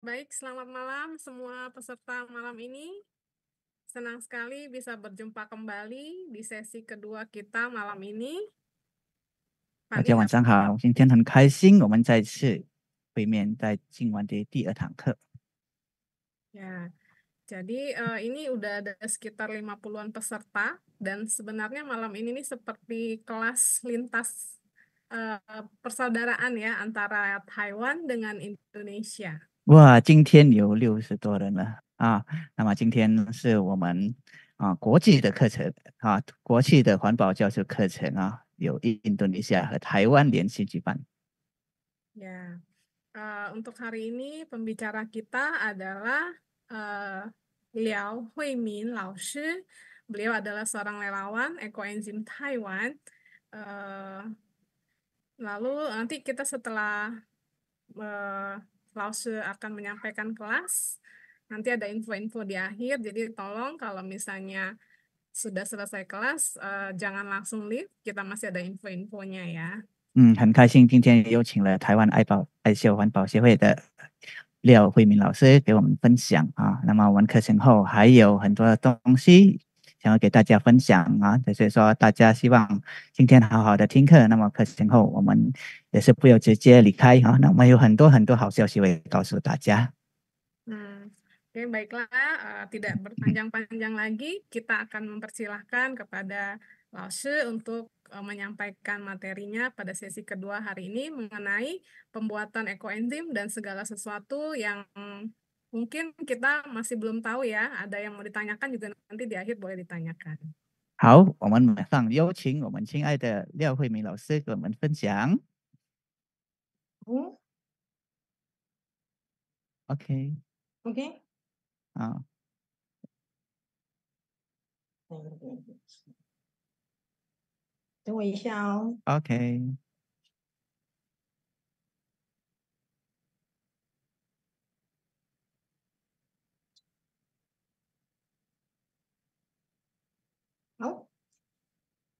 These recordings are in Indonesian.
Baik, selamat malam semua peserta malam ini. Senang sekali bisa berjumpa kembali di sesi kedua kita malam ini. 大家晚上好，今天很开心，我们再次会面在今晚的第二堂课。Ya, jadi uh, ini udah ada sekitar 50-an peserta dan sebenarnya malam ini nih seperti kelas lintas uh, persaudaraan ya antara Taiwan dengan Indonesia. 哇，今天有六十多人了啊！那么今天是我们啊国际的课程啊，国际的环保教育课程啊，有印度尼西亚和台湾联席举办。Ya, untuk hari ini pembicara kita adalah Liao Huimin 老师。Beliau adalah seorang relawan Eco Enzym Taiwan。Lalu nanti kita setelah Lause akan menyampaikan kelas. Nanti ada info-info di akhir, jadi tolong kalau misalnya sudah selesai kelas, uh, jangan langsung leave, kita masih ada info-infonya ya. 嗯，很开心今天又请了台湾爱保爱秀环保协会的廖慧敏老师给我们分享啊。那么我们课程后还有很多东西 mm, 想要给大家分享啊，就是说大家希望今天好好的听课，那么课程后我们也是不要直接离开啊，那我们有很多很多好消息会告诉大家。嗯。Oke, okay, baiklah, uh, tidak berpanjang-panjang lagi, kita akan mempersilahkan kepada Laose untuk uh, menyampaikan materinya pada sesi kedua hari ini mengenai pembuatan ekoenzim dan segala sesuatu yang Mungkin kita masih belum tahu ya, ada yang mau ditanyakan juga nanti di akhir boleh ditanyakan. 好，我们马上有请我们亲爱的廖慧敏老师给我们分享。嗯，OK，OK，啊。等我一下哦。OK。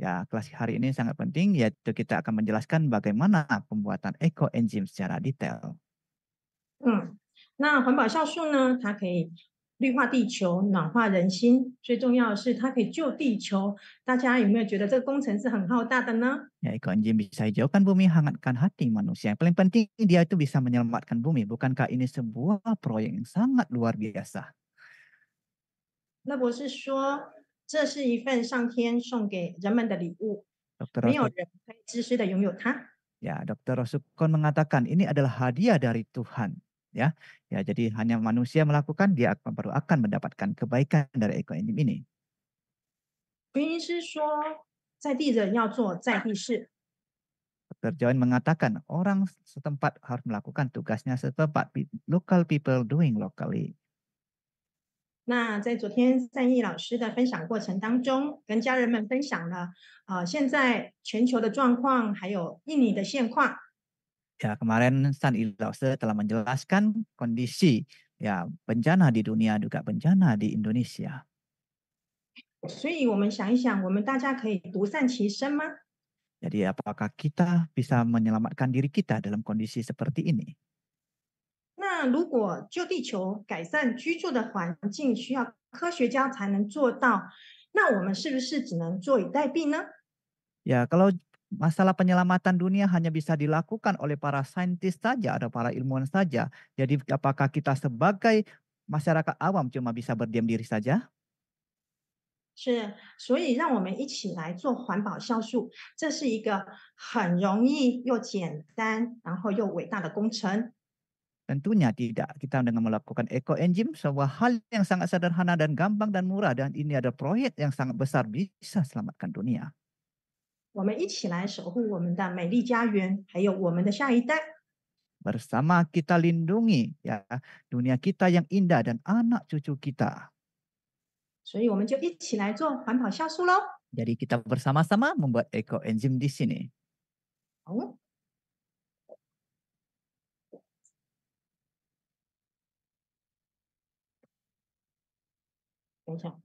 Ya, kelas hari ini sangat penting yaitu kita akan menjelaskan bagaimana pembuatan eco enzim secara detail. 嗯，那环保酵素呢？它可以绿化地球、暖化人心，最重要的是它可以救地球。大家有没有觉得这个工程是很浩大的呢？Ya, ekoenzim bisa hijaukan bumi, hangatkan hati manusia. Yang paling penting dia itu bisa menyelamatkan bumi. Bukankah ini sebuah proyek yang sangat luar biasa? 这是一份上天送给人们的礼物，Dr. 没有 ya, Dr. Rosukon mengatakan ini adalah hadiah dari Tuhan. Ya, ya jadi hanya manusia melakukan dia baru akan mendapatkan kebaikan dari ekonomi ini. 福音是说，在地人要做在地事。Dr. John mengatakan orang setempat harus melakukan tugasnya setempat. Local people doing locally. 那在昨天善意老师的分享过程当中，跟家人们分享了啊，现在全球的状况，还有印尼的现况。Ya kemarin Sunil 老师 telah menjelaskan kondisi ya bencana di dunia juga bencana di Indonesia. 所以我们想一想，我们大家可以独善其身吗？Jadi apakah kita bisa menyelamatkan diri kita dalam kondisi seperti ini？如果救地球、改善居住的环境需要科学家才能做到，那我们是不是只能坐以待毙呢 y a kalau masalah penyelamatan dunia hanya bisa dilakukan oleh para saintis saja atau para ilmuan w saja, jadi apakah kita sebagai masyarakat awam cuma bisa berdiam diri saja？是，所以让我们一起来做环保酵素，这是一个很容易又简单，然后又伟大的工程。Tentunya tidak. Kita dengan melakukan eco engine sebuah hal yang sangat sederhana dan gampang dan murah dan ini ada proyek yang sangat besar bisa selamatkan dunia. Bersama kita lindungi ya dunia kita yang indah dan anak cucu kita. Jadi kita bersama-sama membuat eco engine di sini. 看一下，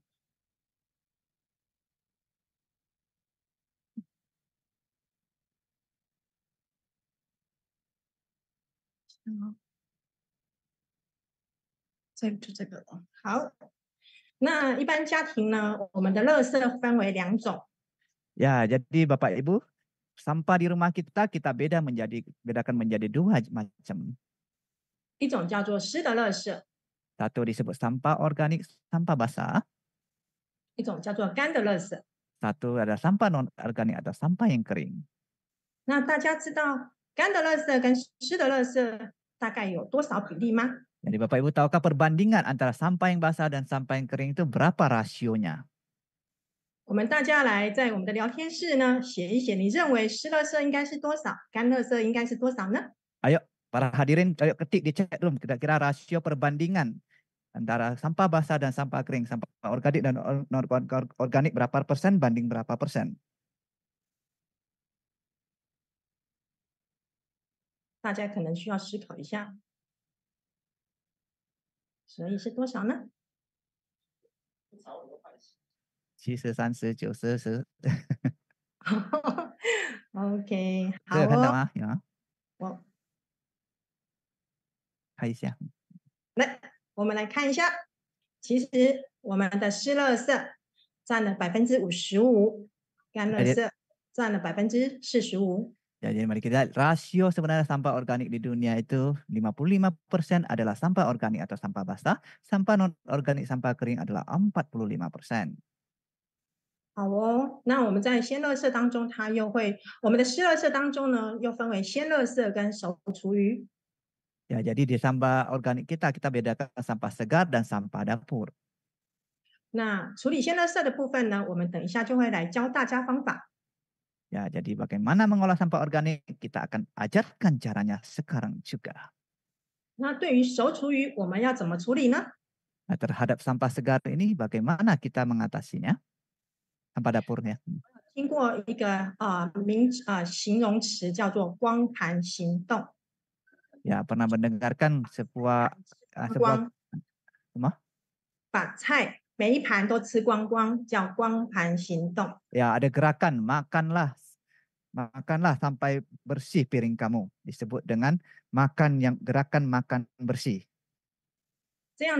这就这个哦。好，那一般家庭呢，我们的垃圾分为两种。y a j a d i bapak ibu sampah di rumah kita kita beda menjadi bedakan menjadi dua macam，一种叫做湿的垃圾。Satu disebut sampah organik, sampah basah. Satu ada sampah non organik atau sampah yang kering. Nah, kan kan jadi Bapak Ibu tahukah perbandingan antara sampah yang basah dan sampah yang kering itu berapa rasionya? 我们大家来在我们的聊天室呢写一写，你认为湿垃圾应该是多少，干垃圾应该是多少呢？Ayo Para hadirin ayo ketik di chat room kira-kira rasio perbandingan antara sampah basah dan sampah kering, sampah organik dan organik berapa persen banding berapa persen. 大家可能需要思考一下，所以是多少呢？七十、三十、九十、十。OK，好哦。这个看到吗？有吗？我 看一下，来，我们来看一下。其实我们的湿热色占了百分之五十五，干热色占了百分之四十五。大家 a 没有记得，ratio？，organik organik non organik 会我们的，，，，，，，，，，，，，，，，，，，，，，，，，，，，，，，，，，，，，，，，，，，，，，，，，，，，，，，，，，，，，，，，，，，，，，，，，，，，，，，，，，，，，，，，，，，，，，，，，，，，，，，，，，，，，，，，，，，，，，，，，，，，，，，，，，，，，，，，，，，，，，，，，，，，，，，，，，，，，，，，，，，，，，，，，，，，，，，，，，，，，，，，，，，，，，，，，，，，，，，，，，，，，，，，，，，，，，，Ya, jadi di sampah organik kita kita bedakan sampah segar dan sampah dapur. Nah, Ya jadi bagaimana mengolah sampah organik kita akan ajarkan caranya sekarang juga. Nah, terhadap sampah segar ini bagaimana kita mengatasinya? Sampah dapurnya. 听过一个啊名啊形容词叫做“光盘行动”。ya pernah mendengarkan sebuah uh, sebuah apa? Pacai. Ya, ada gerakan makanlah makanlah sampai bersih piring kamu disebut dengan makan yang gerakan makan bersih. Ya,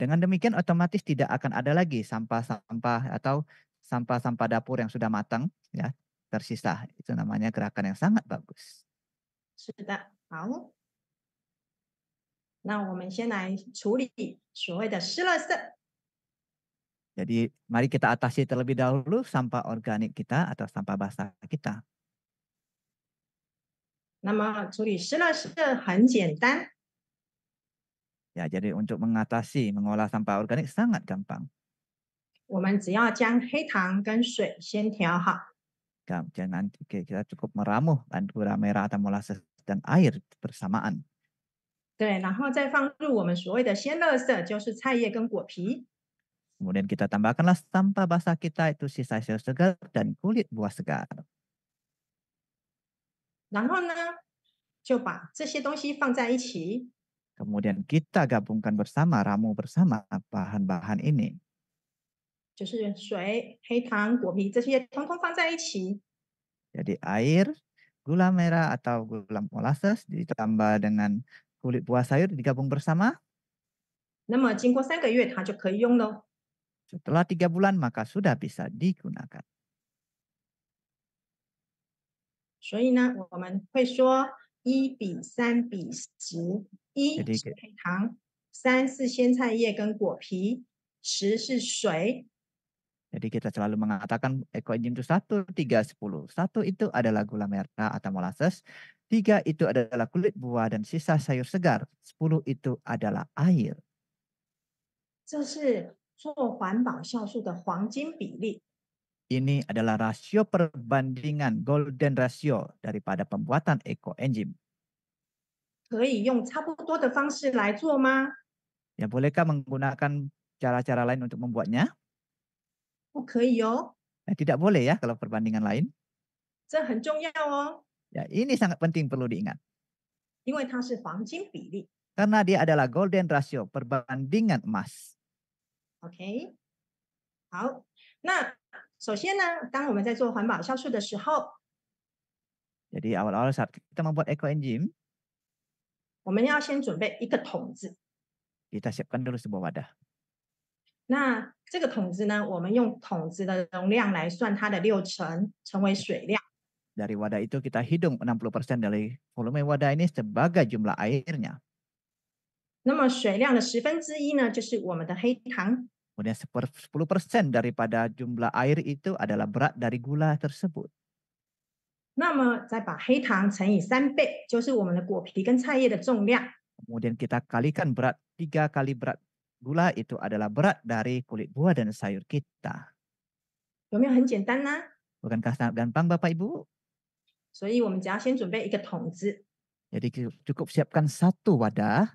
dengan demikian otomatis tidak akan ada lagi sampah-sampah atau sampah-sampah dapur yang sudah matang ya tersisa. Itu namanya gerakan yang sangat bagus. 是的，好。那我们先来处理所谓的湿垃圾。Jadi mari kita atasi terlebih dahulu sampah organik kita atau sampah basah kita. 那么处理湿垃圾很简单。Ya, jadi untuk mengatasi mengolah sampah organik sangat gampang. 我们只要将黑糖跟水先调好。Jangan kita cukup meramuh kan gula merah, temulase dan air bersamaan. 对，然后再放入我们所谓的鲜乐色，就是菜叶跟果皮。Kemudian kita tambahkanlah sampah basah kita itu sisa sayur segar dan kulit buah segar. 然后呢，就把这些东西放在一起。Kemudian kita gabungkan bersama ramu bersama bahan-bahan ini. 就是水、黑糖、果皮这些，统统放在一起。jadi air gula merah atau gula molasses ditambah dengan kulit buah sayur digabung bersama。那么经过三个月，它就可以用了。setelah tiga bulan maka sudah bisa digunakan。所以呢，我们会说一比三比十，一是黑糖，三是鲜菜叶跟果皮，十是水。Jadi kita selalu mengatakan ekoenzim eh, itu satu tiga sepuluh satu itu adalah gula merah atau molasses. tiga itu adalah kulit buah dan sisa sayur segar. sepuluh itu adalah air. Ini adalah rasio perbandingan golden ratio daripada pembuatan ekoenzim. Ya bolehkah menggunakan cara-cara lain untuk membuatnya? 不可以哦。Nah, eh, tidak boleh ya kalau perbandingan lain. Ya, ini sangat penting perlu diingat. Karena dia adalah golden ratio, perbandingan emas. Oke, Jadi awal awal-awal saat kita membuat eco engine, kita siapkan dulu sebuah wadah. 那这个桶子呢，我们用桶子的容量来算它的六成，成为水量。Dari wadah itu kita hitung 60% dari volume wadah ini sebagai jumlah airnya. 那么水量的十分之一呢，就是我们的黑糖。Kemudian 10% daripada jumlah air itu adalah berat dari gula tersebut. 那么再把黑糖乘以三倍，就是我们的果皮跟菜叶的重量。Kemudian kita kalikan berat tiga kali berat Gula itu adalah berat dari kulit buah dan sayur kita. Bukankah sangat gampang Bapak Ibu? Jadi cukup siapkan satu wadah.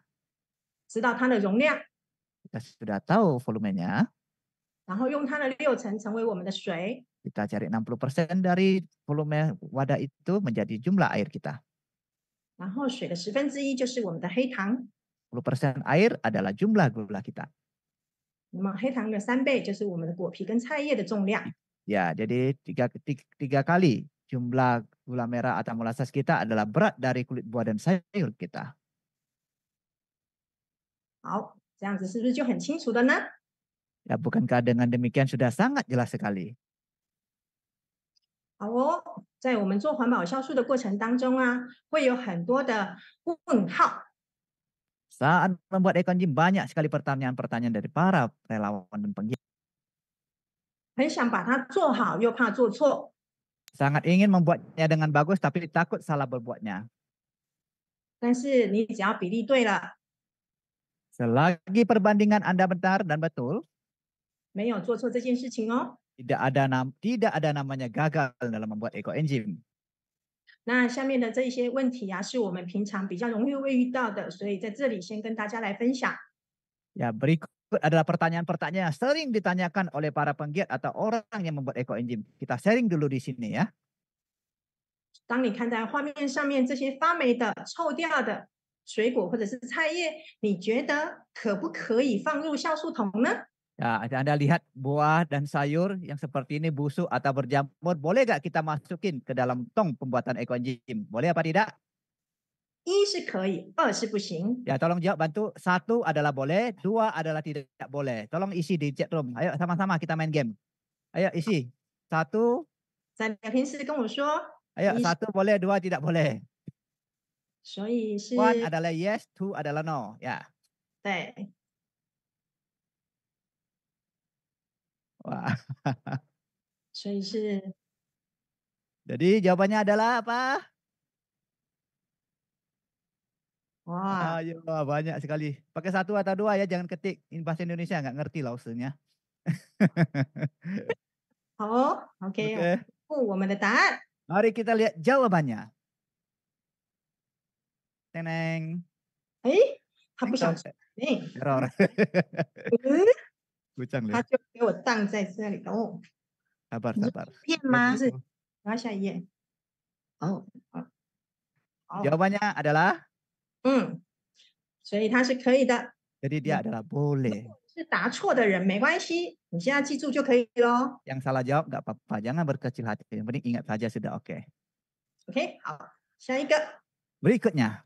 Kita sudah tahu volumenya. Kita cari 60% dari volume wadah itu menjadi jumlah air kita. 然后水的十分之一就是我们的黑糖，10% air adalah jumlah gula kita. Ya, jadi tiga, tiga, tiga kali jumlah gula merah atau molasses kita adalah berat dari kulit buah dan sayur kita. 好，这样子是不是就很清楚的呢？Ya, bukankah dengan demikian sudah sangat jelas sekali? Oh, saat membuat Econ Gym banyak sekali pertanyaan-pertanyaan dari para relawan dan penggiat. Sangat ingin membuatnya dengan bagus tapi takut salah berbuatnya. Selagi perbandingan Anda benar dan betul, tidak ada tidak ada namanya gagal dalam membuat Econ Gym. 那下面的这些问题呀，是我们平常比较容易会遇到的，所以在这里先跟大家来分享。Ya berikut adalah pertanyaan-pertanyaan sering ditanyakan oleh para penggiat atau orang yang membuat eco engine kita sharing dulu di sini ya。当你看到画面上面这些发霉的、臭掉的水果或者是菜叶，你觉得可不可以放入酵素桶呢？Ya, anda lihat buah dan sayur yang seperti ini busuk atau berjamur, boleh nggak kita masukin ke dalam tong pembuatan ekonjim? Boleh apa tidak? Ya, tolong jawab bantu. Satu adalah boleh, dua adalah tidak boleh. Tolong isi di chat room. Ayo sama-sama kita main game. Ayo isi. Satu. Ayo satu boleh, dua tidak boleh. One adalah yes, two adalah no. Ya. Yeah. Wah. Jadi jawabannya adalah apa? Wah. Ayo, ah, iya, banyak sekali. Pakai satu atau dua ya, jangan ketik. In bahasa Indonesia nggak ngerti lah usulnya. oh, oke. Okay. Okay. Oh, Mari kita lihat jawabannya. Teneng. Eh, hapus langsung. Error. Eh? 不降流。他就给我荡在这里哦。sabar ya? dia adalah boleh. salah jawab nggak apa-apa, jangan berkecil hati. Yang penting ingat saja sudah oke. Okay. Oke, 好，下一个。Berikutnya,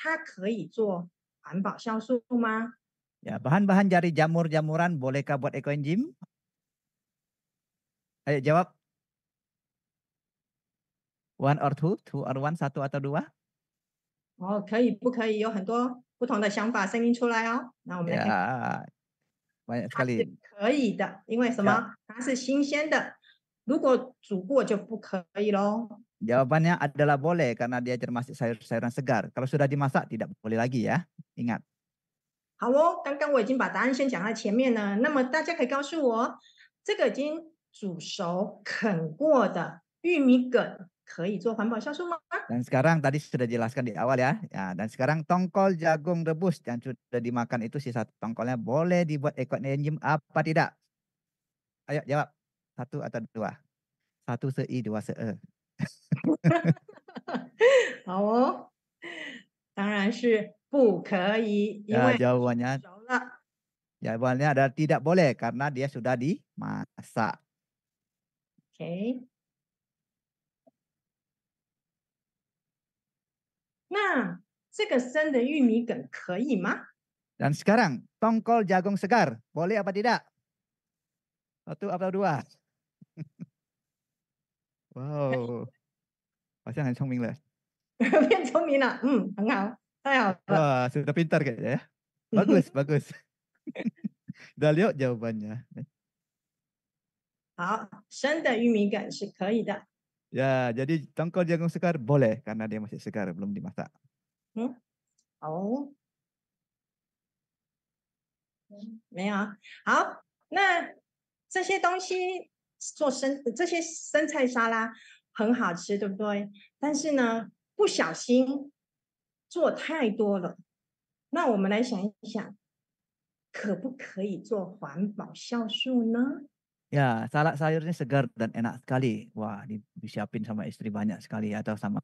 它可以做环保酵素吗？呀，bahan-bahan dari jamur-jamuran bolehkah buat eco e n z i m e 哎，jawab，one or two，two or one，satu atau dua？哦，可以不可以？有很多不同的想法声音出来哦。那我们来看，啊，可以，可以的，因为什么？它是新鲜的，如果煮过就不可以喽。Jawabannya adalah boleh karena dia termasuk sayur-sayuran segar. Kalau sudah dimasak tidak boleh lagi ya. Ingat. 好哦，刚刚我已经把答案先讲在前面了。那么大家可以告诉我，这个已经煮熟、啃过的玉米梗可以做环保酵素吗？Dan sekarang tadi sudah jelaskan di awal ya. Ya, dan sekarang tongkol jagung rebus yang sudah dimakan itu sisa tongkolnya boleh dibuat ekoenzim apa tidak? Ayo jawab. Satu atau dua? Satu se i, dua se e. 好哦，当然是不可以，因为 jawabannya jawabannya ada tidak boleh karena dia sudah dimasak. Oke. Okay. Nah, Dan sekarang tongkol jagung segar boleh apa tidak? Satu atau dua? 哇哦，好像很聪明了，变聪明了，嗯，很好，太好了。Wah, sudah pintar kayaknya ya. Bagus, bagus. lihat jawabannya. jadi tongkol jagung segar boleh karena dia masih segar, belum dimasak. Hmm? Oh. Hmm, 没有，好，那这些东西做生这些生菜沙拉很好吃，对不对？但是呢，不小心做太多了。那我们来想一想，可不可以做环保酵素呢 y a salad sayur ni segar dan enak sekali. Wah, di s i a p i n sama istri banyak sekali atau sama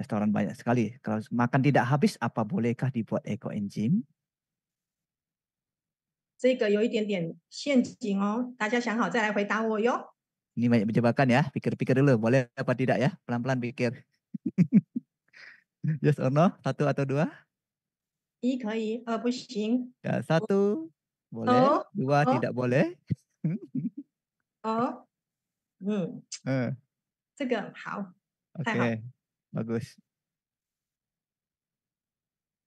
restoran banyak sekali. Kalau makan tidak habis, apa bolehkah dibuat eco e n z i m e 这个有一点点陷阱哦，大家想好再来回答我哟。Ini banyak penjebakan ya, pikir-pikir dulu, boleh apa tidak ya? Pelan-pelan pikir. yes or no? Satu atau dua? I eh, ya, satu boleh, oh, dua oh. tidak boleh. oh, hmm. Uh. Eh. 这个好，OK，bagus。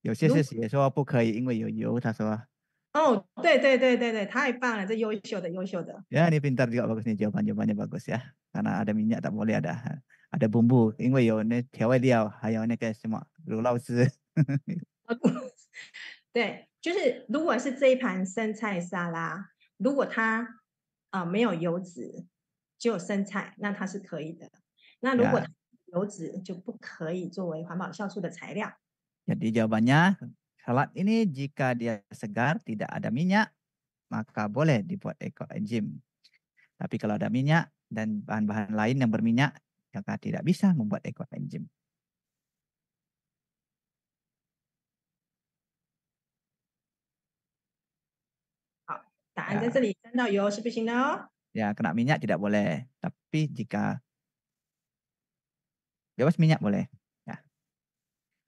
有些是写说不可以，因为有油，他说。哦，对对对对对，太棒了，这优秀的优秀的。yeah，ni pintar juga bagus ni jawapan jawapannya bagus ya，karena ada minyak tak boleh ada，ada bumbu，因为有那调味料还有那个什么卤料汁。对，就是如果是这一盘生菜沙拉，如果它啊没有油脂，只有生菜，那它是可以的。那如果油脂就不可以作为环保酵素的材料。jadi jawapannya Salad ini jika dia segar, tidak ada minyak, maka boleh dibuat ekoenzim. Tapi kalau ada minyak dan bahan-bahan lain yang berminyak, maka tidak bisa membuat ekoenzim. Ya. ya, kena minyak tidak boleh. Tapi jika bebas minyak boleh.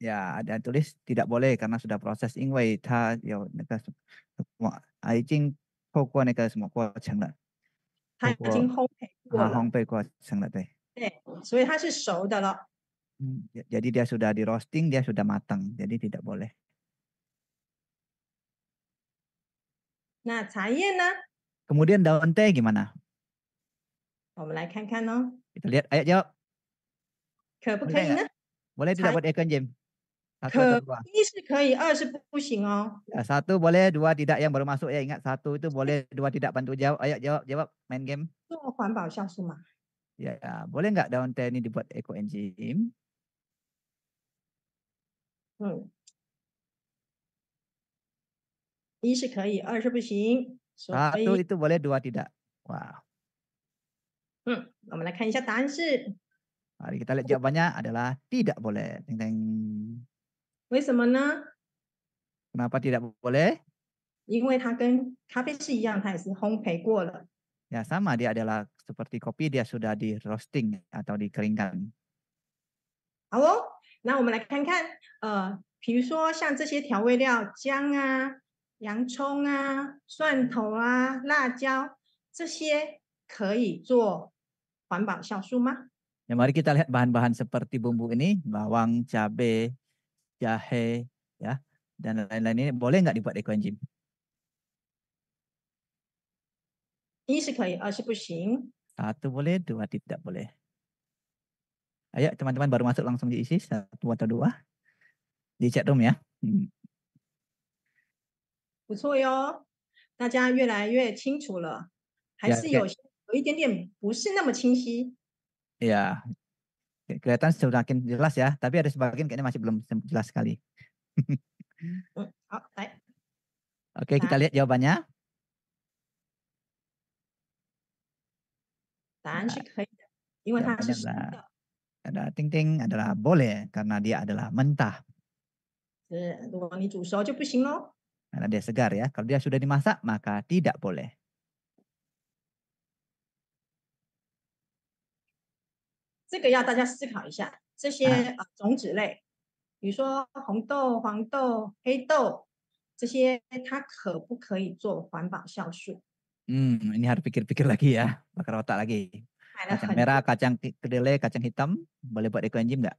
Ya, ada tulis tidak boleh karena sudah proses. Jadi dia sudah di roasting, dia sudah matang, jadi tidak boleh. Kemudian daun teh gimana? Kan kan Kita lihat, ayo jawab. Boleh tidak buat ekon jam? Atau dua? Ini sih boleh, dua tidak boleh. Satu boleh, dua tidak. Yang baru masuk ya ingat satu itu boleh, dua tidak bantu jawab. Ayo jawab, jawab main game. Ya, ya. boleh nggak daun teh ini dibuat eco ekoenzim? Hmm. Satu itu boleh, dua tidak. Wow. Hmm, kita lihat jawabannya adalah tidak boleh. Teng -teng. 为什么呢？Kenapa tidak boleh? 因为它跟咖啡是一样，它也是烘焙过了。Ya sama dia adalah seperti kopi dia sudah di roasting atau dikeringkan. 好哦，那我们来看看，呃，比如说像这些调味料，姜啊、洋葱啊、蒜头啊、辣椒这些，可以做环保酵素吗？Ya mari kita lihat bahan-bahan seperti bumbu ini, bawang, cabai, jahe, ya dan lain-lain ini boleh nggak dibuat dari koenzim? Ah, satu boleh, dua tidak boleh. Ayo teman-teman baru masuk langsung diisi satu atau dua di chat room ya. Hmm kelihatan semakin jelas ya, tapi ada sebagian kayaknya masih belum jelas sekali. Oh, oh, Oke, okay, kita lihat jawabannya. Nah. ada ting ting adalah boleh karena dia adalah mentah. Karena dia segar ya. Kalau dia sudah dimasak maka tidak boleh. 这个要大家思考一下，这些啊种子类，比如说红豆、黄豆、黑豆这些，它可不可以做环保酵素？嗯，ini harus pikir pikir lagi ya, bakar otak lagi. Kacang merah, kacang kedelai, kacang hitam boleh buat ikan jim tak?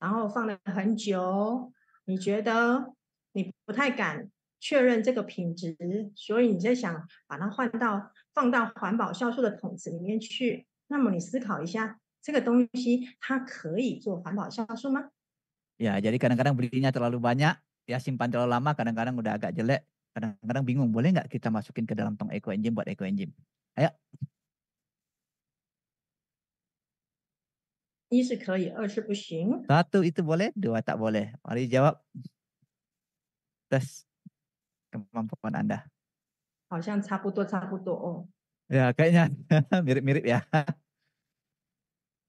然后放了很久，你觉得你不太敢确认这个品质，所以你在想把它换到放到环保酵素的桶子里面去，那么你思考一下。这个东西它可以做环保酵素吗？Ya, jadi kadang-kadang belinya terlalu banyak, ya simpan terlalu lama, kadang-kadang udah agak jelek, kadang-kadang bingung, boleh nggak kita masukin ke dalam tong eco-engine buat eco-engine? Ayo. 一是可以，二是不行。Satu itu boleh, dua tak boleh. Mari jawab. Tes kemampuan Anda. 好像差不多，差不多哦。Ya, kayaknya mirip-mirip ya.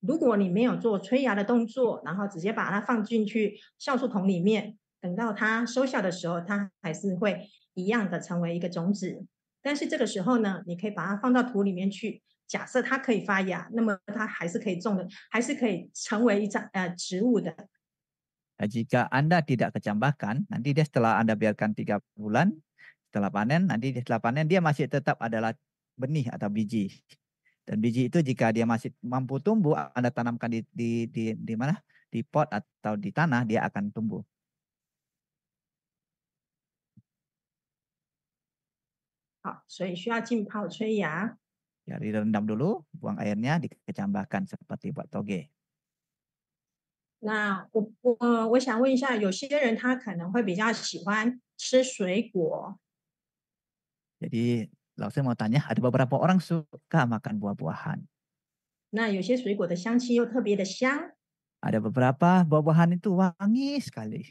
如果你没有做催芽的动作，然后直接把它放进去酵素桶里面，等到它收效的时候，它还是会一样的成为一个种子。但是这个时候呢，你可以把它放到土里面去。假设它可以发芽，那么它还是可以种的，还是可以成为一张呃植物的。如果 anda tidak kejamahkan, nanti dia setelah anda biarkan tiga bulan Setelah panen, nanti setelah panen dia masih tetap adalah benih atau biji. Dan biji itu jika dia masih mampu tumbuh, Anda tanamkan di di di, di mana? Di pot atau di tanah, dia akan tumbuh. Ya. ya, direndam dulu, buang airnya, dikecambahkan seperti buat toge. Nah, 那我我我想问一下，有些人他可能会比较喜欢吃水果，jadi Laozi mau tanya, ada beberapa orang suka makan buah-buahan. Nah, ada beberapa buah-buahan itu wangi sekali.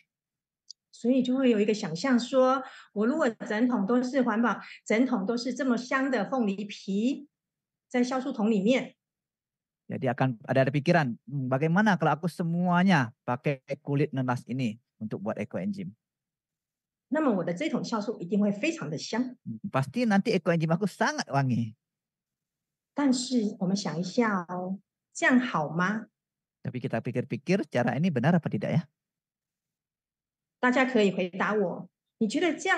所以就会有一个想象说，说我如果整桶都是环保，整桶都是这么香的凤梨皮，在酵素桶里面。Jadi akan ada ada pikiran, bagaimana kalau aku semuanya pakai kulit nanas ini untuk buat eco tapi nanti ekor aku sangat wangi. kita pikir-pikir cara ini benar apa tidak ya? jadi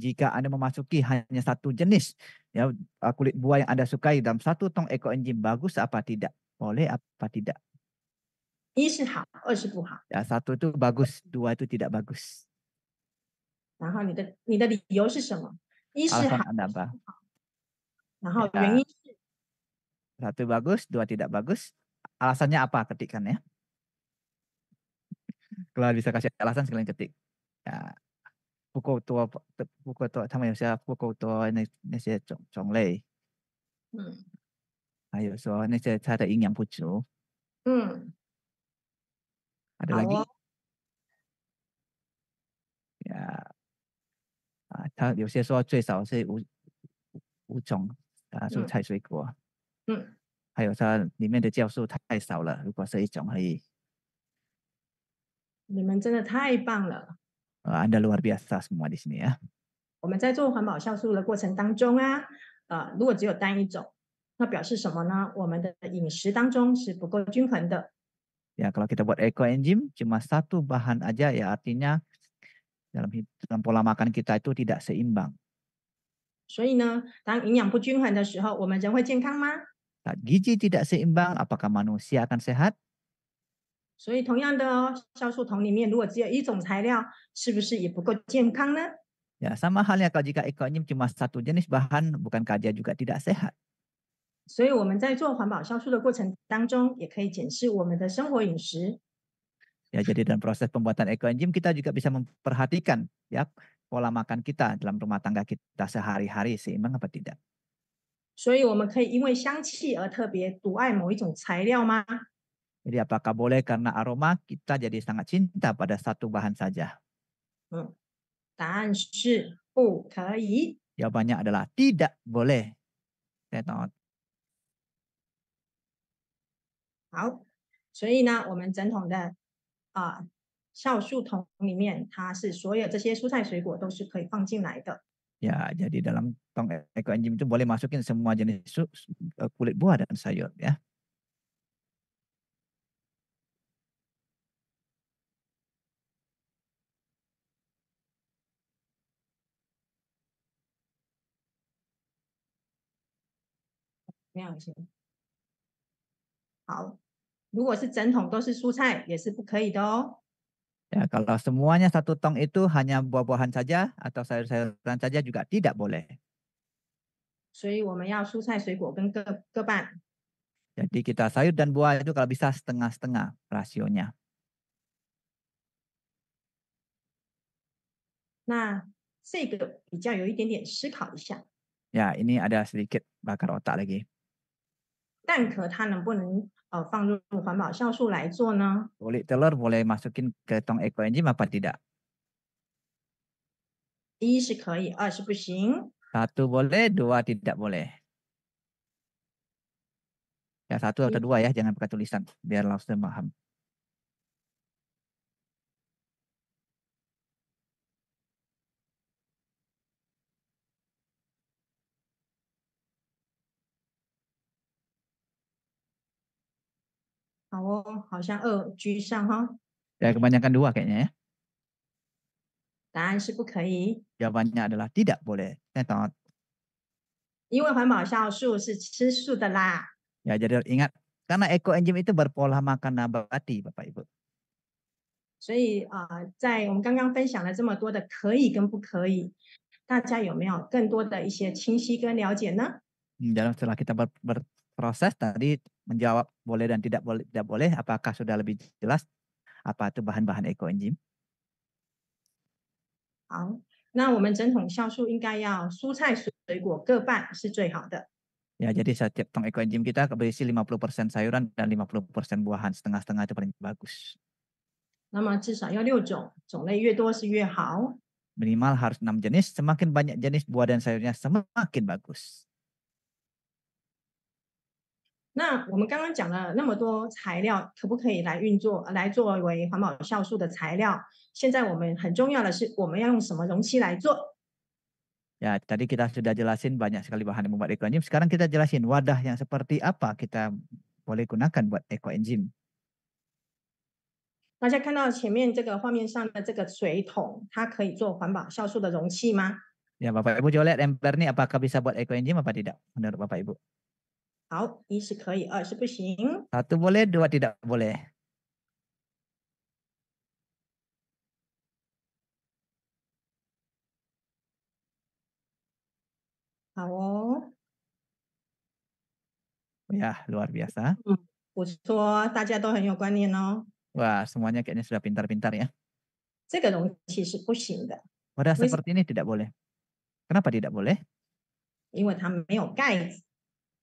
jika Anda memasuki hanya satu jenis ya kulit buah yang Anda sukai dalam satu tong ekoenzim bagus apa tidak? Boleh apa tidak? 一是好，二是不好。Ya, satu itu bagus, dua itu tidak bagus. satu bagus, dua tidak apa? Ketikkan ya. Kalau bisa kasih alasan sekalian ketik. Ya. 啊！呀，啊，他有些说最少是五五种啊，蔬菜水果，嗯，还有它里面的酵素太少了，如果是一种而已。你们真的太棒了！啊，anda luar biasa semua di sini y 我们在做环保酵素的过程当中啊，呃，如果只有单一种，那表示什么呢？我们的饮食当中是不够均衡的。Ya, kalau kita buat eco enzim cuma satu bahan aja ya artinya dalam dalam pola makan kita itu tidak seimbang. Jadi, gizi tidak seimbang, apakah manusia akan sehat? Ya, sama halnya kalau jika ekonim cuma satu jenis bahan, bukan kajian juga tidak sehat? 所以我们在做环保消费的过程当中，也可以检视我们的生活饮食。Ya, jadi dalam proses pembuatan ekoenzim kita juga bisa memperhatikan ya pola makan kita dalam rumah tangga kita sehari-hari seimbang apa tidak. 所以我们可以因为香气而特别独爱某一种材料吗？Jadi apakah boleh karena aroma kita jadi sangat cinta pada satu bahan saja? 嗯，答案是不可以。Jawabannya adalah tidak boleh. Saya 好，所以呢，我们整桶的啊酵素桶里面，它是所有这些蔬菜水果都是可以放进来的。y a jadi dalam tong e c o e n z y m i tu boleh masukkan semua jenis kulit buah dan sayur ya。好的。好，如果是整桶都是蔬菜，也是不可以的哦。Ya, kalau semuanya satu tong itu hanya buah-buahan saja atau sayur-sayuran saja juga tidak boleh. 所以我们要蔬菜、水果跟各各半。Jadi kita sayur dan buah itu kalau bisa setengah-setengah rasionya. Nah, ini ada sedikit bakar otak lagi. 蛋壳它能不能呃放入环保酵素来做呢？Kulit telur boleh masukin ke tong eco ekoenzim apa tidak? 一是可以，二是不行。Satu boleh, dua tidak boleh. Ya satu atau iya. dua ya, jangan pakai tulisan biar langsung paham. 哦，好像二居上哈。Ya, kebanyakan dua kayaknya ya. Jawabannya adalah tidak boleh. Ya, jadi ingat. Karena ekoenzim itu berpola makan nabati, Bapak Ibu. setelah kita ber, berproses tadi menjawab boleh dan tidak boleh tidak boleh apakah sudah lebih jelas apa itu bahan-bahan ekoenzim? Ya, jadi setiap tong ekoenzim kita berisi 50% sayuran dan 50% buahan. Setengah-setengah itu paling bagus. Minimal harus 6 jenis, semakin banyak jenis buah dan sayurnya semakin bagus. 那我们刚刚讲了那么多材料，可不可以来运作，来作为环保酵素的材料？现在我们很重要的是，我们要用什么容器来做 y a tadi kita sudah jelaskan banyak sekali bahan membuat eco e n z y m Sekarang kita j e l a s i n wadah yang seperti apa kita boleh gunakan buat eco e n z y m 大家看到前面这个画面上的这个水桶，它可以做环保酵素的容器吗 y a bapa ibu coba lihat ember ni, apakah bisa buat eco e n z y m a p a tidak? Menurut bapa ibu? 好，一是可以，二是不行。Satu boleh, dua tidak boleh. Halo. Ya, luar biasa. Hmm, semuanya kayaknya sudah pintar-pintar ya. seperti ini tidak boleh. Kenapa tidak boleh? 因为它没有盖子。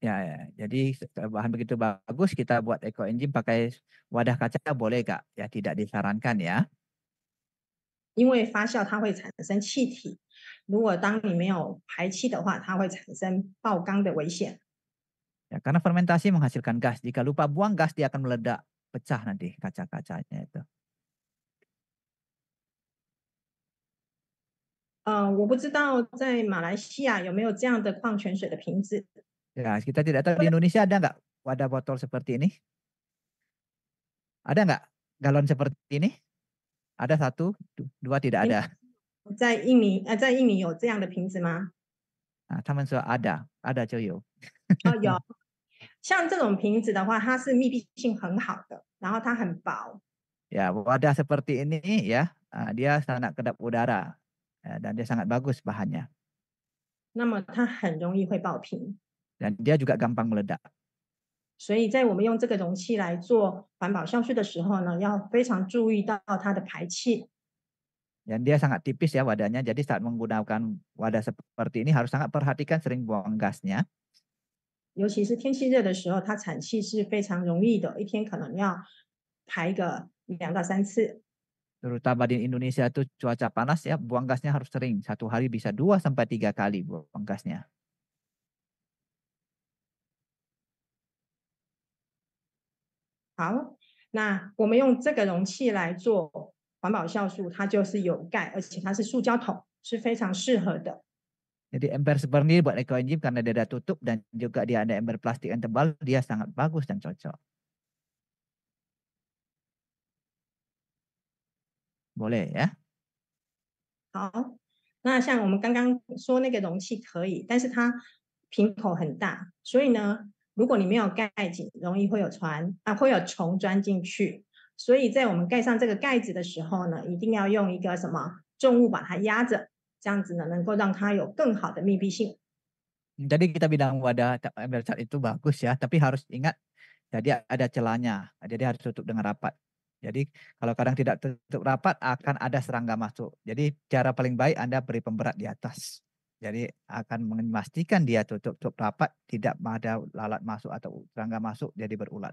Ya, ya, ya. Jadi bahan begitu bagus kita buat eco engine pakai wadah kaca boleh gak? Ya tidak disarankan ya. Ya, karena fermentasi menghasilkan gas. Jika lupa buang gas, dia akan meledak, pecah nanti kaca-kacanya itu. 呃，我不知道在马来西亚有没有这样的矿泉水的瓶子，Ya, kita tidak tahu di Indonesia ada nggak wadah botol seperti ini? Ada nggak galon seperti ini? Ada satu, dua tidak ada。在印尼呃在印尼有这样的瓶子吗？啊，他们说 ada，ada 就有。啊有，像这种瓶子的话，它是密闭性很好的，然后它很薄。Ya, wadah seperti ini ya, dia sangat kedap udara dan dia sangat bagus bahannya。那么它很容易会爆瓶。dan dia juga gampang meledak. 所以在我们用这个容器来做环保酵素的时候呢，要非常注意到它的排气。Dan ya, dia sangat tipis ya wadahnya, jadi saat menggunakan wadah seperti ini harus sangat perhatikan sering buang gasnya. 尤其是天气热的时候，它产气是非常容易的，一天可能要排个两到三次。Terutama di Indonesia itu cuaca panas ya, buang gasnya harus sering. Satu hari bisa dua sampai tiga kali buang gasnya. 好，那我们用这个容器来做环保酵素，它就是有钙，而且它是塑胶桶，是非常适合的。jadi ember seperti ini buat ecoenjim karena dia ada tutup dan juga dia ada ember plastik yang tebal, dia sangat bagus dan cocok. boleh ya？好，那像我们刚刚说那个容器可以，但是它瓶口很大，所以呢？如果你没有盖紧，容易会有船啊，会有虫钻进去。所以在我们盖上这个盖子的时候呢，一定要用一个什么重物把它压着，这样子呢，能够让它有更好的密闭性。Jadi kita bilang wadah ember cet itu bagus ya, tapi harus ingat, jadi ada celanya, jadi harus tutup dengan rapat. Jadi kalau kadang tidak tutup rapat akan ada serangga masuk. Jadi cara paling baik anda beri pemberat di atas. Jadi akan memastikan dia tutup-tutup rapat, tidak ada lalat masuk atau serangga masuk jadi berulat.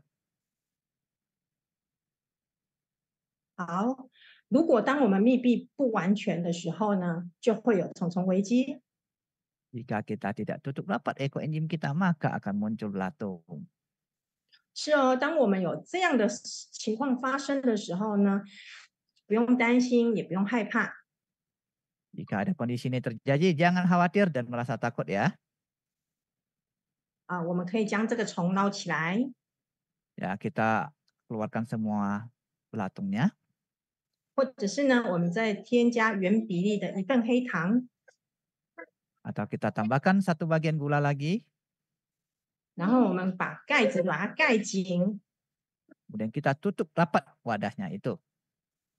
jika kita tidak tutup rapat enzim kita, maka akan muncul latung. 是哦，当我们有这样的情况发生的时候呢，不用担心，也不用害怕。jika ada kondisi ini terjadi, jangan khawatir dan merasa takut ya. Ya, kita keluarkan semua belatungnya. Atau kita tambahkan satu bagian gula lagi. Kemudian kita tutup rapat wadahnya itu.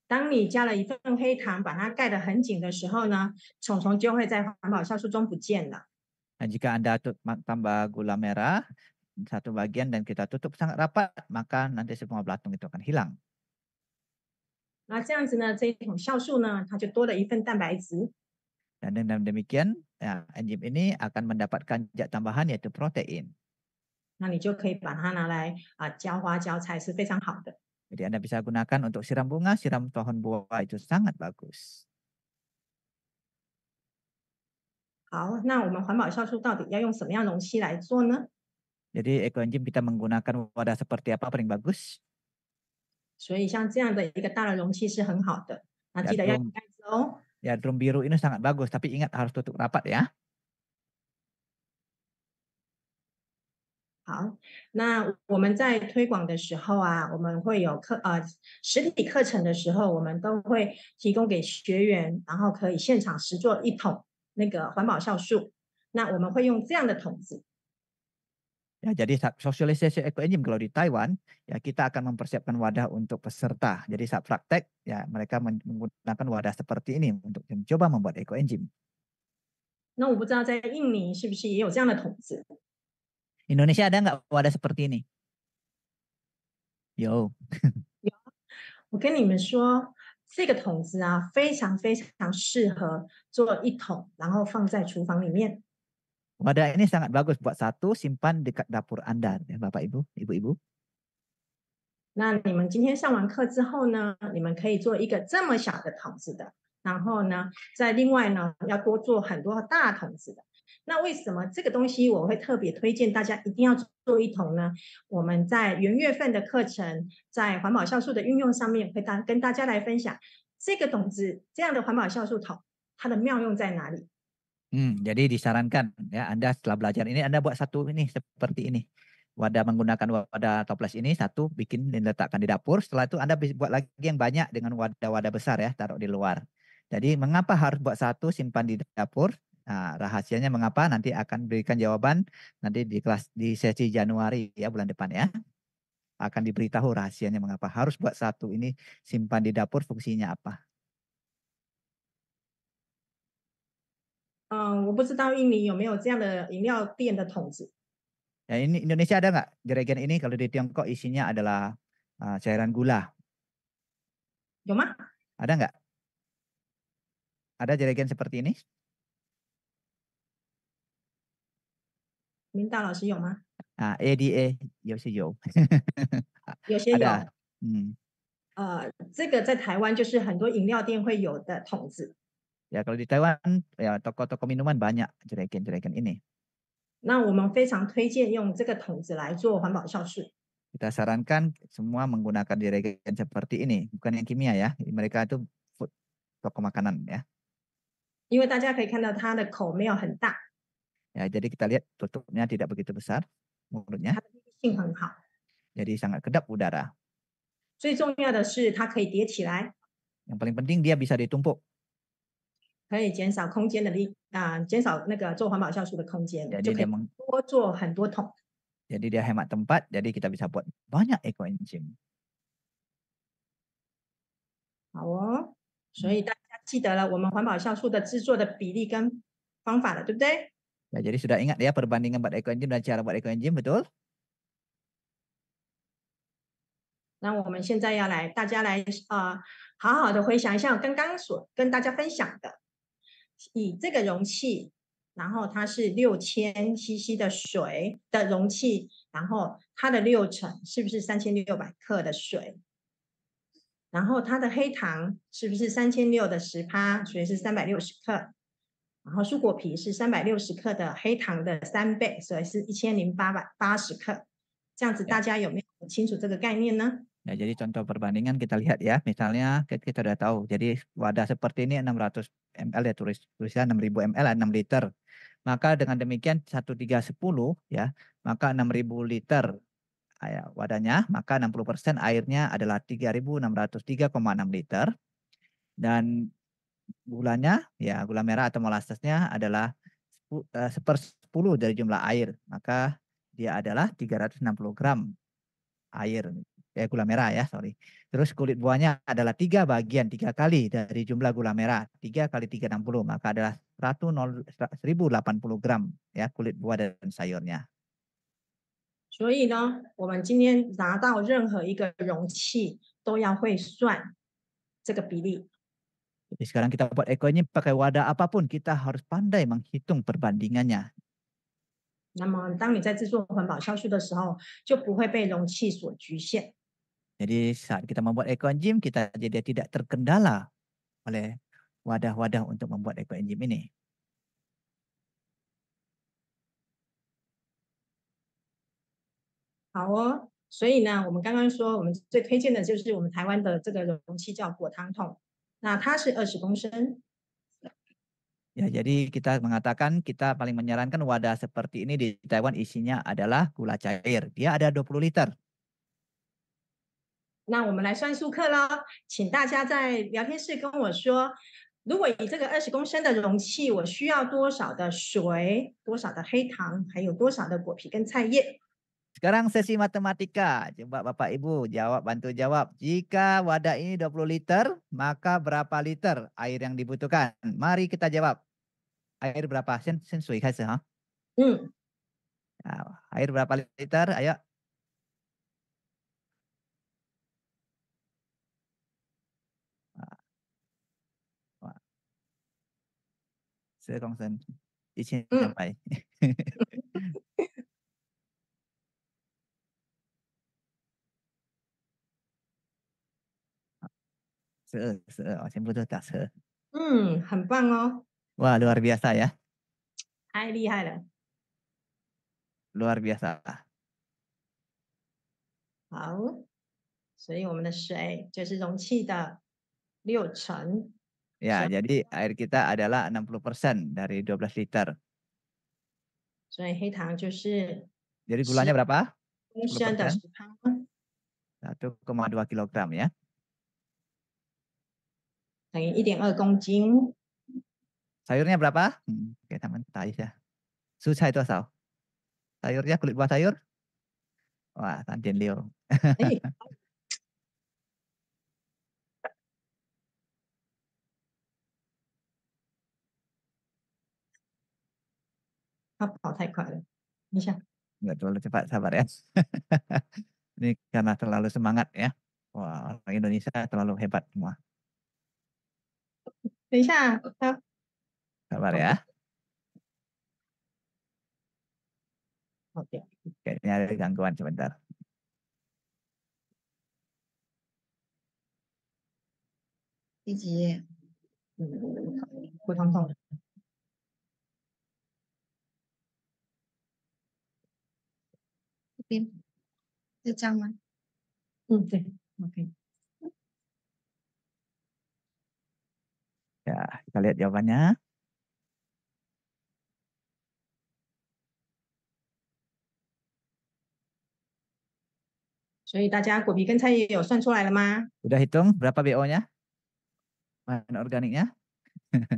当你加了一份黑糖，把它盖得很紧的时候呢，虫虫就会在环保酵素中不见了。Jika anda tambah gula merah satu b a g i a n dan kita tutup sangat rapat, maka nanti semua b e l a t u n g itu akan hilang。那这样子呢，这一桶酵素呢，它就多了一份蛋白质。Dengan demikian, enzim ini akan mendapatkan jat tambahan iaitu protein。那你就可以把它拿来啊，浇花浇菜是非常好的。Jadi Anda bisa gunakan untuk siram bunga, siram pohon buah itu sangat bagus. 好，那我们环保酵素到底要用什么样容器来做呢？Jadi ekoenzim kita menggunakan wadah seperti apa paling bagus? 所以像这样的一个大的容器是很好的，那记得要盖子哦。Ya, drum biru ini sangat bagus, tapi ingat harus tutup rapat ya. 好，那我们在推广的时候啊，我们会有课，呃，实体课程的时候，我们都会提供给学员，然后可以现场实做一桶那个环保酵素。那我们会用这样的桶子。Ya, jadi sah, s o c i a l i s a s i e k o e n z y m kalau di Taiwan, ya kita akan mempersiapkan wadah untuk peserta. Jadi s a a t praktek, ya mereka menggunakan wadah seperti ini untuk mencoba membuat e k o enzyme. 那我不知道在印尼是不是也有这样的桶子。Indonesia ada 有。我跟 a k 说，a d a 子啊，非常非常 i i 做一桶，然 o 放在厨房里面。瓦这个桶，子啊，非常非常适合做一桶，然后放在厨房里面。瓦德，这 a 非常适合做一桶，然后放在厨房里面。瓦德，a t 非常适合做一桶，然后放在厨房里面。瓦德，这个非常适合做一桶，然后放在厨房里面。瓦后放在做一后个做一这个桶，这桶，然后在做然后做桶，然桶，那为什么这个东西我会特别推荐大家一定要做一桶呢？我们在元月份的课程，在环保酵素的运用上面，会大跟大家来分享这个种子这样的环保酵素桶，它的妙用在哪里？Hmm, jadi disarankan ya Anda setelah belajar ini Anda buat satu ini seperti ini wadah menggunakan wadah toples ini satu bikin dan letakkan di dapur. Setelah itu Anda bisa buat lagi yang banyak dengan wadah-wadah besar ya taruh di luar. Jadi mengapa harus buat satu simpan di dapur? Nah, rahasianya mengapa nanti akan berikan jawaban nanti di kelas di sesi Januari ya bulan depan ya. Akan diberitahu rahasianya mengapa harus buat satu ini simpan di dapur fungsinya apa. ya, ini Indonesia ada nggak jerigen ini? Kalau di Tiongkok isinya adalah uh, cairan gula. Yoma? Ada nggak? Ada jerigen seperti ini? 明道老师有吗？啊，ADA 有些有，有些有。嗯，呃，这个在台湾就是很多饮料店会有的桶子。y a h kalau di Taiwan, ya, toko-toko minuman banyak jerigen-jerigen ini. 那我们非常推荐用这个桶子来做环保教室。Kita sarankan semua menggunakan jerigen seperti ini, bukan yang kimia ya. Mereka itu food, toko makanan ya. Karena k i t 因为大家可以看到它的 t i 有 a 大。Ya, jadi kita lihat tutupnya tidak begitu besar mulutnya. Jadi sangat kedap udara. Yang paling penting dia bisa ditumpuk. Jadi dia meng... Jadi dia hemat tempat, jadi kita bisa buat banyak ekoenzim. 好哦，所以大家记得了我们环保酵素的制作的比例跟方法了，对不对？Ya, jadi sudah ingat ya perbandingan buat eco engine dan cara buat eco engine betul? 那我们现在要来，大家来呃，好好的回想一下刚刚所跟大家分享的，以这个容器，然后它是六千 cc 的水的容器，然后它的六成是不是三千六百克的水？然后它的黑糖是不是三千六的十趴，所以是三百六十克？然后蔬果皮是三百六十克的黑糖的三倍，所以是一千零八百八十克。这样子大家有没有清楚这个概念呢？Ya, jadi contoh perbandingan kita lihat ya, misalnya kita sudah tahu, jadi wadah seperti ini 600 ml ya tulis tulisan 6000 ml 6 ya, liter. Maka dengan demikian 1310 ya, maka 6000 liter ya, wadahnya, maka 60% airnya adalah 3603,6 liter. Dan gulanya, ya gula merah atau molasesnya adalah eh, seper 10 dari jumlah air. Maka dia adalah 360 gram air. Ya, gula merah ya, sorry. Terus kulit buahnya adalah tiga bagian, tiga kali dari jumlah gula merah. Tiga kali 360, maka adalah 1080 gram ya kulit buah dan sayurnya. 所以呢，我们今天拿到任何一个容器，都要会算这个比例。Jadi sekarang kita buat ekonye pakai wadah apapun kita harus pandai menghitung perbandingannya。那么当你在制作环保酵素的时候，就不会被容器所局限。Jadi saat kita membuat ekonye, kita jadi tidak terkendala oleh wadah-wadah untuk membuat ekonye ini。所以呢，我们刚刚说，我们最推荐的就是我们台湾的这个容器叫果糖桶。那它是二十公升。y a h jadi kita mengatakan kita paling menyarankan wadah seperti ini di Taiwan isinya adalah gula cair. dia ada dua puluh liter。那我们来算数课喽，请大家在聊天室跟我说，如果以这个二十公升的容器，我需要多少的水、多少的黑糖，还有多少的果皮跟菜叶。Sekarang sesi matematika. Coba Bapak Ibu jawab, bantu jawab. Jika wadah ini 20 liter, maka berapa liter air yang dibutuhkan? Mari kita jawab. Air berapa? Sen, sen sui kaise, ha? Hmm. Nah, air berapa liter? Ayo. Saya kongsen. Hmm. sampai. 十二十二哦，全部都打折。嗯，很棒哦。Wah oh, hmm, oh. luar biasa ya. luar biasa. so, ya, jadi air kita adalah 60% dari 12 liter. Jadi gulanya berapa? 1,2 kilogram ya. 等于一点二公斤。Sayurnya oh, berapa? Hmm, oke, teman tahu ya. Sucai itu asal. Sayurnya kulit buah sayur? Wah, tantin Leo. Hey. Enggak terlalu cepat, sabar ya. Ini karena terlalu semangat ya. Wah, orang Indonesia terlalu hebat semua. Bisa, Sabar ya. Oke. Kayaknya ada gangguan sebentar. Di gì? Của thông thông. Tiếp. Tiếp trong mà. Ừ, ok. Ok. Ya, kita lihat jawabannya. Sudah hitung berapa BO-nya? Bahan organiknya?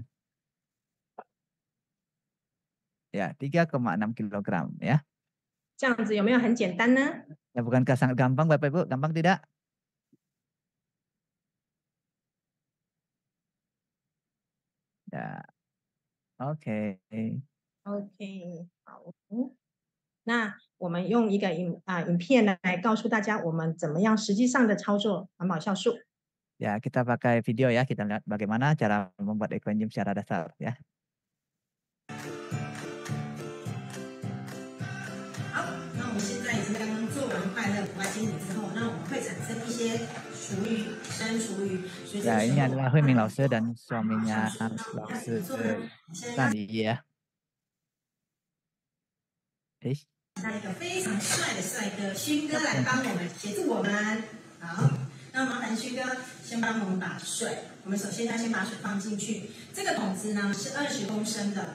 ya, 3,6 kg ya. Ya, bukankah sangat gampang Bapak Ibu? Gampang tidak? 的，OK，OK，好，那我们用一个影啊影片来告诉大家我们怎么样实际上的操作环保酵素。y e a kita pakai video ya kita lihat bagaimana cara membuat ecoenzym secara dasar ya。好，那我对，这是慧明老师，和他老婆是他的爷爷。下一个非常帅的帅哥，勋哥来帮我们协助我们。好，那麻烦勋哥先帮我们把水，我们首先要先把水放进去。这个桶子呢是二十公升的。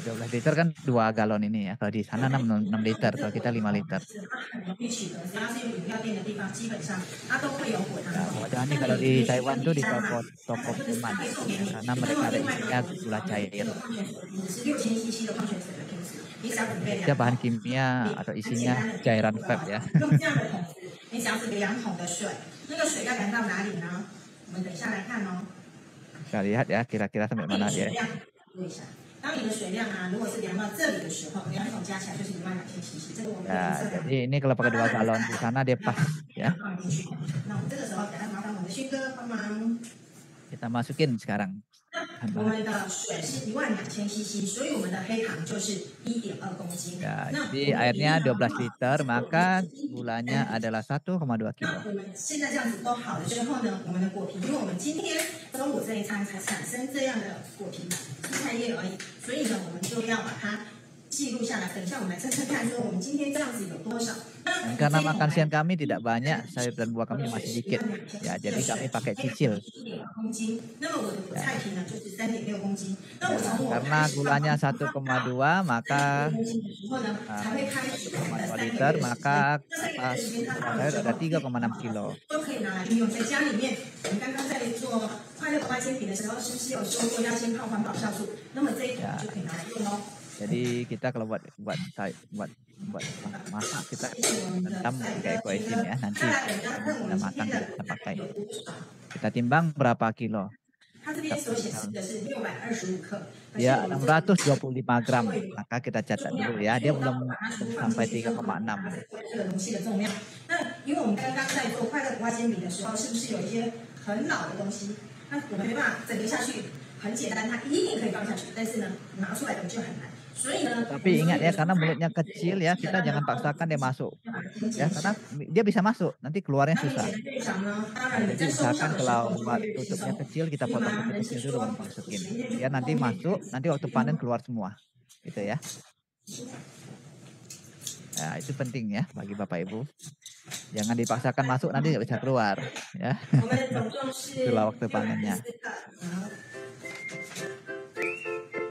12 liter kan dua galon ini ya. Kalau di sana 6, 6 liter, kalau kita 5 liter. Nah, ini kalau di Taiwan tuh di toko toko minuman ya, karena mereka ada isinya gula cair. Ya, bahan kimia atau isinya cairan vape ya. Kita lihat ya kira-kira sampai mana dia ini kalau pakai dua galon di sana dia pas ya. Kita masukin sekarang. 我们的水是一万两千 CC，所以我们的黑糖就是一点二公斤。那这样子都好了之后呢，我们的果皮，因为我们今天中午这一餐才产生这样的果皮液而已，所以呢，我们就要把它。记录下来，等一下我们来测测看，说我们今天这样子有多少。Dan karena makan siang kami tidak banyak, sayur dan buah kami masih sedikit. Ya, jadi kami pakai cicil. Ya, karena gulanya 1,2 maka uh, 2 liter, maka pas sayur ada 3,6 kilo. Ya. Jadi kita kalau buat buat buat buat buat masak kita rendam pakai koecin ya nanti kita matang kita pakai. Kita timbang berapa kilo? Ya 625 gram maka kita catat dulu ya dia belum, sampai 3,6. 那我没办法再留下去，很简单，它一定可以放下去，但是呢，拿出来的就很难。tapi ingat ya karena mulutnya kecil ya kita jangan paksakan dia masuk ya karena dia bisa masuk nanti keluarnya susah. Jadi usahakan kalau tutupnya kecil kita potong tutup kecil dulu masukin ya nanti masuk nanti waktu panen keluar semua gitu ya. Nah, itu penting ya bagi Bapak Ibu. Jangan dipaksakan masuk nanti nggak bisa keluar ya. Itulah waktu panennya.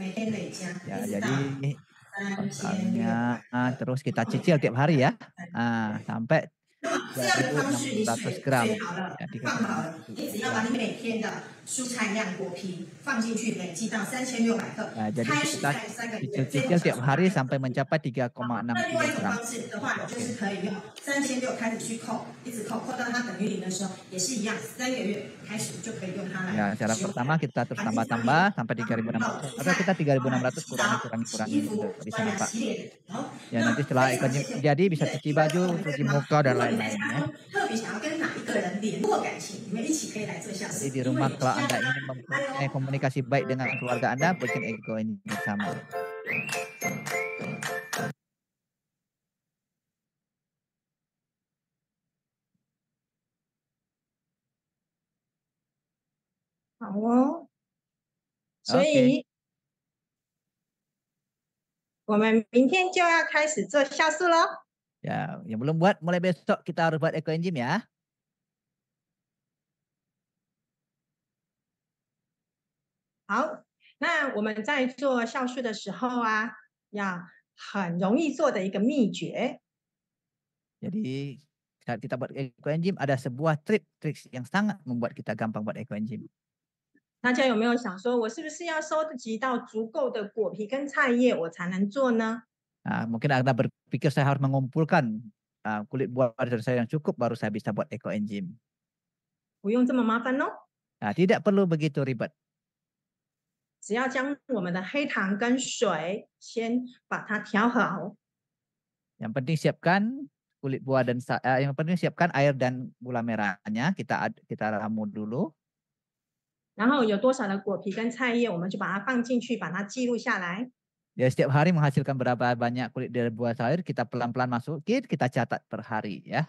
Ya, jadi totalnya ah, terus kita cicil tiap hari ya. Ah, sampai 3600 gram. Jadi Nah, jadi kita cicil tiap hari sampai mencapai 3,6 kilogram. Ya, cara pertama kita terus tambah-tambah sampai 3.600. Atau kita 3.600 kurangi kurangi kurangi Bisa nampak. Ya nanti setelah ikan jadi bisa cuci baju, cuci muka dan lain-lainnya. Jadi di rumah kalau anda ingin mempunyai komunikasi baik dengan keluarga Anda, bikin ego ini bersama. 哦，所以我们明天就要开始做酵素喽。Ya, yang belum buat mulai besok kita harus buat eco enzim ya. 好，那我们在做孝顺的时候啊，要很容易做的一个秘诀。Jadi saat kita buat ecoenzim ada sebuah trik trik yang sangat membuat kita gampang buat ecoenzim. 大家有没有想说，我是不是要收集到足够的果皮跟菜叶，我才能做呢？啊，mungkin nah, ada berpikir saya harus mengumpulkan ah, kulit buah dari saya yang cukup baru saya bisa buat ecoenzim. 不用这么麻烦哦。啊，tidak perlu begitu ribet. 只要将我们的黑糖跟水先把它调好。Yang penting siapkan kulit buah dan eh, yang penting siapkan air dan gula merahnya kita kita ramu dulu. 然后有多少的果皮跟菜叶，我们就把它放进去，把它记录下来。Ya setiap hari menghasilkan berapa banyak kulit dari buah sayur kita pelan-pelan masukin, kita catat per hari ya.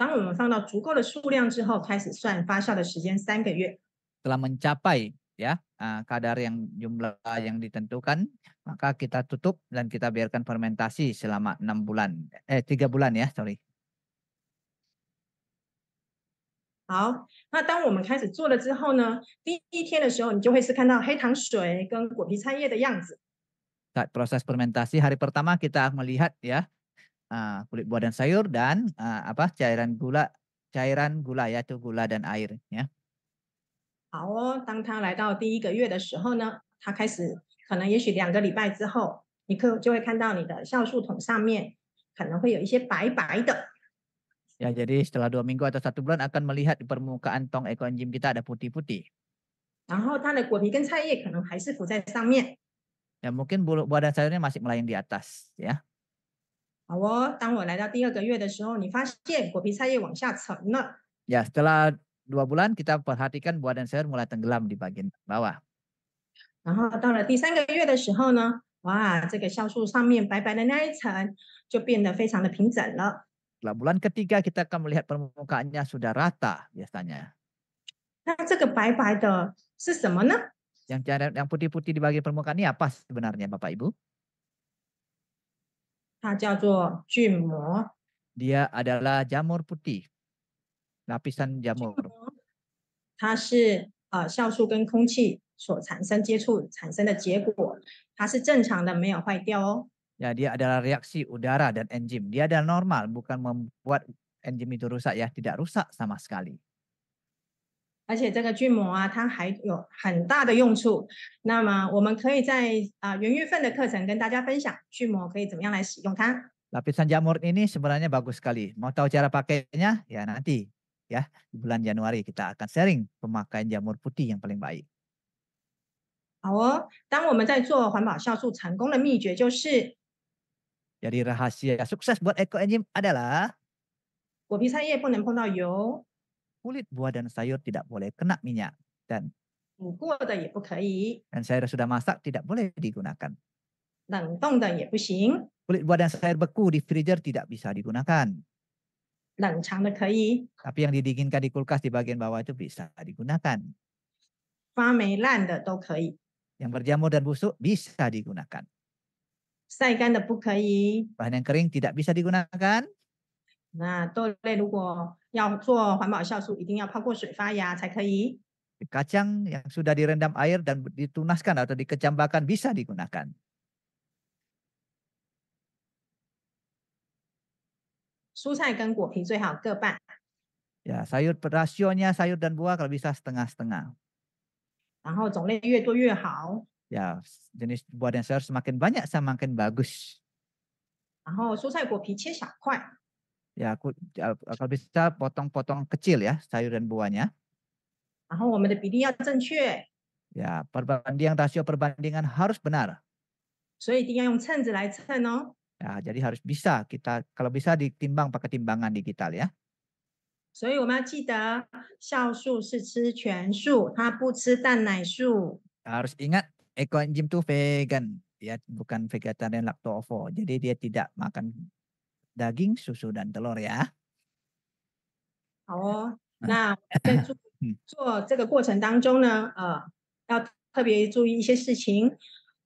当我们放到足够的数量之后，开始算发酵的时间三个月。Telah mencapai ya eh, kadar yang jumlah yang ditentukan maka kita tutup dan kita biarkan fermentasi selama enam bulan eh tiga bulan ya sorry 好，那当我们开始做了之后呢，第一天的时候，你就会是看到黑糖水跟果皮菜叶的样子。Saat proses fermentasi hari pertama kita melihat ya eh, kulit buah dan sayur dan eh, apa cairan gula cairan gula yaitu gula dan air ya. 好哦，当他来到第一个月的时候呢，他开始可能也许两个礼拜之后，你可就会看到你的酵素桶上面可能会有一些白白的。Ya, jadi setelah dua minggu atau satu bulan akan melihat di permukaan tong e k o e n z i m kita ada putih-putih. 然后它的果皮跟菜叶可能还是浮在上面。Ya, mungkin buah dan sayur ini masih melayang di atas, ya. 好哦，当我来到第二个月的时候，你发现果皮菜叶往下沉了。Ya, setelah dua bulan kita perhatikan buah dan sayur mulai tenggelam di bagian bawah. 然后到了第三个月的时候呢，哇，这个酵素上面白白的那一层就变得非常的平整了。Setelah bulan ketiga kita akan melihat permukaannya sudah rata biasanya. 那这个白白的是什么呢？Yang yang putih-putih di bagian permukaan ini apa sebenarnya Bapak Ibu? 它叫做菌膜。Dia adalah jamur putih, lapisan jamur. 它是呃酵素跟空气所产生接触产生的结果，它是正常的，没有坏掉哦。Ya, dia adalah reaksi udara dan enzim. Dia adalah normal, bukan membuat enzim itu rusak ya, tidak rusak sama sekali. 而且这个菌膜啊，它还有很大的用处。那么我们可以在啊、呃、元月份的课程跟大家分享菌膜可以怎么样来使用它。Lapisan jamur ini sebenarnya bagus sekali. Mau tahu cara pakainya? Ya nanti ya di bulan Januari kita akan sharing pemakaian jamur putih yang paling baik. 好哦，当我们在做环保酵素成功的秘诀就是。Jadi rahasia sukses buat eco enzyme adalah kulit buah dan sayur tidak boleh kena minyak dan sayur sudah masak tidak boleh digunakan，冷冻的也不行，kulit buah dan sayur beku di freezer tidak bisa digunakan。tapi yang didinginkan di kulkas di bagian bawah itu bisa digunakan. Yang berjamur dan busuk bisa digunakan. Bahan yang kering tidak bisa digunakan. Nah, 豆类如果要做环保酵素，一定要泡过水发芽才可以。Kacang yang sudah direndam air dan ditunaskan atau dikecambakan bisa digunakan. 蔬菜跟果皮最好各半。Ya, sayur rasionya sayur dan buah kalau bisa setengah-setengah. Ya, jenis buah dan sayur semakin banyak semakin bagus. Ya, aku, kalau bisa potong-potong kecil ya sayur dan buahnya. Ya, perbandingan rasio perbandingan harus benar. Jadi, harus 所以一定要用秤子来称哦。Nah, jadi harus bisa kita kalau bisa ditimbang pakai timbangan digital ya. harus ingat, Eko itu vegan, ya bukan vegetarian lacto-ovo. Jadi dia tidak makan daging, susu dan telur ya. nah,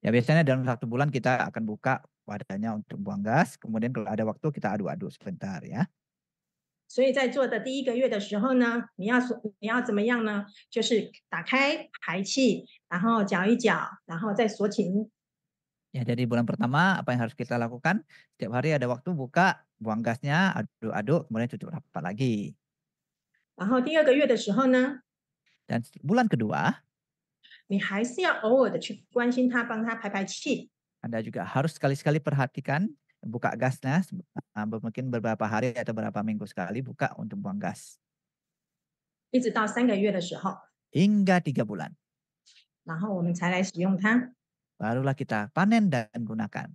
Ya biasanya dalam satu bulan kita akan buka wadahnya untuk buang gas. Kemudian kalau ada waktu kita aduk-aduk sebentar ya. 所以在做的第一个月的时候呢，你要你要怎么样呢？就是打开排气，然后搅一搅，然后再锁紧。Ya jadi bulan pertama apa yang harus kita lakukan? Setiap hari ada waktu buka, buang gasnya, aduk-aduk, kemudian tutup rapat lagi. Dan bulan kedua. 你还是要偶尔的去关心他，帮他排排气。Anda juga harus sekali-sekali perhatikan buka gasnya, ah, mungkin beberapa hari atau beberapa minggu sekali buka untuk buang gas. 一直到三个月的时候，hingga tiga bulan，然后我们才来使用它。Barulah kita panen dan gunakan.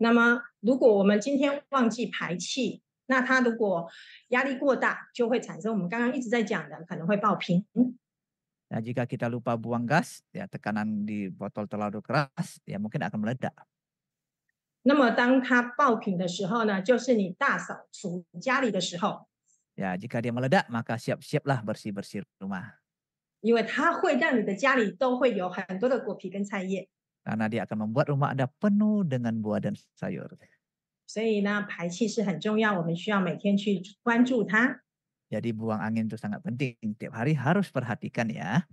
那么，如果我们今天忘记排气，那他如果压力过大，就会产生我们刚刚一直在讲的，可能会爆瓶。那如果 kita lupa buang gas, ya tekanan di botol terlalu keras, ya mungkin akan meledak。那么当它爆品的时候呢，就是你大扫除家里的时候。Ya jika dia meledak, maka siap-siaplah bersih-bersih rumah。因为它会让你的家里都会有很多的果皮跟菜叶。那他将会让你的家 a 都会有很 m 的果皮跟菜叶。那他将会让 a n 家里都 e n 很多 d 果皮跟菜叶。那他将会让你的家所以呢，排气是很重要，我们需要每天去关注它。Jadi buang angin itu sangat penting. Tiap hari harus perhatikan ya.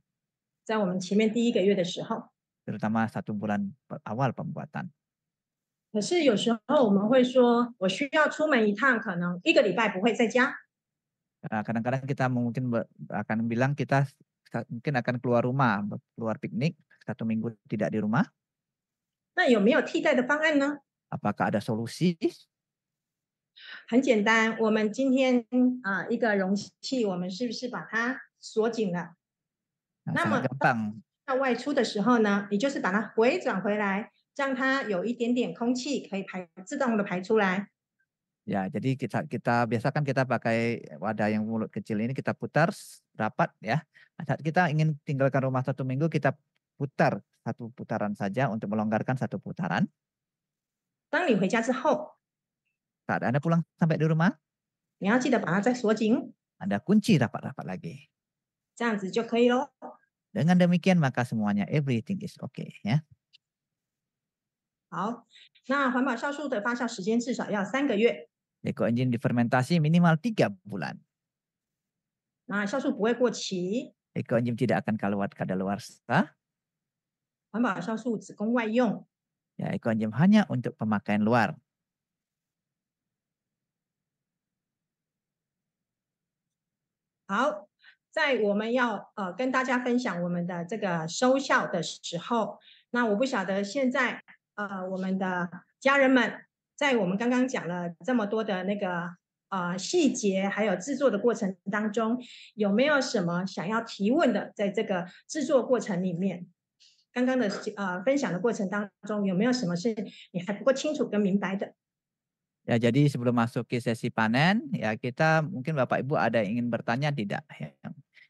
在我们前面第一个月的时候。Terutama satu bulan awal pembuatan. 可是有时候我们会说，我需要出门一趟，可能一个礼拜不会在家。Kadang-kadang kita mungkin akan bilang kita mungkin akan keluar rumah, keluar piknik satu minggu tidak di rumah. 那有没有替代的方案呢？Apakah ada solusi? 很简单，我们今天啊、呃、一个容器，我们是不是把它锁紧了？那么要外出的时候呢，你就是把它回转回来，让它有一点点空气可以排自动的排出来。Ya, jadi kita kita biasakan kita pakai wadah yang mulut kecil ini kita putar rapat ya. Nah, saat kita ingin tinggalkan rumah satu minggu kita putar satu putaran saja untuk melonggarkan satu putaran. 当你回家之后 saat Anda pulang sampai di rumah, kunci rapat-rapat lagi. demikian maka semuanya everything is okay ya. engine difermentasi minimal 3 bulan. 那酵素不会过期，Ekoenjim tidak akan keluar kadaluarsa. 环保酵素只供外用，在我们要呃跟大家分享我们的这个收效的时候，那我不晓得现在呃我们的家人们在我们刚刚讲了这么多的那个呃细节还有制作的过程当中，有没有什么想要提问的？在这个制作过程里面。刚刚的呃分享的过程当中，有没有什么是你还不够清楚跟明白的？Ya, jadi sebelum masuk ke sesi panen, ya kita mungkin Bapak Ibu ada yang ingin bertanya tidak? Ya,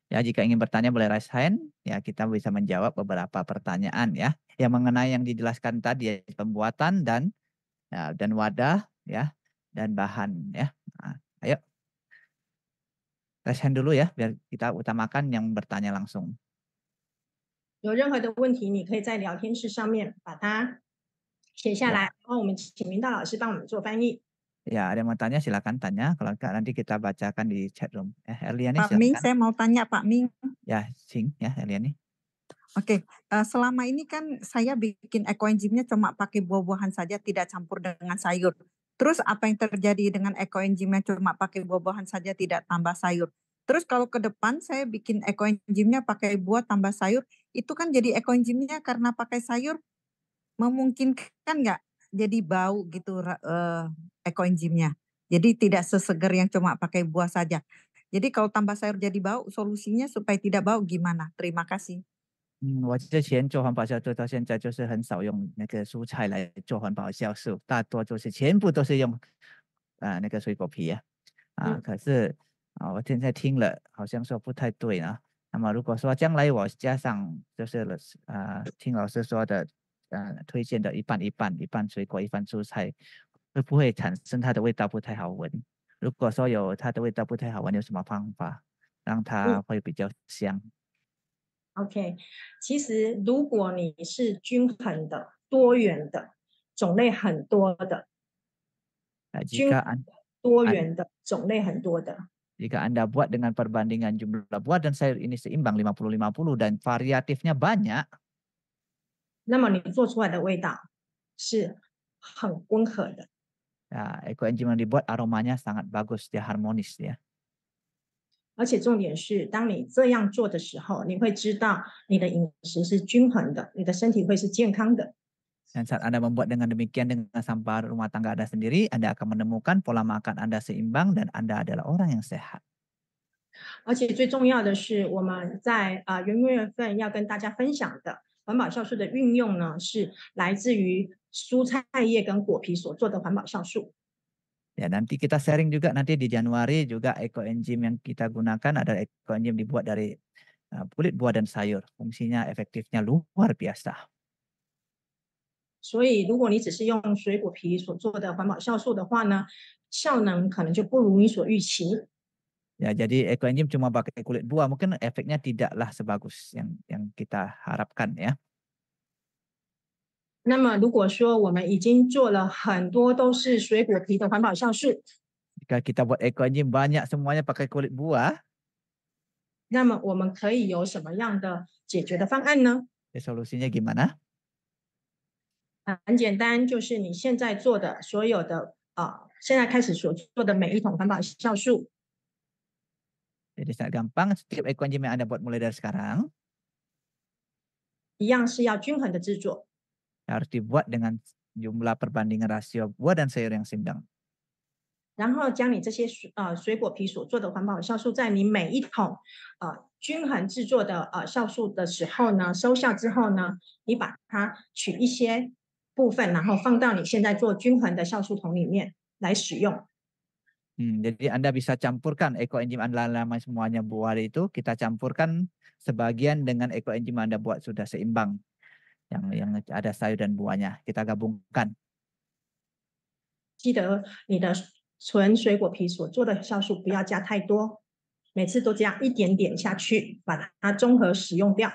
ya, jika ingin bertanya boleh raise hand, ya kita bisa menjawab beberapa pertanyaan ya. Yang mengenai yang dijelaskan tadi ya, pembuatan dan ya, dan wadah ya dan bahan ya. Nah, ayo. Raise hand dulu ya biar kita utamakan yang bertanya langsung. 有任何的问题，你可以在聊天室上面把它写下来，然后我们请明道老师帮我们做翻译。Ya, ada yang mau tanya silakan tanya. Kalau enggak nanti kita bacakan di chat room. Eh, Eliani Pak Ming, saya mau tanya Pak Ming. Ya, sing ya Eliani. Oke, okay. uh, eh, selama ini kan saya bikin ekoenzimnya cuma pakai buah-buahan saja, tidak campur dengan sayur. Terus apa yang terjadi dengan ekoenzimnya cuma pakai buah-buahan saja, tidak tambah sayur? Terus kalau ke depan saya bikin ekoenzimnya pakai buah tambah sayur, itu kan jadi eco karena pakai sayur memungkinkan nggak jadi bau gitu uh, eh, ekonjimnya Jadi tidak seseger yang cuma pakai buah saja. Jadi kalau tambah sayur jadi bau, solusinya supaya tidak bau gimana? Terima kasih. 嗯，我之前做环保酵素到现在就是很少用那个蔬菜来做环保酵素，大多就是全部都是用呃那个水果皮啊。啊，嗯、可是啊，我现在听了好像说不太对呢。Hmm, 那么如果说将来我加上就是呃啊听老师说的，呃推荐的一半一半一半水果一半蔬菜，会不会产生它的味道不太好闻？如果说有它的味道不太好闻，有什么方法让它会比较香？OK，其实如果你是均衡的、多元的、种类很多的，均衡多元的种类很多的。Jika Anda buat dengan perbandingan jumlah buah dan sayur ini seimbang 50-50 dan variatifnya banyak, Ya, ekoenzim yang dibuat aromanya sangat bagus, dia harmonis ya. 而且重点是，当你这样做的时候，你会知道你的饮食是均衡的，你的身体会是健康的。dan saat Anda membuat dengan demikian dengan sampah rumah tangga Anda sendiri, Anda akan menemukan pola makan Anda seimbang dan Anda adalah orang yang sehat. 而且最重要的是，我们在啊元月份要跟大家分享的环保酵素的运用呢，是来自于蔬菜叶跟果皮所做的环保酵素。Ya, nanti kita sharing juga nanti di Januari juga ekoenzim yang kita gunakan ada ekoenzim dibuat dari uh, kulit buah dan sayur. Fungsinya efektifnya luar biasa. 所以，如果你只是用水果皮所做的环保酵素的话呢，效能可能就不如你所预期。呀，jadi e k o e n z i m cuma pakai kulit buah, mungkin efeknya tidaklah sebagus yang yang kita harapkan ya。那么，如果说我们已经做了很多都是水果皮的环保酵素，如果 kita buat e c o e n z y m banyak semuanya pakai kulit buah，那么我们可以有什么样的解决的方案呢 s o l u s i n y a gimana？很简单，就是你现在做的所有的啊，现在开始所做的每一桶环保酵素。Sederhana setiap ekonji yang anda buat mulai dari sekarang，一样是要均衡的制作。Harus dibuat dengan jumlah perbandingan rasio buah dan sayur yang simbang。然后将你这些呃水果皮所做的环保酵素，在你每一桶呃均衡制作的呃酵素的时候呢，收效之后呢，你把它取一些。部分，然后放到你现在做均衡的酵素桶里面来使用。嗯，jadi anda bisa campurkan eco e n z y m anda lama semuanya buah itu kita campurkan s e b a g i a n dengan eco e n z y m anda buat sudah seimbang yang yang ada sayur dan buahnya kita gabungkan。记得你的纯水果皮所做的酵素不要加太多，每次都加一点点下去，把它综合使用掉。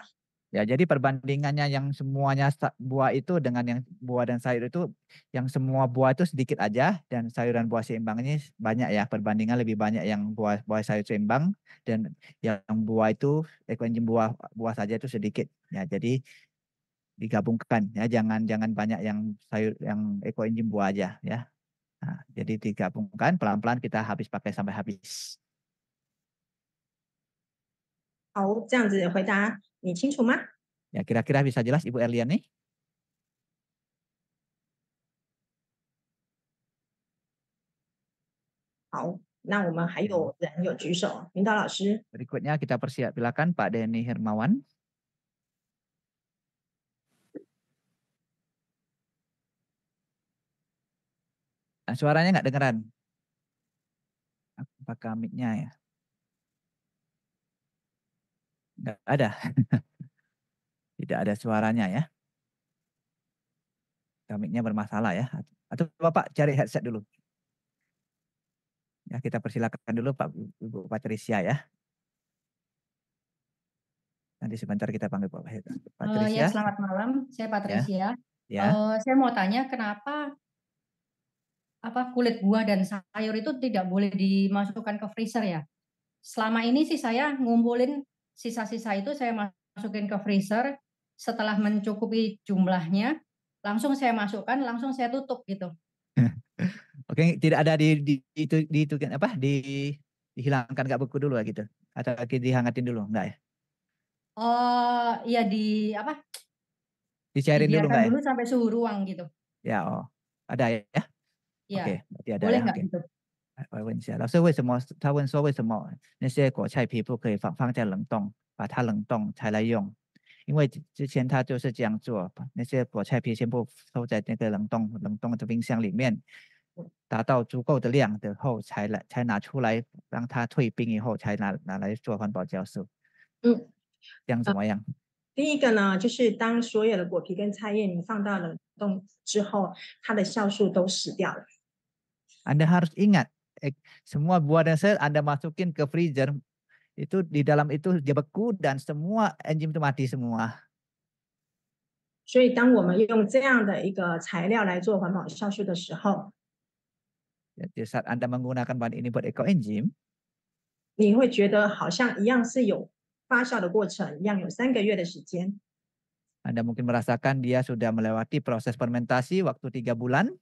Ya, jadi perbandingannya yang semuanya buah itu dengan yang buah dan sayur itu yang semua buah itu sedikit aja dan sayuran buah seimbang ini banyak ya perbandingan lebih banyak yang buah buah sayur seimbang dan yang buah itu ekwanjim eh, buah buah saja itu sedikit. Ya, jadi digabungkan ya jangan jangan banyak yang sayur yang ekoenjim eh, buah aja ya. Nah, jadi digabungkan pelan-pelan kita habis pakai sampai habis. 好，这样子回答你清楚吗？Ya, kira-kira bisa jelas Ibu nih? Iya. Berikutnya kita persiapkan Pak Denny Hermawan. Nah, suaranya nggak dengeran. Apakah mic-nya ya? Nggak ada. Tidak ada suaranya ya. Kamiknya bermasalah ya. Atau Bapak cari headset dulu. Ya, kita persilakan dulu Pak Ibu Patricia ya. Nanti sebentar kita panggil Pak eh, ya, Patricia. Uh, ya, selamat malam. Saya ya. Patricia. Ya. Ya. Uh, saya mau tanya kenapa apa kulit buah dan sayur itu tidak boleh dimasukkan ke freezer ya? Selama ini sih saya ngumpulin sisa-sisa itu saya masukin ke freezer. Setelah mencukupi jumlahnya, langsung saya masukkan, langsung saya tutup gitu. Oke, tidak ada di di itu di, di, apa di dihilangkan gak beku dulu gitu atau dihangatin dulu enggak ya? Oh, iya di apa? Dicairin dulu nggak ya? dulu sampai suhu ruang gitu. Ya, oh. Ada ya? Ya. Oke, okay, ada. Boleh ya? nggak okay. gitu? 我问一下老师，为什么他问说为什么那些果菜皮不可以放放在冷冻，把它冷冻才来用？因为之前他就是这样做，把那些果菜皮全部收在那个冷冻冷冻的冰箱里面，达到足够的量的后才来才拿出来，让它退冰以后才拿拿来做环保酵素。嗯，这样怎么样？第一个呢，就是当所有的果皮跟菜叶你放到冷冻之后，它的酵素都死掉了。And harus ingat. semua buah dan sel Anda masukin ke freezer, itu di dalam itu beku dan semua enzim itu mati semua. 所以，当我们用这样的一个材料来做环保酵素的时候，jadi Anda menggunakan bahan ini buat ekoenzim，你会觉得好像一样是有发酵的过程，一样有三个月的时间。Anda mungkin merasakan dia sudah melewati proses fermentasi waktu tiga bulan.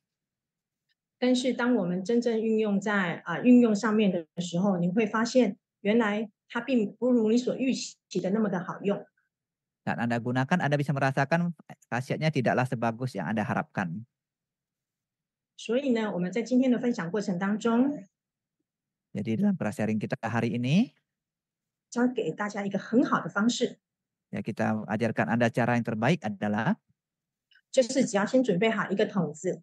但是，当我们真正运用在啊运用上面的时候，你会发现，原来它并不如你所预期的那么的好用。Kalau anda gunakan, anda bisa merasakan khasiatnya tidaklah sebagus yang anda harapkan。所以呢，我们在今天的分享过程当中，jadi dalam p e r b i n a n g kita hari ini，教给大家一个很好的方式。Kita ajarkan anda cara yang terbaik adalah，就是只要先准备好一个桶子。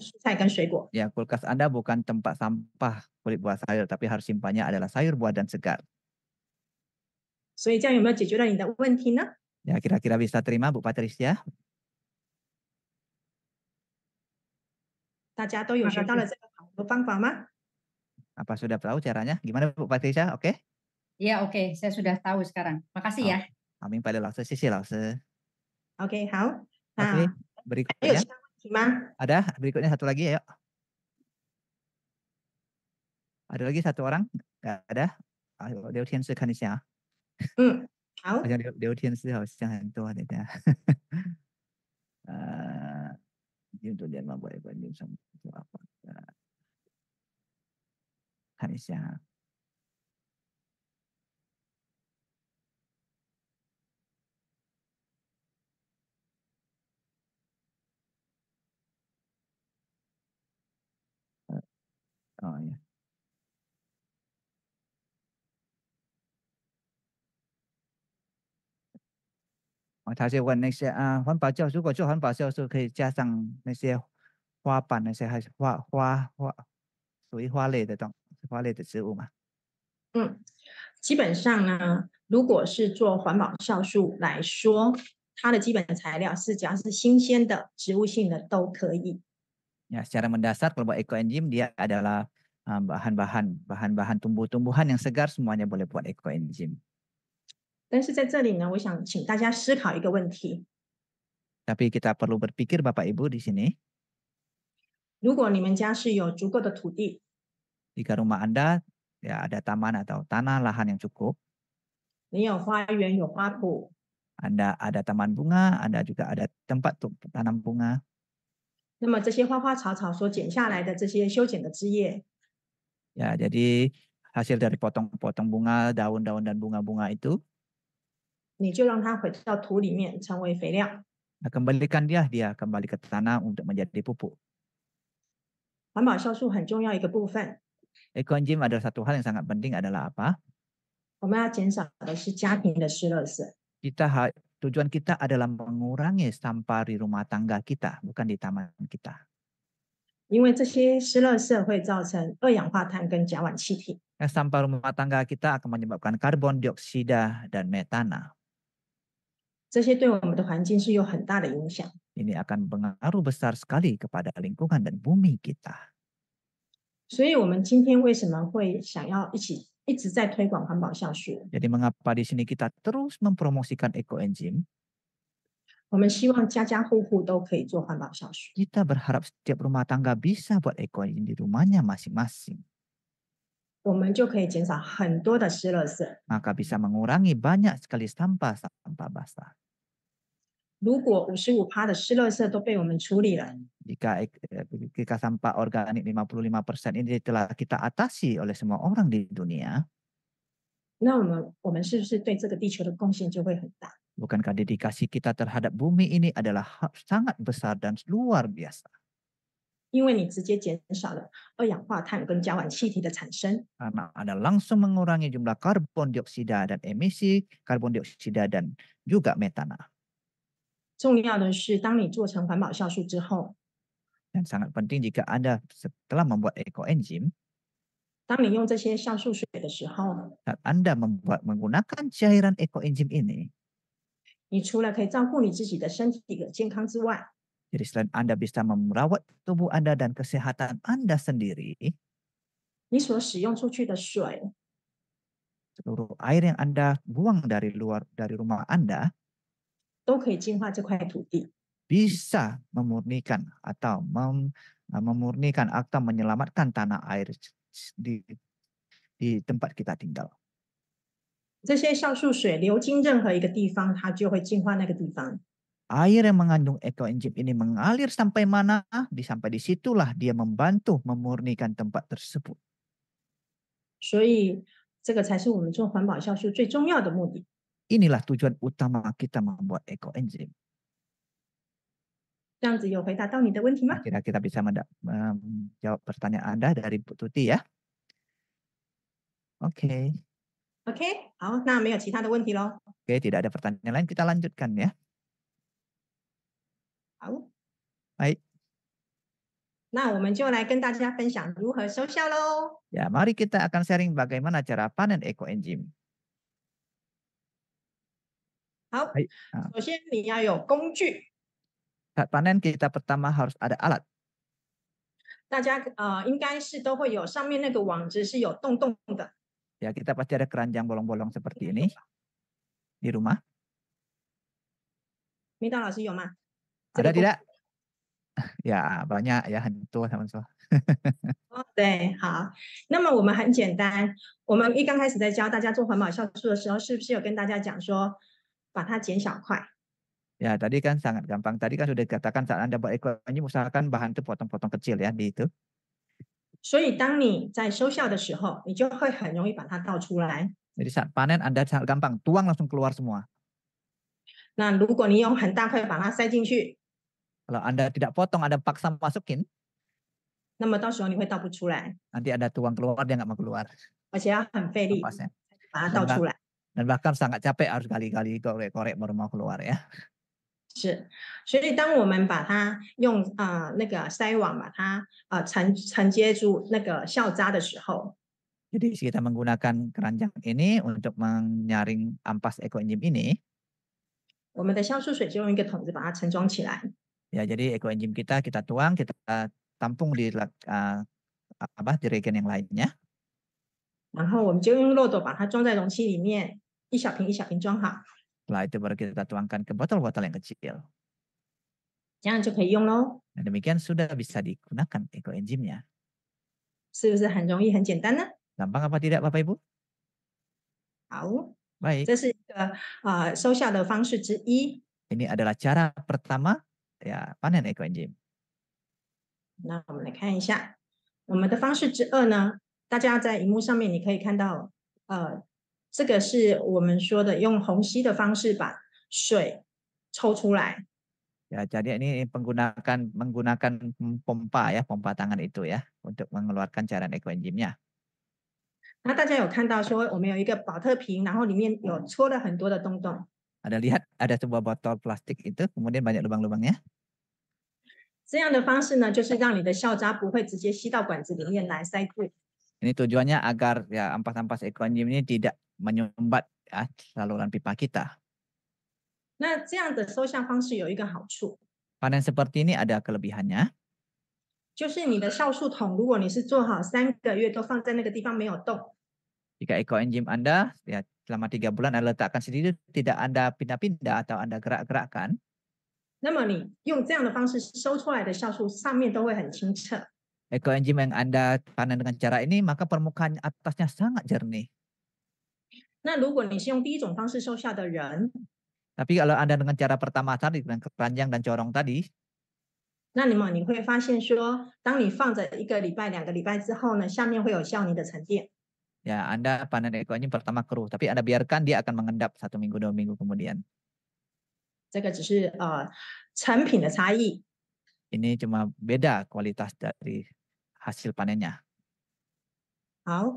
蔬菜跟水果。Ya, kulkas Anda bukan tempat sampah kulit buah sayur, tapi harus simpannya adalah sayur buah dan segar. 所以这样有没有解决到你的问题呢？Ya, kira-kira bisa terima Bu Patricia? Apa sudah tahu caranya? Gimana Bu Patricia? Oke? Okay? Ya, oke. Okay. Saya sudah tahu sekarang. Makasih oh, ya. Amin pada langsung sisi langsung. Oke, okay, how? 好。那 okay, nah, berikutnya. Ayo, ada? Berikutnya satu lagi ya. Ada lagi satu orang? Gak ada? 啊，有聊天室看一下。嗯，好。好像聊聊天室好像很多，等下。呃，印度联盟委员会什么？看一下。哦，他就问那些啊环保教，如果做环保教素，可以加上那些花瓣那些还是花花花属于花类的东花类的植物嘛？嗯，基本上呢，如果是做环保酵素来说，它的基本材料是只要是新鲜的植物性的都可以。Ya, secara mendasar kalau kelompok ekoenzim dia adalah ah, bahan-bahan bahan-bahan tumbuh-tumbuhan yang segar semuanya boleh buat ekoenzim. Tapi kita perlu berpikir Bapak Ibu di sini. Jika rumah Anda ya ada taman atau tanah lahan yang cukup. Anda ada taman bunga, Anda juga ada tempat untuk tanam bunga. 那么这些花花草草所剪下来的这些修剪的枝叶，Yeah，jadi hasil dari potong-potong bunga, daun-daun dan bunga-bunga itu，你就让它回到土里面成为肥料。Kembalikan dia, dia kembali ke tanah untuk menjadi pupuk。环保酵素很重要一个部分。e c o e n z y m adalah satu hal yang sangat penting adalah apa？我们要减少的是家庭的水 l o kita ha Tujuan kita adalah mengurangi sampah di rumah tangga kita, bukan di taman kita. sampah rumah tangga kita akan menyebabkan karbon dioksida dan metana. Ini akan pengaruh besar sekali kepada lingkungan dan bumi kita. 所以我们今天为什么会想要一起一直在推广环保酵素。Jadi mengapa di sini kita terus mempromosikan enzyme? 我们希望家家户户都可以做环保酵素。Kita berharap setiap rumah tangga bisa buat eco enzyme di rumahnya masing-masing. 我们就可以减少很多的湿垃圾。Maka bisa mengurangi banyak sekali sampah sampah basah. 如果五十五趴的湿垃圾都被我们处理了。Jika eh, jika sampah organik lima lima puluh persen ini telah kita atasi oleh semua orang di dunia. nah, dedikasi kita terhadap bumi ini adalah sangat besar dan luar biasa? Karena Anda langsung mengurangi jumlah karbon dioksida dan emisi karbon dioksida dan juga metana. Yang sangat penting jika Anda setelah membuat ekoenzim, 当你用这些酵素水的时候，saat Anda membuat menggunakan cairan ekoenzim ini, 你除了可以照顾你自己的身体的健康之外，jadi selain Anda bisa merawat tubuh Anda dan kesehatan Anda sendiri, air yang Anda buang dari luar dari rumah Anda, 都可以净化这块土地。Bisa memurnikan atau mem, e, memurnikan atau menyelamatkan tanah air di di tempat kita tinggal. air yang mengandung ekoenzim ini mengalir sampai mana? Di sampai disitulah dia membantu memurnikan tempat tersebut. 所以，这个才是我们做环保酵素最重要的目的。Inilah tujuan utama kita membuat ekoenzim. Kira-kira kita bisa menjawab um, pertanyaan Anda dari Bu Tuti ya. Oke. Okay. Oke, okay. oh, nah, Oke, okay, tidak ada pertanyaan lain, kita lanjutkan ya. Baik. Nah, Ya, mari kita akan sharing bagaimana cara panen ekoenzim. 好，首先你要有工具。打 panen，kita pertama harus ada alat。大家呃，应该是都会有，上面那个网子是有洞洞的。Ya，kita pasti ada keranjang bolong-bolong seperti ini di rumah。m i d a 老师有吗？Ada tidak？Ya，banyak ya，很多，怎么说？哦，对，好。那么我们很简单，我们一刚开始在教大家做环保酵素的时候，是不是有跟大家讲说？把它减小块。Ya, tadi kan sangat gampang. Tadi kan sudah dikatakan saat Anda buat ekonomi, usahakan bahan itu potong-potong kecil ya di itu. 所以当你在收效的时候，你就会很容易把它倒出来。Jadi saat panen Anda sangat gampang, tuang langsung keluar semua. 那如果你用很大块把它塞进去，kalau Anda tidak potong, Anda paksa masukin, 那么到时候你会倒不出来，nanti Anda tuang keluar, dia nggak mau keluar. 而且要很费力把它倒出来。dan bahkan sangat capek harus kali-kali korek-korek baru mau keluar ya. 是，所以当我们把它用啊、呃、那个筛网把它啊、呃、缠缠接住那个校渣的时候，jadi kita menggunakan keranjang ini untuk menyaring ampas ekoenzim ini，我们的酵素水就用一个桶子把它盛装起来。Ya, jadi ekoenzim kita kita tuang kita tampung di uh, apa di regen yang lainnya. Setelah itu baru kita tuangkan ke botol-botol yang kecil. demikian sudah bisa digunakan ekoenzimnya. 是不是很容易、很简单呢？Gampang apa tidak, Bapak Ibu? Baik. Ini adalah cara pertama ya panen ekoenzim. 那我们来看一下我们的方式之二呢，大家在荧幕上面你可以看到，呃，这个是我们说的，用虹吸的方式把水抽出来。呀，Jadi ini menggunakan menggunakan pompa ya, pompa tangan itu ya, untuk mengeluarkan cairan a q u a r i m n y a 那大家有看到说我们有一个保特瓶，然后里 ada lihat ada sebuah botol plastik itu, kemudian banyak lubang-lubangnya。ini tujuannya agar ya ampas-ampas a q u a r i m ini tidak menyumbat ya, saluran pipa kita. Nah, Panen seperti ini ada kelebihannya. 就是你的酵素桶，如果你是做好三个月都放在那个地方没有动。Jika ekoenzim Anda ya selama tiga bulan Anda letakkan sendiri, tidak Anda pindah-pindah atau Anda gerak-gerakkan. 那么你用这样的方式收出来的酵素上面都会很清澈。Ekoenzim yang Anda panen dengan cara ini, maka permukaan atasnya sangat jernih. 那如果你是用第一种方式收下的人，tapi kalau anda dengan cara pertama tadi dengan keranjang dan corong tadi，那你们你会发现说，当你放着一个礼拜、两个礼拜之后呢，下面会有效你的沉淀。Ya, Anda panen ekornya pertama keruh, tapi Anda biarkan dia akan mengendap satu minggu dua minggu kemudian. Ini cuma beda kualitas dari hasil panennya. 好，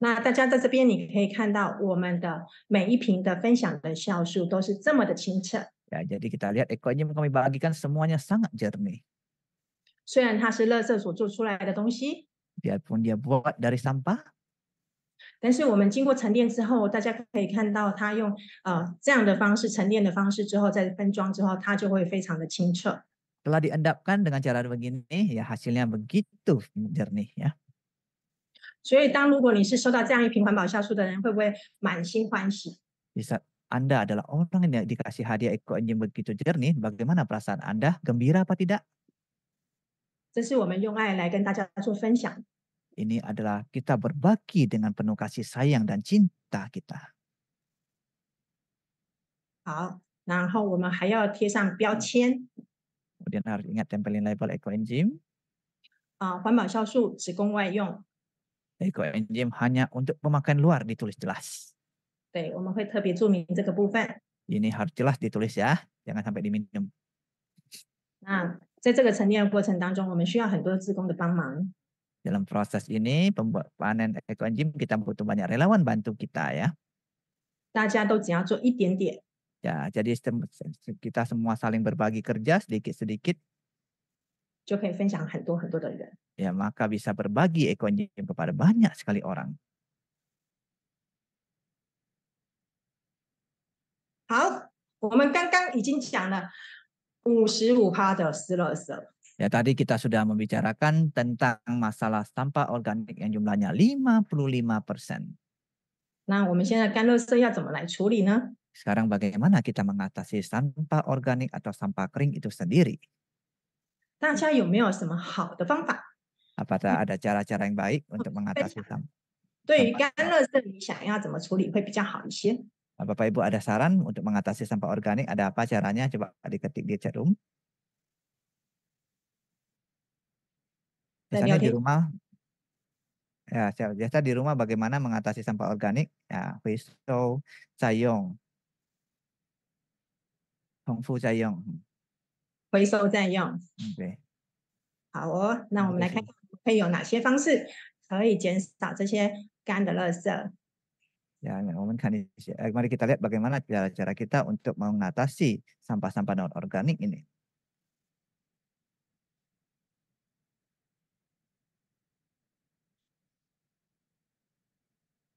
那大家在这边，你可以看到我们的每一瓶的分享的酵素都是这么的清澈。y e a j a d i kita lihat ekornya, kami bagi kan semuanya sangat jernih. 虽然它是垃圾所做出来的东西，dia pun dia buat dari sampah，但是我们经过沉淀之后，大家可以看到它用呃这样的方式沉淀的方式之后，在分装之后，它就会非常的清澈。k e t i k diendapkan dengan cara begini, ya hasilnya begitu jernih, ya. 所以，当如果你是收到这样一瓶环保酵素的人，会不会满心欢喜？Bisa Anda adalah orang yang dikasih hadiah ekor anjing begitu jernih, bagaimana perasaan Anda? Gembira apa tidak? 这是我们用爱来跟大家做分享。Ini adalah kita berbagi dengan penuh kasih sayang dan cinta kita. 好，然后我们还要贴上标签。Kemudian harus ingat tempelin label Eco ekoenzim. 啊，环保酵素只供外用。ekoenzim hanya untuk pemakaian luar ditulis jelas. Ini harus jelas ditulis ya, jangan sampai diminum. Nah, dalam proses ini pembuat panen ekoenzim kita butuh banyak relawan bantu kita ya. Ya, jadi kita semua saling berbagi kerja sedikit-sedikit ya maka bisa berbagi ekonomi kepada banyak sekali orang. Ya tadi kita sudah membicarakan tentang masalah sampah organik yang jumlahnya 55 persen. Sekarang bagaimana kita mengatasi sampah organik atau sampah kering itu sendiri? 大家有没有什么好的方法？apakah ada cara-cara yang baik untuk mengatasi hutang. Bapak Ibu ada saran untuk mengatasi sampah organik? Ada apa caranya? Coba diketik di chat room. Biasanya di rumah, ya biasa di rumah bagaimana mengatasi sampah organik? Ya, Huisou Zayong. Hongfu Zayong. Huisou Zayong. 对。好哦，那我们来看看会有哪些方式可以减少这些干的垃圾？Yeah，让我们看一 Mari kita lihat bagaimana c a r a kita untuk mengatasi sampah-sampah non-organik ini。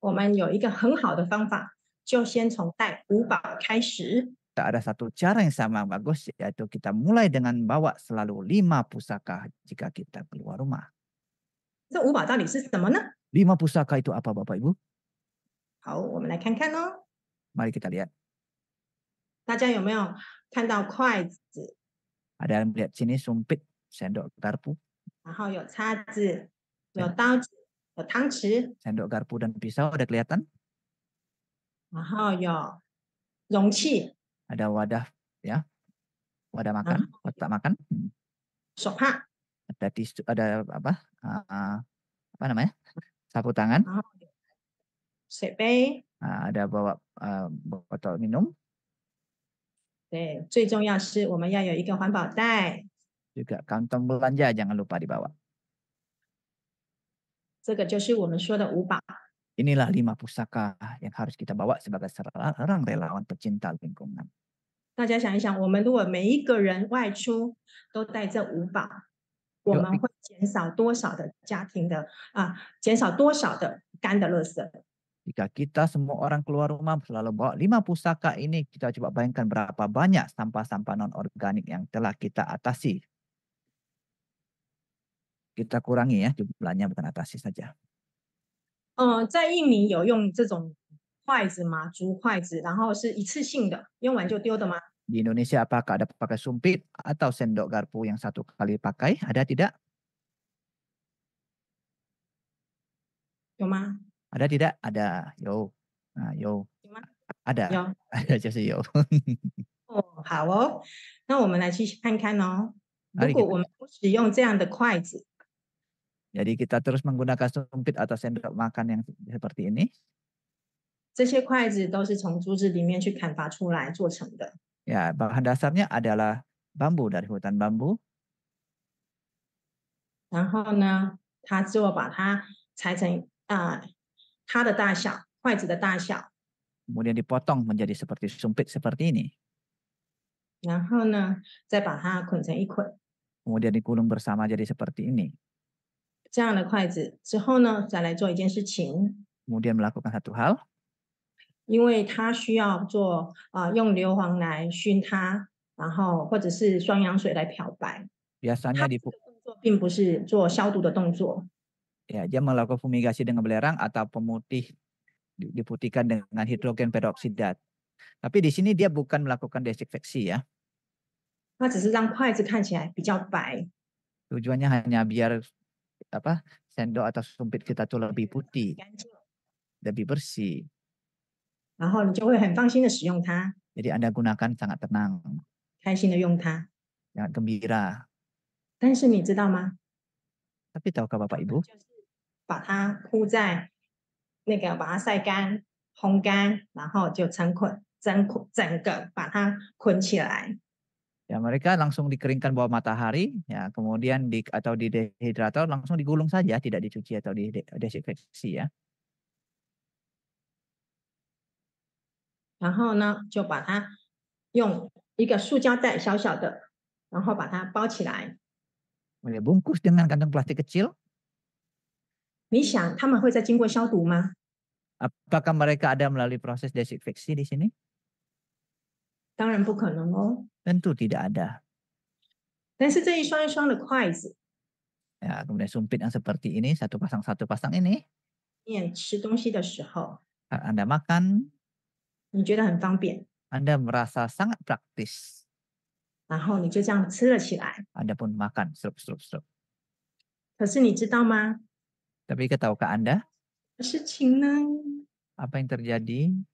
Tak ada satu cara yang sama bagus, iaitu kita mulai dengan bawa selalu lima pusaka jika kita keluar rumah。这五宝到底是什么呢？Lima pusaka itu apa Bapak Ibu? kita lihat. yang melihat sini sumpit, sendok, garpu dan pisau ada ya. wadah makan, makan. Hmm berarti ada apa uh, apa namanya sapu tangan uh, ada bawa uh, botol minum Juga kantong belanja jangan lupa dibawa. Inilah lima pusaka yang harus kita bawa sebagai seorang relawan pecinta lingkungan. 大家想一想，我们如果每一个人外出都带这五宝，我们会减少多少的家庭的啊？减少多少的干的垃圾？如果 kita semua orang keluar rumah selalu bawa lima pusaka ini, kita cuba bayangkan berapa banyak sampah-sampah non organik yang telah kita atasi. Kita kurangi ya jumlahnya, bukan atasi saja。嗯，在印尼有用这种筷子吗？竹筷子，然后是一次性的，用完就丢的吗？Di Indonesia apakah ada pakai sumpit atau sendok garpu yang satu kali pakai? Ada tidak? Cuma. Ada tidak? Ada. Yo. Nah, yo. Cuma. Ada. Yo. halo, nah, oh, kita terus menggunakan sumpit atau sendok makan yang seperti ini. 这些筷子都是从竹子里面去砍伐出来做成的。Ya, bahan dasarnya adalah bambu dari hutan bambu. Kemudian dipotong menjadi seperti sumpit seperti ini. Kemudian digulung bersama jadi seperti ini. Kemudian melakukan satu hal. 因为它需要做啊，用硫磺来熏它，然后或者是双氧水来漂白。Ya, soalnya di 它的动作并不是做消毒的动作。Ya, dia melakukan fumigasi dengan belerang atau pemutih diputihkan dengan hidrogen peroksida. Tapi di sini dia bukan melakukan desinfeksi ya. 那只是让筷子看起来比较白。Tujuannya hanya biar apa sendok atau sumpit kita tuh lebih putih, lebih bersih. 然后你就会很放心的使用它。Jadi Anda gunakan sangat tenang. 开心的用它。Sangat gembira. 但是你知道吗？Tapi tahukah Bapak Ibu? mereka langsung dikeringkan bawah matahari, ya, kemudian di atau di dehidrator langsung digulung saja, tidak dicuci atau di desinfeksi ya. bungkus dengan kantong plastik kecil. kecil。你想他们会再经过消毒吗？Apakah mereka ada melalui proses desinfeksi di sini？当然不可能哦。Tentu tidak ada。但是这一双一双的筷子。Ya, kemudian sumpit yang seperti ini, satu pasang satu pasang ini. 吃东西的时候。Anda makan. 你觉得很方便。Anda merasa sangat praktis。然后你就这样吃了起来。Anda pun makan, s l u p s l u p s l u p 可是你知道吗？Tapi kita tahu ke anda? 事情呢？Apa yang terjadi？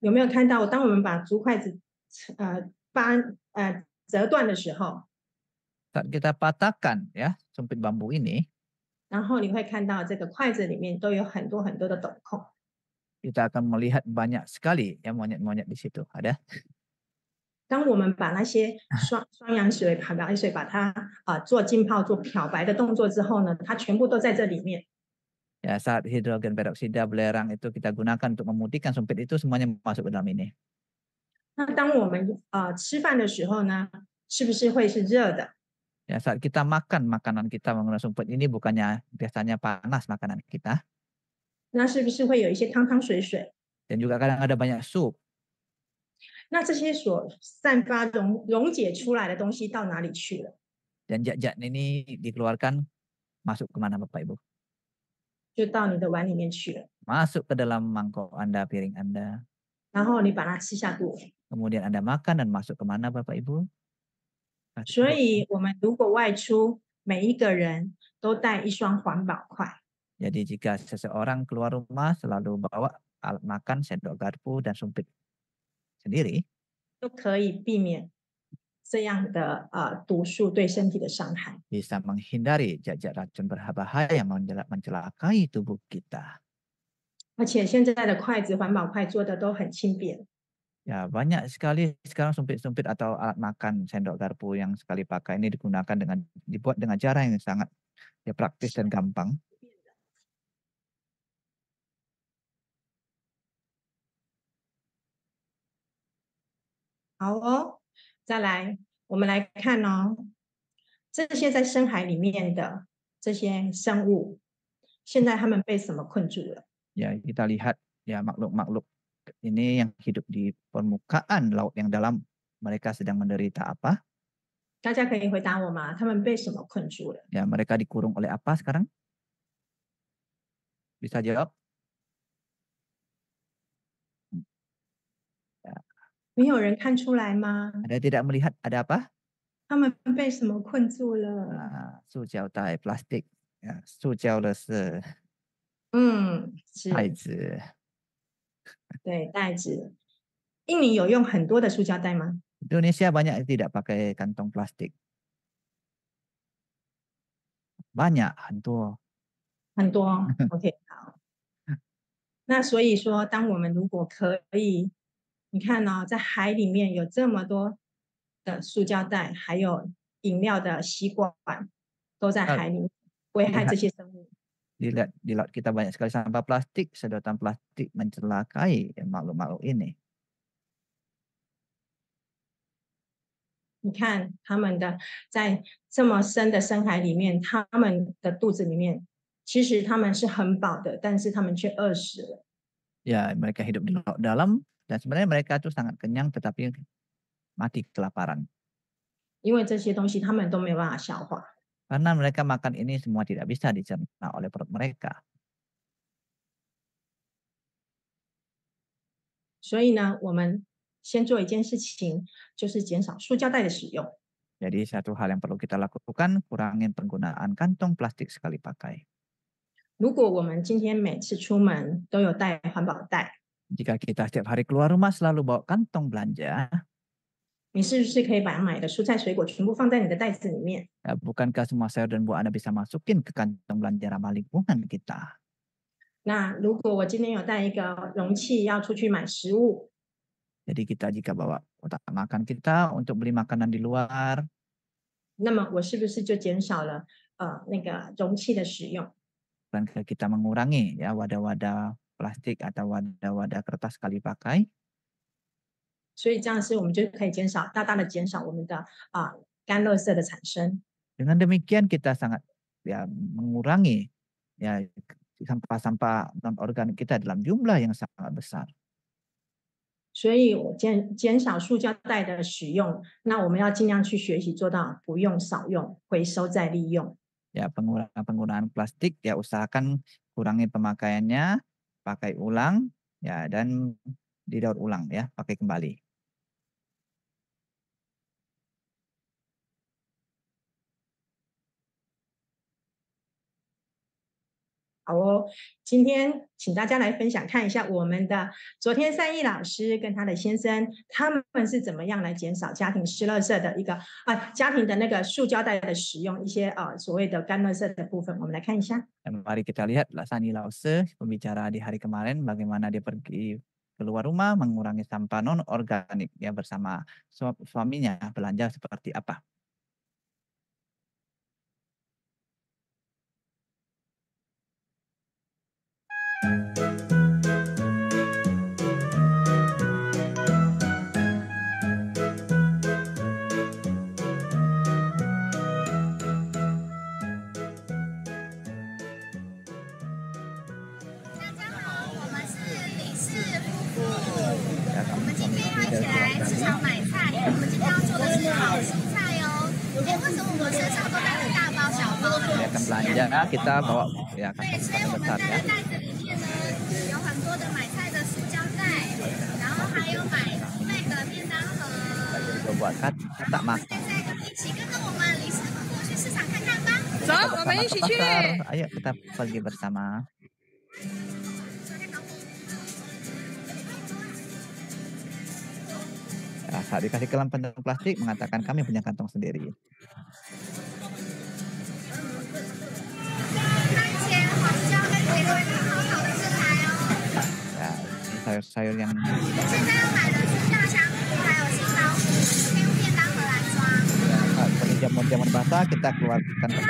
有没有看到我当我们把竹筷子呃搬呃折断的时候？Kita a t patakan ya, sumpit bambu ini。然后你会看到这个筷子里面都有很多很多的洞孔。kita akan melihat banyak sekali ya monyet-monyet di situ. Ada? 当我们把那些双双氧水、漂白水把它啊、呃、做浸泡、做漂白的动作之后呢，它全部都在这里面。Ya, saat hidrogen peroksida belerang itu kita gunakan untuk memutihkan sumpit itu semuanya masuk ke dalam ini. 那当我们呃吃饭的时候呢，是不是会是热的？Ya, saat kita makan makanan kita menggunakan sumpit ini bukannya biasanya panas makanan kita. 那是不是会有一些汤汤水水？Dan juga kadang ada banyak s u p 那这些所散发溶溶解出来的东西到哪里去了？Dan jat-jat ini dikeluarkan masuk ke mana bapa k ibu？就到你的碗里面去了。Masuk ke dalam m a n g k o k anda, piring anda。然后你把它吃下肚。Kemudian anda makan dan masuk ke mana bapa k ibu？所以我们如果外出，每一个人都带一双环保筷。Jadi jika seseorang keluar rumah selalu bawa alat makan, sendok garpu, dan sumpit sendiri, Bisa menghindari jajak racun berbahaya yang mencelakai tubuh kita. Ya, banyak sekali sekarang sumpit-sumpit atau alat makan, sendok garpu yang sekali pakai ini digunakan dengan dibuat dengan cara yang sangat ya praktis dan gampang. 好哦，再来，我们来看哦，这些在深海里面的这些生物，现在他们被什么困住了？Ya, kita lihat ya makhluk-makhluk ini yang hidup di permukaan laut yang dalam mereka sedang menderita apa? 大家可以回答我吗？他们被什么困住了？Ya, mereka dikurung oleh apa sekarang? Bisa jawab? 没有人看出来吗？ada tidak melihat ada apa？他们被什么困住了？塑胶袋、plastic，塑胶的是。嗯，是。袋子。对，袋子。印尼有用很多的塑胶袋吗？Indonesia banyak tidak pakai kantong plastik。banyak, 恨多。很多。OK，好。那所以说，当我们如果可以。你看呢，在海里面有这么多的塑胶袋，还有饮料的吸管，都在海里危害这些生物。的确，的确，kita banyak sekali sampah plastik sedotan plastik mencelakai makhluk makhluk ini。y a mereka hidup di laut dalam. Dan sebenarnya mereka itu sangat kenyang tetapi mati kelaparan. Karena mereka makan ini semua tidak bisa dicerna oleh perut mereka. Jadi, satu hal yang perlu kita lakukan, kurangin penggunaan kantong plastik sekali pakai. 如果我们今天每次出门都有带环保袋，jika kita setiap hari keluar rumah selalu bawa kantong belanja, bukankah semua sayur dan buah Anda bisa masukin ke kantong belanja ramah lingkungan kita? Jadi kita jika bawa kotak makan kita untuk beli makanan di bukankah kita mengurangi ya wadah-wadah plastik atau wadah-wadah kertas sekali pakai. Dengan demikian kita sangat ya mengurangi ya sampah-sampah non organik kita dalam jumlah yang sangat besar. Ya, penggunaan penggunaan plastik ya usahakan kurangi pemakaiannya pakai ulang ya dan didaur ulang ya, pakai kembali. 好哦，今天请大家来分享看一下我们的昨天善义老师跟他的先生，他们是怎么样来减少家庭湿垃圾的一个啊家庭的那个塑胶袋的使用，一些啊所谓的干垃圾的部分，我们来看一下。Mari kita lihatlah s a n n y 老师 pembicara di hari kemarin bagaimana dia pergi keluar rumah mengurangi sampah non organik ya bersama suaminya belanja seperti apa. akan belanja nah, kita bawa ya kantong kantong besar ya buat Ayo kita pergi bersama. Nah, saat dikasih kelam kantong plastik mengatakan kami punya kantong sendiri. sayur-sayur yang jamur jamur basah kita keluarkan ke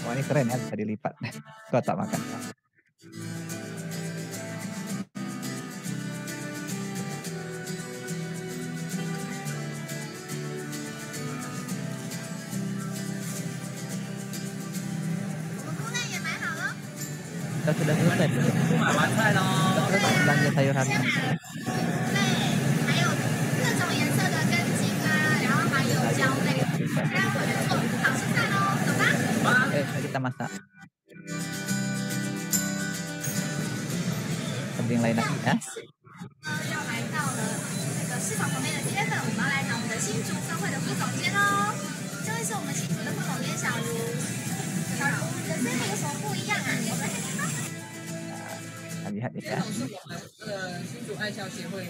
Wah ini keren ya bisa dilipat kotak makan. 到市先买了菜喽。对呀。各种颜色的根茎啊，然后还有蕉类，这样我们就品尝蔬菜喽。走吧。啊？要来到了这个市场旁边的铁粉，我们要来找我们的新竹分会的副总监喽。这位是我们新竹的副总监小茹。这种是我们呃新竹爱校协会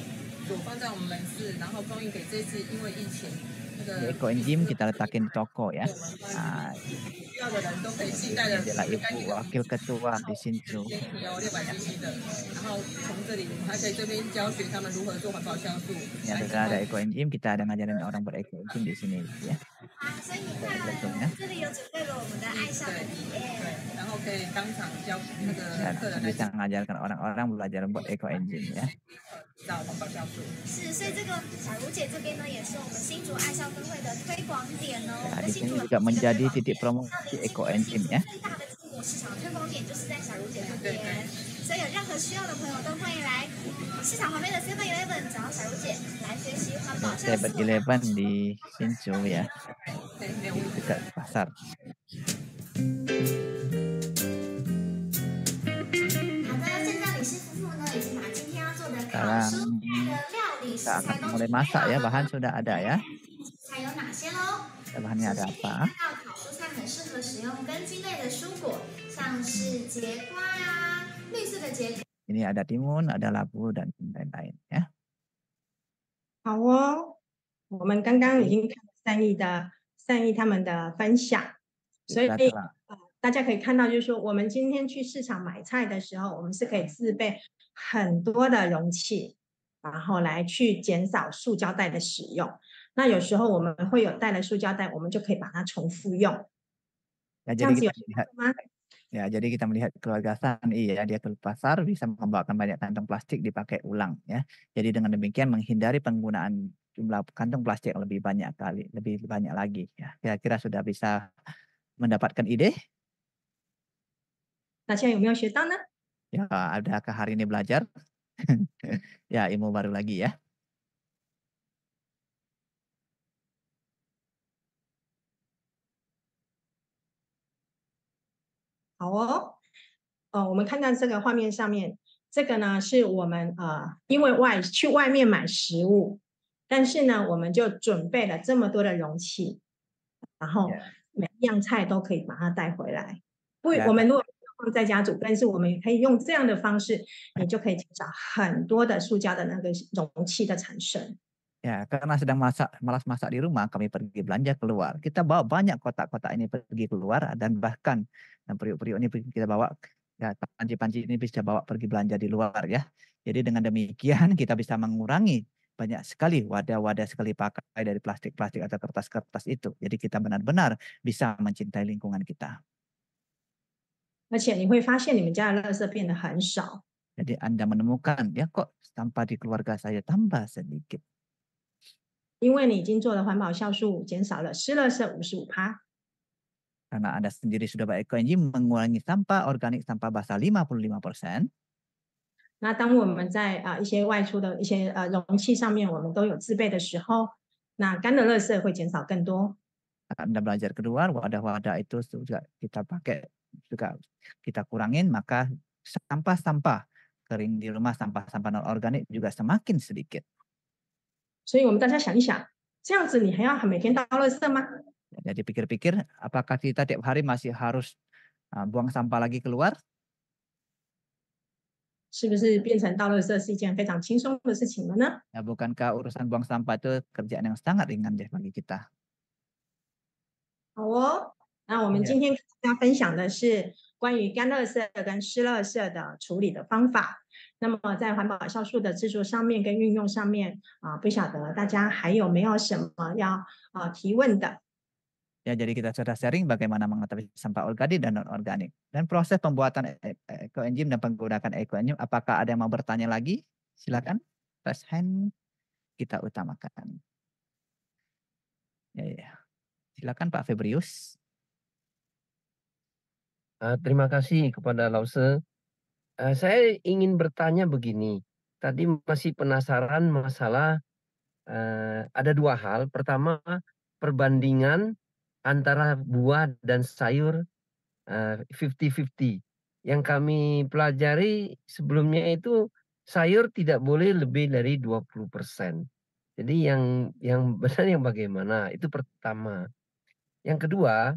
所放在我们门市，然后供应给这次因为疫情。konjim kita letakin di toko ya. Nah, ibu wakil ketua di sini. Ya, setelah ada ekoenzim, kita ada ngajarin orang berekoenzim di sini ya. Dan bisa ngajarkan orang-orang belajar buat Eco Engine ya. Nah, di sini juga menjadi titik promosi Eco Engine ya. Seven nah, Eleven di Shinju ya, di dekat pasar. Sekarang kita akan mulai masak ya, bahan sudah ada ya. 还有哪些喽？可以看到，炒蔬菜很适合使用根茎类的蔬果，像是节瓜啊、绿色的节。这里有蒂姆、有萝卜和种菜、种菜。好哦，我们刚刚已经看了善意的善意他们的分享，所以大家可以看到，就是说我们今天去市场买菜的时候，我们是可以自备很多的容器，然后来去减少塑胶袋的使用。那有时候我们会有带了塑胶袋，我们就可以把它重复用。Ya, jadi kita melihat? ya, jadi kita melihat keluarga I ya, dia ke pasar bisa membawakan banyak kantong plastik dipakai ulang ya. Jadi dengan demikian menghindari penggunaan jumlah kantong plastik yang lebih banyak kali, lebih banyak lagi ya. Kira-kira sudah bisa mendapatkan ide? Ya, ke hari ini belajar? ya, ilmu baru lagi ya. 好哦，哦，我们看到这个画面上面，这个呢是我们呃，因为外去外面买食物，但是呢，我们就准备了这么多的容器，然后每一样菜都可以把它带回来。不，我们如果放在家煮，但是我们可以用这样的方式，你就可以减少很多的塑胶的那个容器的产生。Ya, karena sedang masak, malas masak di rumah, kami pergi belanja keluar. Kita bawa banyak kotak-kotak ini pergi keluar dan bahkan dan periuk-periuk ini kita bawa ya panci-panci ini bisa bawa pergi belanja di luar ya. Jadi dengan demikian kita bisa mengurangi banyak sekali wadah-wadah sekali pakai dari plastik-plastik atau kertas-kertas itu. Jadi kita benar-benar bisa mencintai lingkungan kita. 而且你会发现你们家的垃圾变得很少。Jadi Anda menemukan ya kok sampah di keluarga saya tambah sedikit. 因为你已经做了环保酵素，减少了湿垃圾五十五趴。Karena Anda sendiri sudah berekologi mengurangi sampah organik sampah basah 55 persen. 那当我们在啊、呃、一些外出的一些呃容器上面，我们都有自备的时候，那干的垃圾会减少更多。Anda belajar keluar wadah-wadah itu juga kita pakai juga kita kurangin maka sampah-sampah kering di rumah sampah-sampah non organik juga semakin sedikit. 所以，我们大家想一想，这样子你还要每天倒垃圾吗？要得，想一想，啊，把垃圾丢掉，是不是变成倒垃圾是一件非常轻松的事情了呢？啊，不，不是，啊，垃圾处理是一件非常轻松的事情了。好哦，那我们今天要分享的是关于干垃圾跟湿垃圾的处理的方法。那么在环保酵素的制作上面跟运用上面啊、呃，不晓得大家还有没有什么要啊、呃、提问的？Ya, jadi kita sudah sharing bagaimana mengetahui sampah organik dan non-organik. Dan proses pembuatan ekoenzim e-, dan penggunaan ekoenzim, apakah ada yang mau bertanya lagi? Silakan, press hand kita utamakan. Ya, ya. ya. Silakan Pak Febrius. Uh, terima kasih kepada Lause Eh, saya ingin bertanya begini. Tadi masih penasaran masalah uh, ada dua hal. Pertama, perbandingan antara buah dan sayur 50-50. Eh, yang kami pelajari sebelumnya itu sayur tidak boleh lebih dari 20%. Jadi yang yang benar yang bagaimana? Itu pertama. Yang kedua,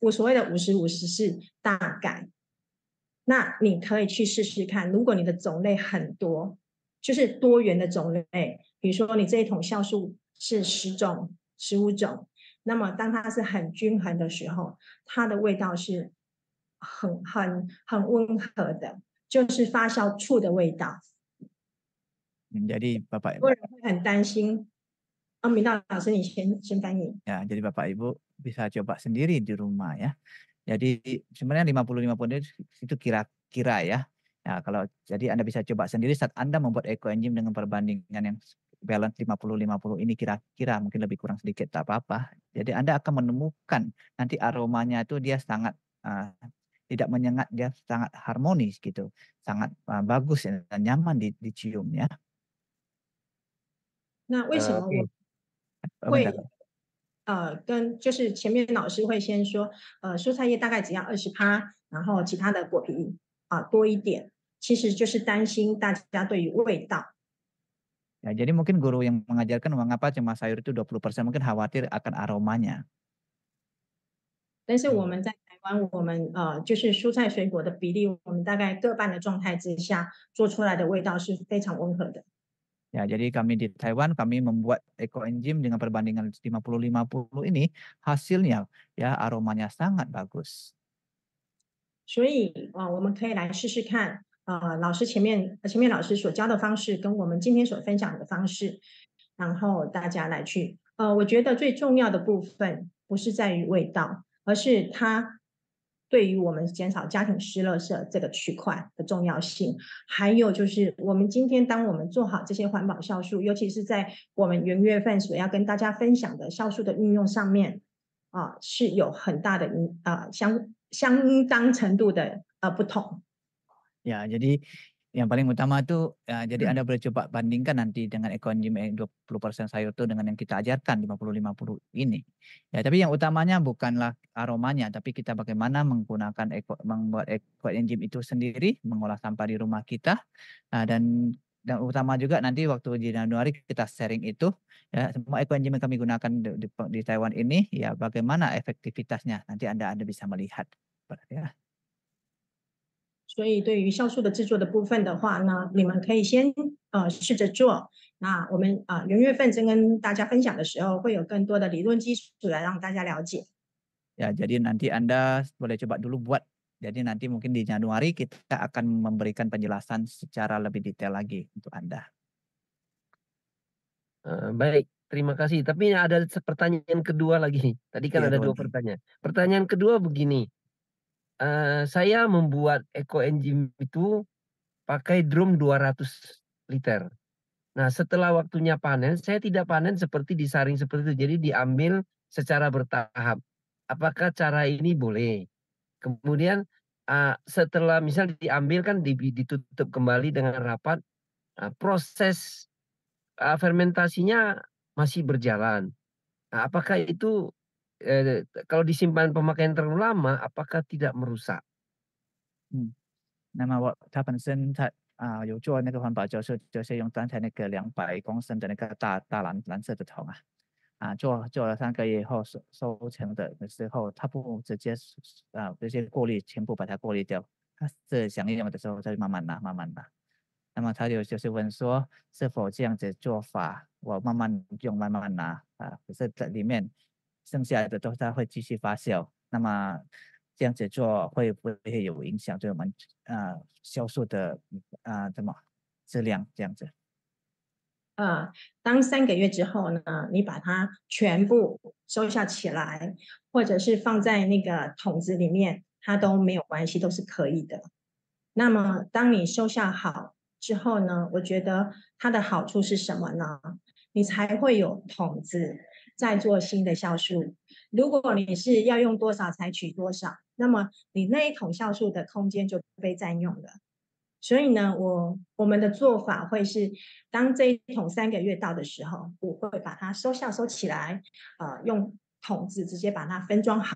我所谓的五十五十是大概，那你可以去试试看。如果你的种类很多，就是多元的种类，比如说你这一桶酵素是十种、十五种，那么当它是很均衡的时候，它的味道是很、很、很温和的，就是发酵醋的味道。嗯，爷爷，爸爸，很多很担心。啊，明道老师，你先先翻言。呀，爷爷，爸爸，爷 bisa coba sendiri di rumah ya. Jadi sebenarnya lima poin itu kira-kira ya. Ya, kalau jadi Anda bisa coba sendiri saat Anda membuat eco engine dengan perbandingan yang balance 50-50 ini kira-kira mungkin lebih kurang sedikit tak apa-apa. Jadi Anda akan menemukan nanti aromanya itu dia sangat uh, tidak menyengat dia sangat harmonis gitu. Sangat uh, bagus dan nyaman di, dicium ya. Nah, eh, 呃，跟就是前面老师会先说，呃，蔬菜叶大概只要二十趴，然后其他的果皮啊多一点，其实就是担心大家对于味道。Ya, jadi mungkin guru yang mengajarkan mengapa c e m a s a y u r itu 20% mungkin khawatir akan aromanya. t a p i kita di Taiwan, kita, eh, adalah rasio sayur dan buah kita mungkin setengah setengah. Jadi, rasa yang kita buat sangat lembut. jadi Ya, kami Taiwan di kami membuat 所以啊，我们可以来试试看啊，老师前面前面老师所教的方式，跟我们今天所分享的方式，然后大家来去呃，我觉得最重要的部分不是在于味道，而是它。对于我们减少家庭失乐色这个区块的重要性，还有就是我们今天当我们做好这些环保酵素，尤其是在我们元月份所要跟大家分享的酵素的运用上面，啊是有很大的影啊相相当程度的啊不同。Yeah, yang paling utama itu, ya, jadi hmm. Anda boleh coba bandingkan nanti dengan ekonomi 20% sayur itu dengan yang kita ajarkan 50-50 ini. Ya, tapi yang utamanya bukanlah aromanya, tapi kita bagaimana menggunakan eko, membuat itu sendiri, mengolah sampah di rumah kita. Nah, dan dan utama juga nanti waktu di Januari kita sharing itu ya semua ekoenzim yang kami gunakan di, di, di Taiwan ini ya bagaimana efektivitasnya nanti Anda Anda bisa melihat ya. 所以对于酵素的制作的部分的话呢，你们可以先呃试着做。那我们啊元、呃、月份正跟大家分享的时候，会有更多的理论基础来让大家了解。Ya, jadi nanti Anda boleh coba dulu buat. Jadi nanti mungkin di Januari kita akan memberikan penjelasan secara lebih detail lagi untuk Anda. Uh, baik, terima kasih. Tapi ada pertanyaan kedua lagi. Tadi kan ya, ada dua pertanyaan. Pertanyaan kedua begini uh, saya membuat eco engine itu pakai drum 200 liter. Nah, setelah waktunya panen, saya tidak panen seperti disaring seperti itu. Jadi diambil secara bertahap. Apakah cara ini boleh? Kemudian uh, setelah misal diambil kan ditutup kembali dengan rapat, uh, proses uh, fermentasinya masih berjalan. Nah, apakah itu 呃，如果储存、pemakaian terlalu lama, apakah tidak merusak? 那么，蔡本森说，啊，有做那个环保就是就是用刚才那个两百公升的那个大大蓝蓝色的桶啊，啊，做做了三个月以后收收成的时候，他不直接啊这些过滤，全部把它过滤掉，他是想用的时候再慢慢拿，慢慢拿。那么他就就是问说，是否这样子做法？我慢慢用，慢慢拿啊，可是这里面。剩下的都它会继续发酵，那么这样子做会不会有影响对我们呃销售的呃怎么质量这样子？呃，当三个月之后呢，你把它全部收下起来，或者是放在那个桶子里面，它都没有关系，都是可以的。那么当你收下好之后呢，我觉得它的好处是什么呢？你才会有桶子。再做新的酵素。如果你是要用多少才取多少，那么你那一桶酵素的空间就被占用了。所以呢，我我们的做法会是，当这一桶三个月到的时候，我会把它收效收起来，呃，用桶子直接把它分装好。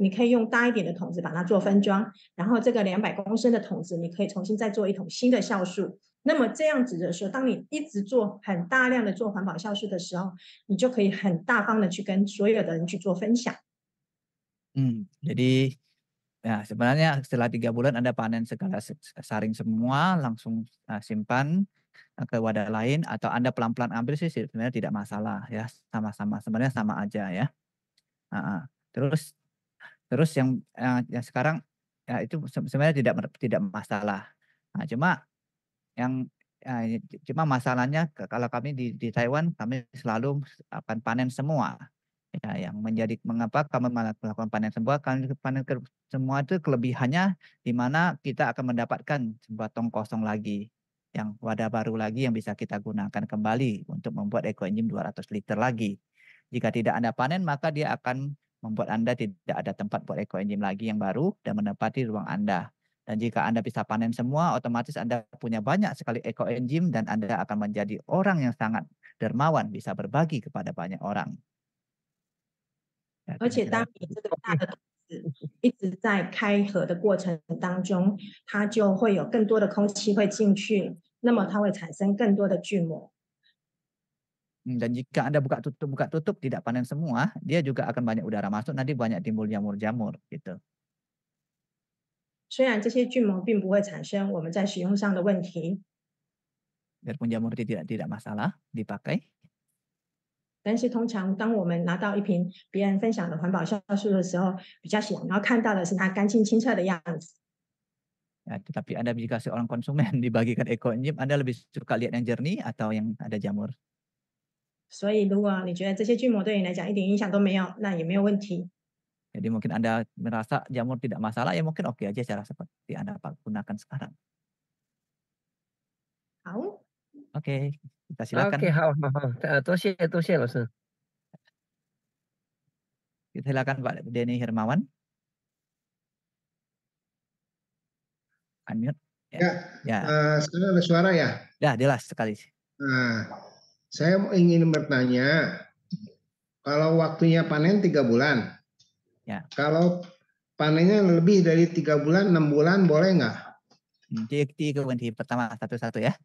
你可以用大一点的桶子把它做分装，然后这个两百公升的桶子，你可以重新再做一桶新的酵素。那么这样子的时候，当你一直做很大量的做环保酵素的时候，你就可以很大方的去跟所有的人去做分享。Hmm, jadi ya sebenarnya setelah tiga bulan anda panen segala saring semua langsung uh, simpan ah, ke wadah lain atau anda pelan-pelan ambil sih sebenarnya tidak masalah ya sama-sama sebenarnya sama aja ya. Uh, uh. Terus terus yang yang, yang sekarang ya itu sebenarnya tidak tidak masalah. Nah, cuma yang uh, cuma masalahnya kalau kami di, di Taiwan kami selalu akan panen semua ya yang menjadi mengapa kami melakukan panen semua karena panen ke, semua itu kelebihannya di mana kita akan mendapatkan sebuah kosong lagi yang wadah baru lagi yang bisa kita gunakan kembali untuk membuat eco engine 200 liter lagi. Jika tidak Anda panen maka dia akan membuat Anda tidak ada tempat buat eco engine lagi yang baru dan menempati ruang Anda. Dan nah, jika Anda bisa panen semua, otomatis Anda punya banyak sekali ekoenzim dan Anda akan menjadi orang yang sangat dermawan, bisa berbagi kepada banyak orang. Dan jika Anda buka tutup buka tutup tidak panen semua, dia juga akan banyak udara masuk nanti banyak timbul jamur-jamur gitu. 虽然这些菌膜并不会产生我们在使用上的问题，dar pun jamur tidak tidak masalah dipakai，但是通常当我们拿到一瓶别人分享的环保酵素的时候，比较想，然看到的是它干净清澈的样子。tetapi anda jika seorang konsumen dibagikan eco e n z y m anda lebih suka lihat yang jernih atau yang ada jamur。所以如果你觉得这些菌膜对你来讲一点影响都没有，那也没有问题。Jadi mungkin Anda merasa jamur tidak masalah, ya mungkin oke aja cara seperti Anda gunakan sekarang. Tahu? Oke, okay, kita silakan. Oke, okay, hao, hao. Eh, tosye, tosye, Kita silakan Pak Denny Hermawan. Unmute. Ya, ya. Uh, ya. eh, sekarang ada suara ya? Ya, jelas sekali. Nah, saya ingin bertanya, kalau waktunya panen tiga bulan, ya kalau panennya lebih dari tiga bulan enam bulan boleh nggak? d i k e i pertama satu satu ya?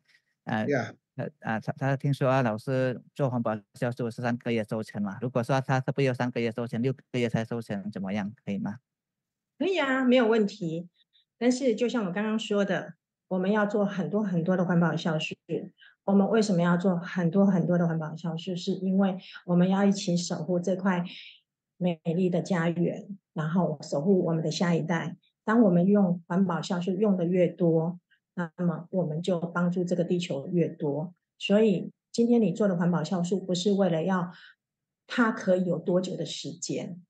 ya, ah, 他他听说老师做环保销售是三个月收成嘛？如果说他不要三个月收成，六个月才收成，怎么样？可以吗？可以啊，没有问题。但是就像我刚刚说的，我们要做很多很多的环保销售。我们为什么要做很多很多的环保销售？是因为我们要一起守护这块。美丽的家园，然后守护我们的下一代。当我们用环保酵素用的越多，那么我们就帮助这个地球越多。所以今天你做的环保酵素不是为了要它可以有多久的时间。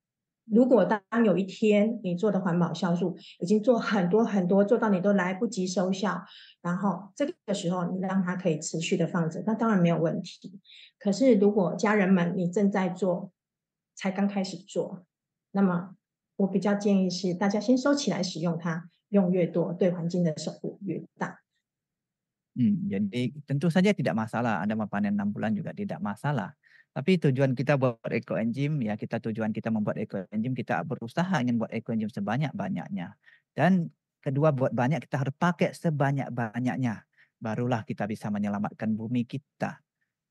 如果当有一天你做的环保酵素已经做很多很多，做到你都来不及收效，然后这个时候你让它可以持续的放着，那当然没有问题。可是如果家人们，你正在做。才刚开始做，那么我比较建议是大家先收起来使用它，用越多对环境的守护越大。Hmm, jadi tentu saja tidak masalah Anda mempanen 6 bulan juga tidak masalah. Tapi tujuan kita buat eco ekoenzim ya kita tujuan kita membuat eco ekoenzim kita berusaha ingin buat ekoenzim sebanyak-banyaknya. Dan kedua buat banyak kita harus pakai sebanyak-banyaknya. Barulah kita bisa menyelamatkan bumi kita.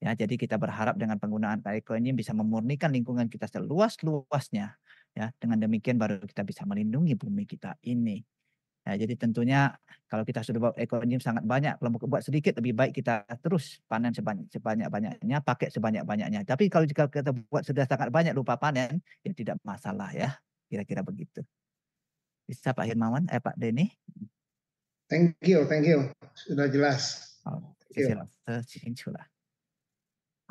Ya, jadi kita berharap dengan penggunaan ekonomi ini bisa memurnikan lingkungan kita seluas-luasnya. Ya, dengan demikian baru kita bisa melindungi bumi kita ini. Ya, jadi tentunya kalau kita sudah bawa ekonomi sangat banyak, kalau mau buat sedikit lebih baik kita terus panen sebanyak banyaknya, pakai sebanyak banyaknya. Tapi kalau jika kita buat sudah sangat banyak lupa panen, ya tidak masalah ya. Kira-kira begitu. Bisa Pak Irman? eh Pak Denny? Thank you, thank you. Sudah jelas. Oh, thank you.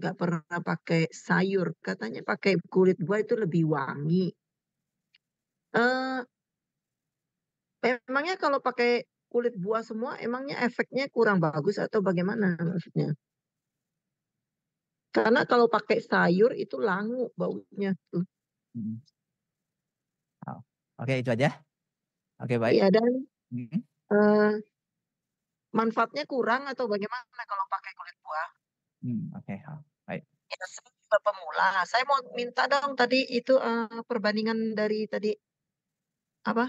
nggak pernah pakai sayur. Katanya pakai kulit buah itu lebih wangi. Uh, emangnya kalau pakai kulit buah semua, emangnya efeknya kurang bagus atau bagaimana maksudnya? Karena kalau pakai sayur itu langu baunya tuh. Oh, Oke okay, itu aja. Oke okay, baik. Iya dan hmm. uh, manfaatnya kurang atau bagaimana kalau pakai kulit buah? Hmm, Oke okay, Ya, saya juga pemula. Saya mau minta dong tadi itu uh, perbandingan dari tadi apa,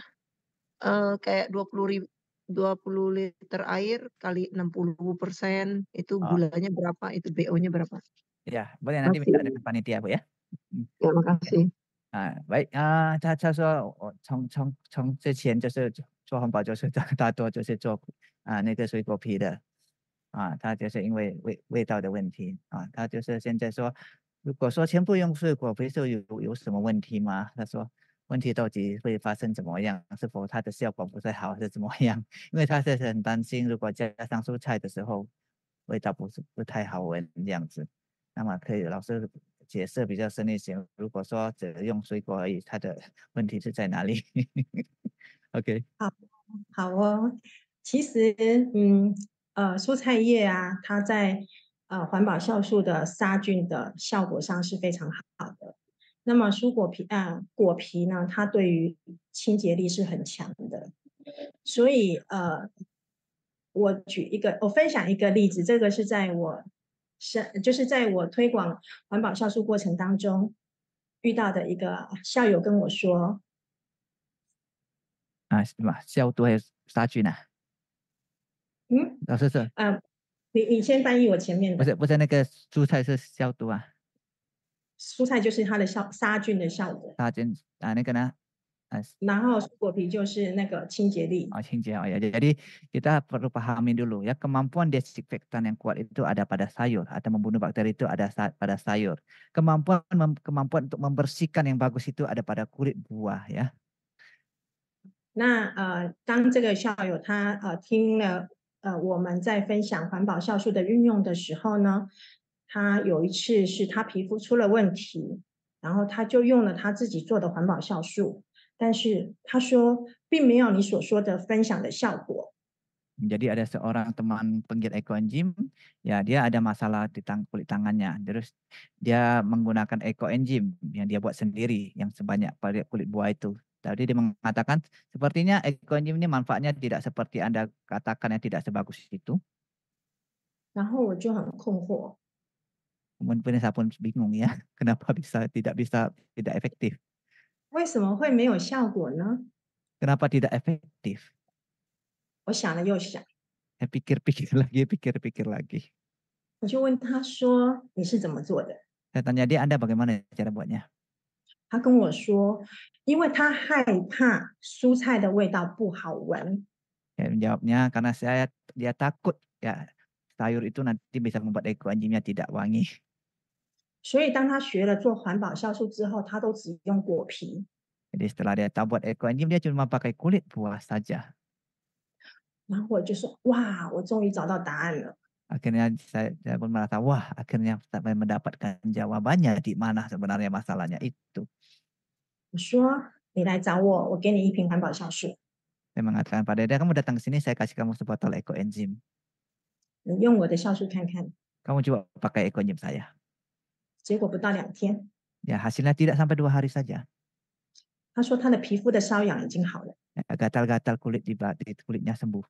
Uh, kayak 20 ribu, 20 liter air kali 60% itu Oh. gulanya berapa, itu BO-nya berapa? Ya boleh nanti minta dengan panitia, Bu, ya. Mhm. Ya, Ya. makasih. 啊，喂，啊，他他说我从从从之前就是做做环保，就是大大多就是做啊那个水果皮的，啊，他就是因为味味道的问题啊，他就是现在说，如果说全部用水果肥瘦有有什么问题吗？他说问题到底会发生怎么样？是否它的效果不太好还是怎么样？因为他是很担心，如果加上蔬菜的时候，味道不是不太好闻这样子。那么可以老师解释比较深一些，如果说只用水果而已，它的 问题是在哪里？OK，好，好哦，其实嗯。呃，蔬菜叶啊，它在呃环保酵素的杀菌的效果上是非常好的。那么蔬果皮啊，果皮呢，它对于清洁力是很强的。所以呃，我举一个，我分享一个例子，这个是在我是就是在我推广环保酵素过程当中遇到的一个校友跟我说啊，什么消毒还杀菌呢？嗯，老师说，啊、呃，你你先翻译我前面的。不是不是那个蔬菜是消毒啊，蔬菜就是它的消杀菌的效果。杀菌啊，那个呢？Ah. Nah, Jadi kita perlu pahami dulu ya kemampuan desinfektan yang kuat itu ada pada sayur atau membunuh bakteri itu ada sa pada sayur. Kemampuan mem kemampuan untuk membersihkan yang bagus itu ada pada kulit buah ya. Nah, 那呃，当这个校友他呃听了呃，我们在分享环保酵素的运用的时候呢，他有一次是他皮肤出了问题，然后他就用了他自己做的环保酵素，但是他说并没有你所说的分享的效果。Jadi ada seorang teman p e n g g e a r e k o a n z y m e ya dia ada masalah di tang kulit tangannya, jadi dia menggunakan e k o a n z y m e yang dia buat sendiri, yang sebanyak pada kulit buah itu。Tadi dia mengatakan, sepertinya ekonomi ini manfaatnya tidak seperti Anda katakan yang tidak sebagus itu. Kemudian saya pun bingung ya, kenapa bisa tidak bisa tidak efektif. Kenapa tidak efektif? Saya pikir-pikir lagi, pikir-pikir lagi. Saya tanya dia, Anda bagaimana cara buatnya? 他跟我说，因为他害怕蔬菜的味道不好闻。Jawabnya, karena saya dia takut, ya sayur itu nanti b i s a membuat e k o a n j i n g n y a tidak wangi. 所以当他学了做环保酵素之后，他都只用果皮。Jadi setelah dia tahu buat e k o a n j i n g dia cuma pakai kulit buah saja. 然后我就说，哇，我终于找到答案了。akhirnya saya, saya pun merasa wah akhirnya saya mendapatkan jawabannya di mana sebenarnya masalahnya itu. Saya mengatakan pada dia kamu datang ke sini saya kasih kamu sebotol ekoenzim. Kamu coba pakai ekoenzim saya. Ya hasilnya tidak sampai dua hari saja. gatal gatal kulit di, di kulitnya sembuh.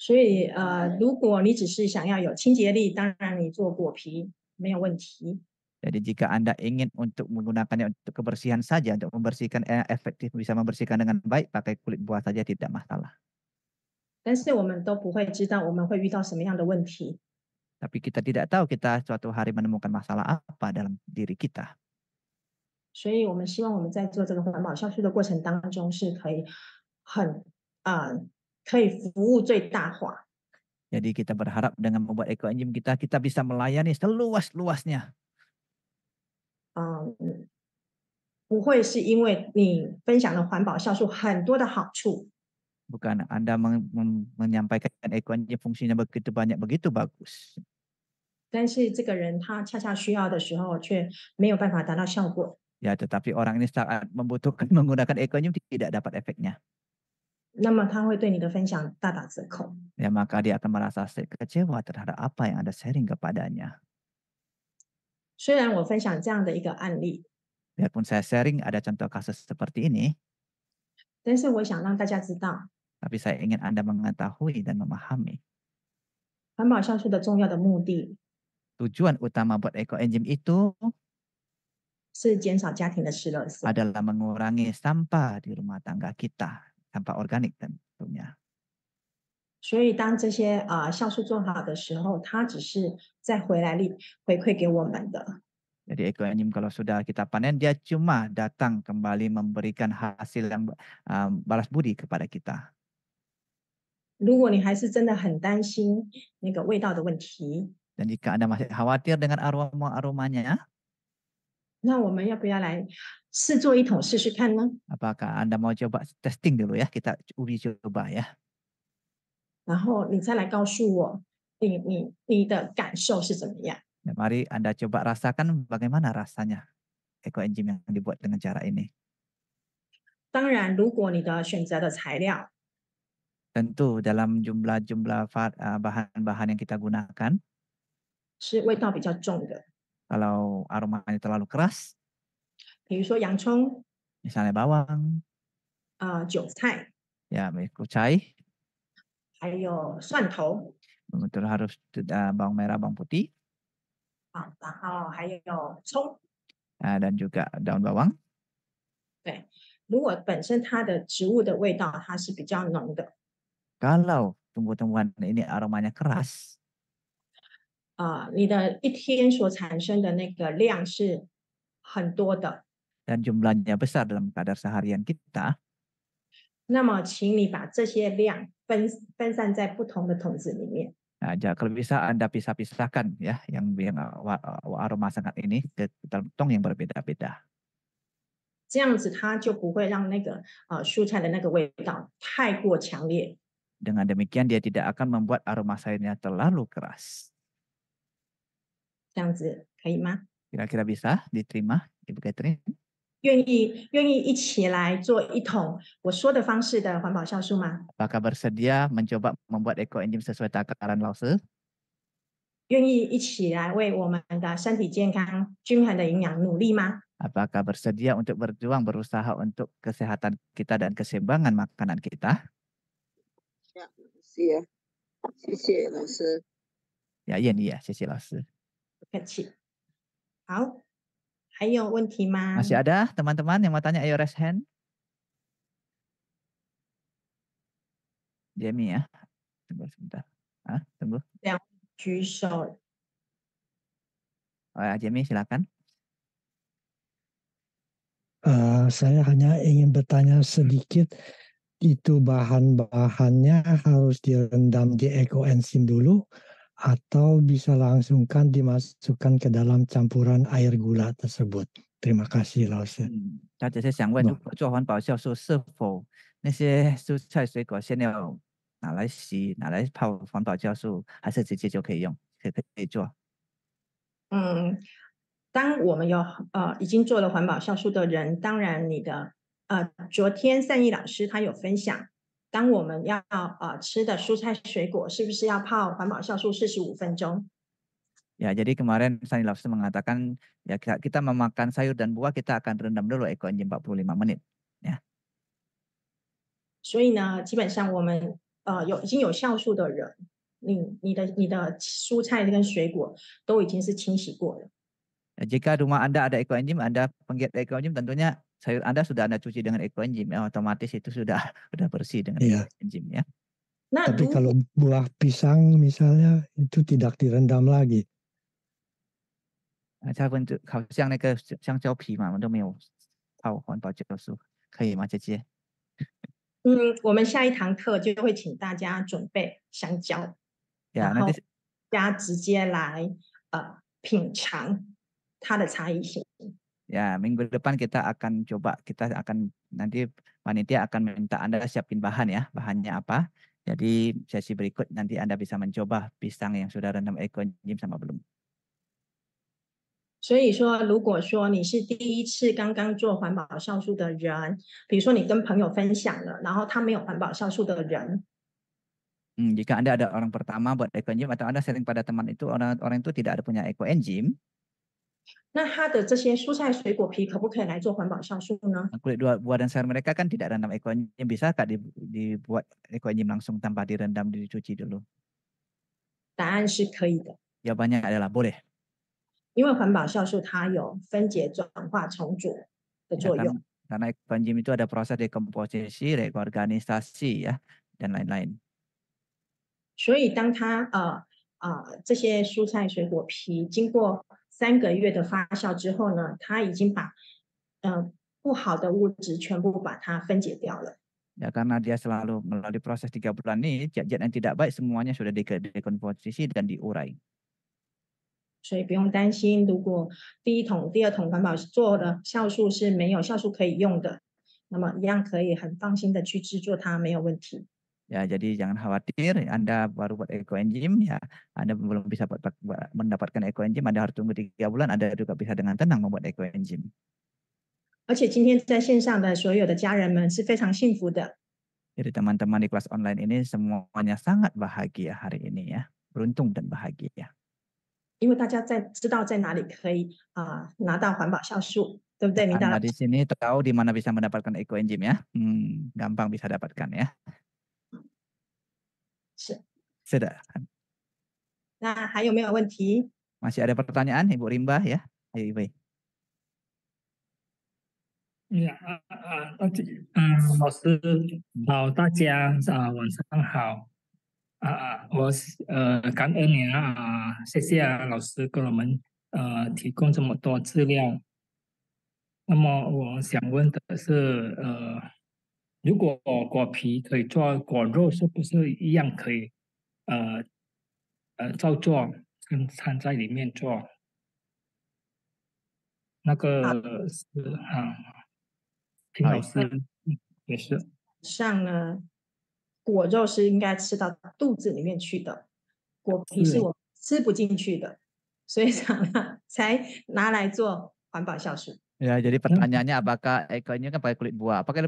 所以，呃，如果你只是想要有清洁力，当然你做果皮没有问题。Jadi jika anda ingin untuk menggunakannya untuk kebersihan saja, untuk membersihkan efektif, bisa membersihkan dengan baik, pakai kulit buah saja tidak masalah。Tapi kita tidak tahu kita suatu hari menemukan masalah apa dalam diri kita。所以我们希望我们在做这个 Jadi kita berharap dengan membuat Eco Anjim kita kita bisa melayani seluas luasnya. Um, 不会是因为你分享了环保酵素很多的好处。Bukan Anda menyampaikan Eco Anjim fungsinya begitu banyak begitu bagus. 但是这个人他恰恰需要的时候却没有办法达到效果。Ya, tetapi orang ini saat membutuhkan menggunakan ekonyum tidak dapat efeknya. 那么他会对你的分享大打折扣。Ya maka dia akan merasa sedikit kecewa terhadap apa yang Anda sharing kepadanya. 虽然我分享这样的一个案例，Biarpun saya sharing ada contoh kasus seperti ini, saya ingin Anda mengetahui dan memahami tujuan utama buat eco engine itu adalah mengurangi sampah di rumah tangga kita tanpa organik tentunya. Jadi, ekoenzim kalau sudah kita panen dia cuma datang kembali memberikan hasil yang um, balas budi kepada kita. 如果你还是真的很担心那个味道的问题，dan jika anda masih khawatir dengan aroma aromanya, 那我们要不要来试做一桶试试看呢？啊，爸卡，anda mau coba testing dulu ya，kita uji coba ya。然后你再来告诉我，你你你的感受是怎么样？那，Mari，anda coba rasakan bagaimana rasanya eco enjim yang dibuat dengan cara ini。当然，如果你的选择的材料，tentu dalam jumlah jumlah bahan-bahan yang kita gunakan，是味道比较重的。Kalau aromanya terlalu keras, misalnya bawang, ya, kucai, betul harus eh, bawang merah, bawang putih, 啊，然后还有葱。eh, dan juga daun bawang. 如果本身它的植物的味道它是比较浓的，Kalau tumbuh-tumbuhan ini aromanya keras, 啊，你的一天所产生的那个量是很多的。Dan jumlahnya besar dalam kadar seharian kita。那么，请你把这些量分分散在不同的桶子里面。Jadi kalau bisa anda pisah-pisahkan ya, yang yang w aroma sangat ini ke dalam tong yang b e r b e d a b e d a 这样子，它 Dengan demikian, dia tidak akan membuat a r o m a s a y u r n y a terlalu keras。kira kira bisa diterima, Ibu Catherine? bersedia mencoba membuat eco ekoenzim sesuai takaran Lause? 愿意一起来为我们的身体健康、均衡的营养努力吗？Apakah bersedia untuk berjuang berusaha untuk kesehatan kita dan keseimbangan makanan kita? Iya ya, masih ada teman-teman yang mau tanya? Ayo raise hand. Jamie ya, tunggu sebentar. Ah, tunggu. Yang Jusol. Oh ya, Jamie silakan. Uh, saya hanya ingin bertanya sedikit itu bahan-bahannya harus direndam di ekoenzim dulu atau bisa langsungkan dimasukkan ke dalam campuran air gula tersebut. Terima kasih, Lawson. 那只是想问，做环保酵素是否那些蔬菜水果先要拿来洗，拿来泡环保酵素，还是直接就可以用？可可以做？嗯，当我们有呃已经做了环保酵素的人，当然你的呃昨天善意老师他有分享。当我们要呃吃的蔬菜水果，是不是要泡环保酵素四十五分钟 y a jadi kemarin Sanilabus mengatakan, ya kita memakan sayur dan buah kita akan rendam dulu e k o e n z y m e e m p a n i t y a h s 呢基本上我们呃有已经有酵素的人，你你的你的蔬菜跟水果都已经是清洗过了。Jika rumah anda ada e c o n z y m anda penggiat e k o e n j i m e tentunya。Sayur Anda sudah anda cuci dengan ekwanjim, otomatis itu sudah sudah bersih dengan e k o a n j i m n y a Tapi kalau buah pisang misalnya itu tidak direndam lagi。Nah, 请 a 就好像那个 a 蕉皮嘛，都没有泡环保酵素，可以吗，姐姐？嗯，我们下一堂课就会请大家准备香蕉，然后大家直接来呃品尝它的差异性。Ya, minggu depan kita akan coba kita akan nanti panitia akan minta Anda siapin bahan ya, bahannya apa. Jadi sesi berikut nanti Anda bisa mencoba pisang yang sudah rendam ekoenzim sama belum. 所以说，如果说你是第一次刚刚做环保酵素的人，比如说你跟朋友分享了，然后他没有环保酵素的人，Hmm, jika Anda ada orang pertama buat ekoenzim atau Anda sharing pada teman itu orang orang itu tidak ada punya ekoenzim, 那它的这些蔬菜水果皮可不可以来做环保酵素呢？kulit buah dan sayur mereka kan tidak rendam ekwanim bisa kak di di buat ekwanim langsung t a m b a di rendam d u cuci dulu。答案是可以的。jawabannya adalah boleh。因为环保酵素它有分解、转化、重组的作用。karena ekwanim itu ada proses dekomposisi, reorganisasi ya dan lain-lain。所以当它呃呃这些蔬菜水果皮经过三个月的发酵之后呢，它已经把嗯不好的物质全部把它分解掉了。Ya, karena dia selalu melalui proses tiga bulan ini, jejak yang tidak baik semuanya sudah di dekomposisi dan diurai. 所以不用 Ya, jadi jangan khawatir Anda baru buat Eco ekoenzim ya, Anda belum bisa buat, buat, mendapatkan ekoenzim, Anda harus tunggu tiga bulan, Anda juga bisa dengan tenang membuat Eco ekoenzim. 而且今天在线上的所有的家人们是非常幸福的。Jadi teman-teman di kelas online ini semuanya sangat bahagia hari ini ya, beruntung dan bahagia. Karena di sini tahu di mana bisa mendapatkan Eco ekoenzim ya, hmm, gampang bisa dapatkan ya. 是，谢谢。那还有没有问题？masih ada pertanyaan, ibu Rimba ya, ayo ibu. Ya, ah, ah, ah, ah, ah, 老师好，大家啊，晚上好。啊啊，我是呃，感恩您啊，谢谢老师给我们呃提供这么多资料。那么我想问的是呃。如果果皮可以做，果肉是不是一样可以？呃，呃，照做，掺掺在里面做。那个是，啊，听老师也是。像呢，果肉是应该吃到肚子里面去的，果皮是我吃不进去的，所以才才拿来做环保酵素。Ya, jadi hmm. pertanyaannya apakah ekornya kan pakai kulit buah? Apakah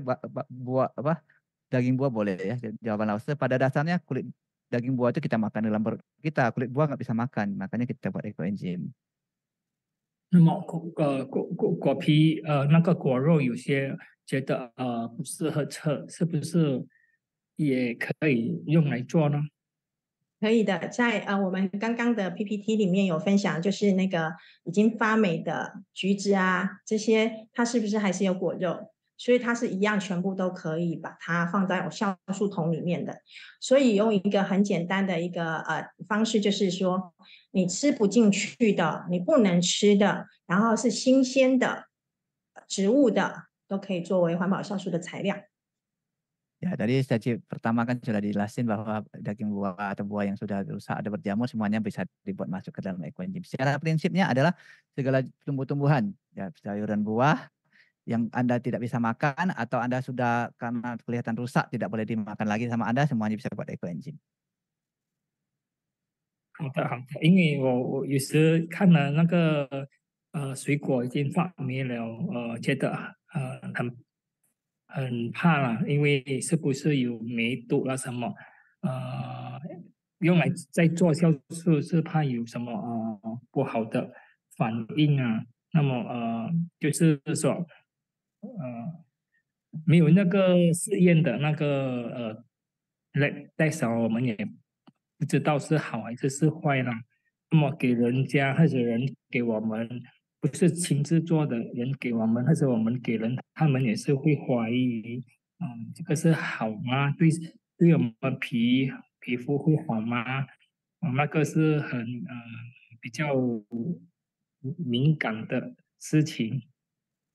buah apa? Daging buah boleh ya? Jawaban Laos pada dasarnya kulit daging buah itu kita makan dalam perut kita, kulit buah nggak bisa makan, makanya kita buat ekoenzim. Nah, 可以的，在呃，我们刚刚的 PPT 里面有分享，就是那个已经发霉的橘子啊，这些它是不是还是有果肉？所以它是一样，全部都可以把它放在酵素桶里面的。所以用一个很简单的一个呃方式，就是说你吃不进去的，你不能吃的，然后是新鲜的植物的，都可以作为环保酵素的材料。Ya, tadi stage pertama kan sudah dijelasin bahwa daging buah atau buah yang sudah rusak ada berjamur semuanya bisa dibuat masuk ke dalam ekoenzim. Secara prinsipnya adalah segala tumbuh-tumbuhan, ya sayuran buah yang Anda tidak bisa makan atau Anda sudah karena kelihatan rusak tidak boleh dimakan lagi sama Anda semuanya bisa buat ekoenzim. Eh, eh, eh, 好的，好的，因为我我有时看了那个呃水果已经发霉了，呃，觉得呃很很怕啦，因为是不是有梅毒啦什么？呃，用来在做销售是怕有什么呃不好的反应啊。那么呃，就是说呃没有那个试验的那个呃来带什么，我们也不知道是好还是是坏啦。那么给人家或者人给我们。不是亲自做的人给我们，还是我们给人，他们也是会怀疑，嗯，这个是好吗？对对我们皮皮肤会好吗？啊，那个是很嗯比较敏感的事情，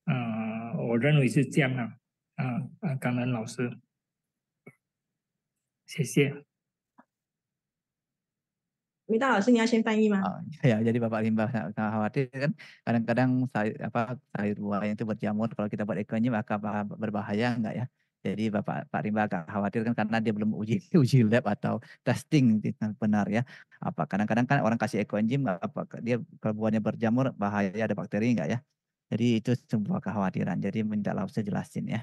啊，我认为是这样啊，啊啊，感恩老师，谢谢。langsung ya, nah, jadi Bapak Limba sangat khawatir kan. Kadang-kadang sayur, apa sayur buahnya itu buat jamur. Kalau kita buat ekonya maka berbahaya enggak ya? Jadi Bapak Pak Rimba agak khawatir kan karena dia belum uji uji lab atau testing dengan benar ya. Apa kadang-kadang kan orang kasih ekoenzim apa dia kalau buahnya berjamur bahaya ada bakteri enggak ya? Jadi itu sebuah kekhawatiran. Jadi minta langsung jelasin ya.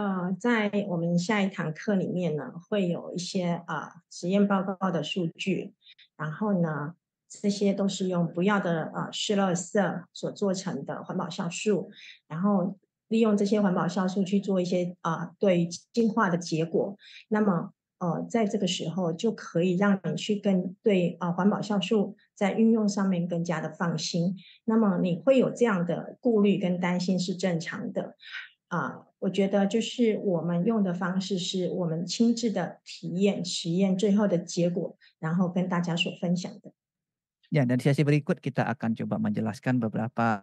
呃，在我们下一堂课里面呢，会有一些呃实验报告的数据，然后呢，这些都是用不要的呃湿垃圾所做成的环保酵素，然后利用这些环保酵素去做一些呃对进化的结果，那么呃在这个时候就可以让你去更对啊环保酵素在运用上面更加的放心，那么你会有这样的顾虑跟担心是正常的。啊，我觉得就是我们用的方式是我们亲自的体验、实验最后的结果，然后跟大家所分享的。Ya, dan siswa berikut kita akan coba menjelaskan beberapa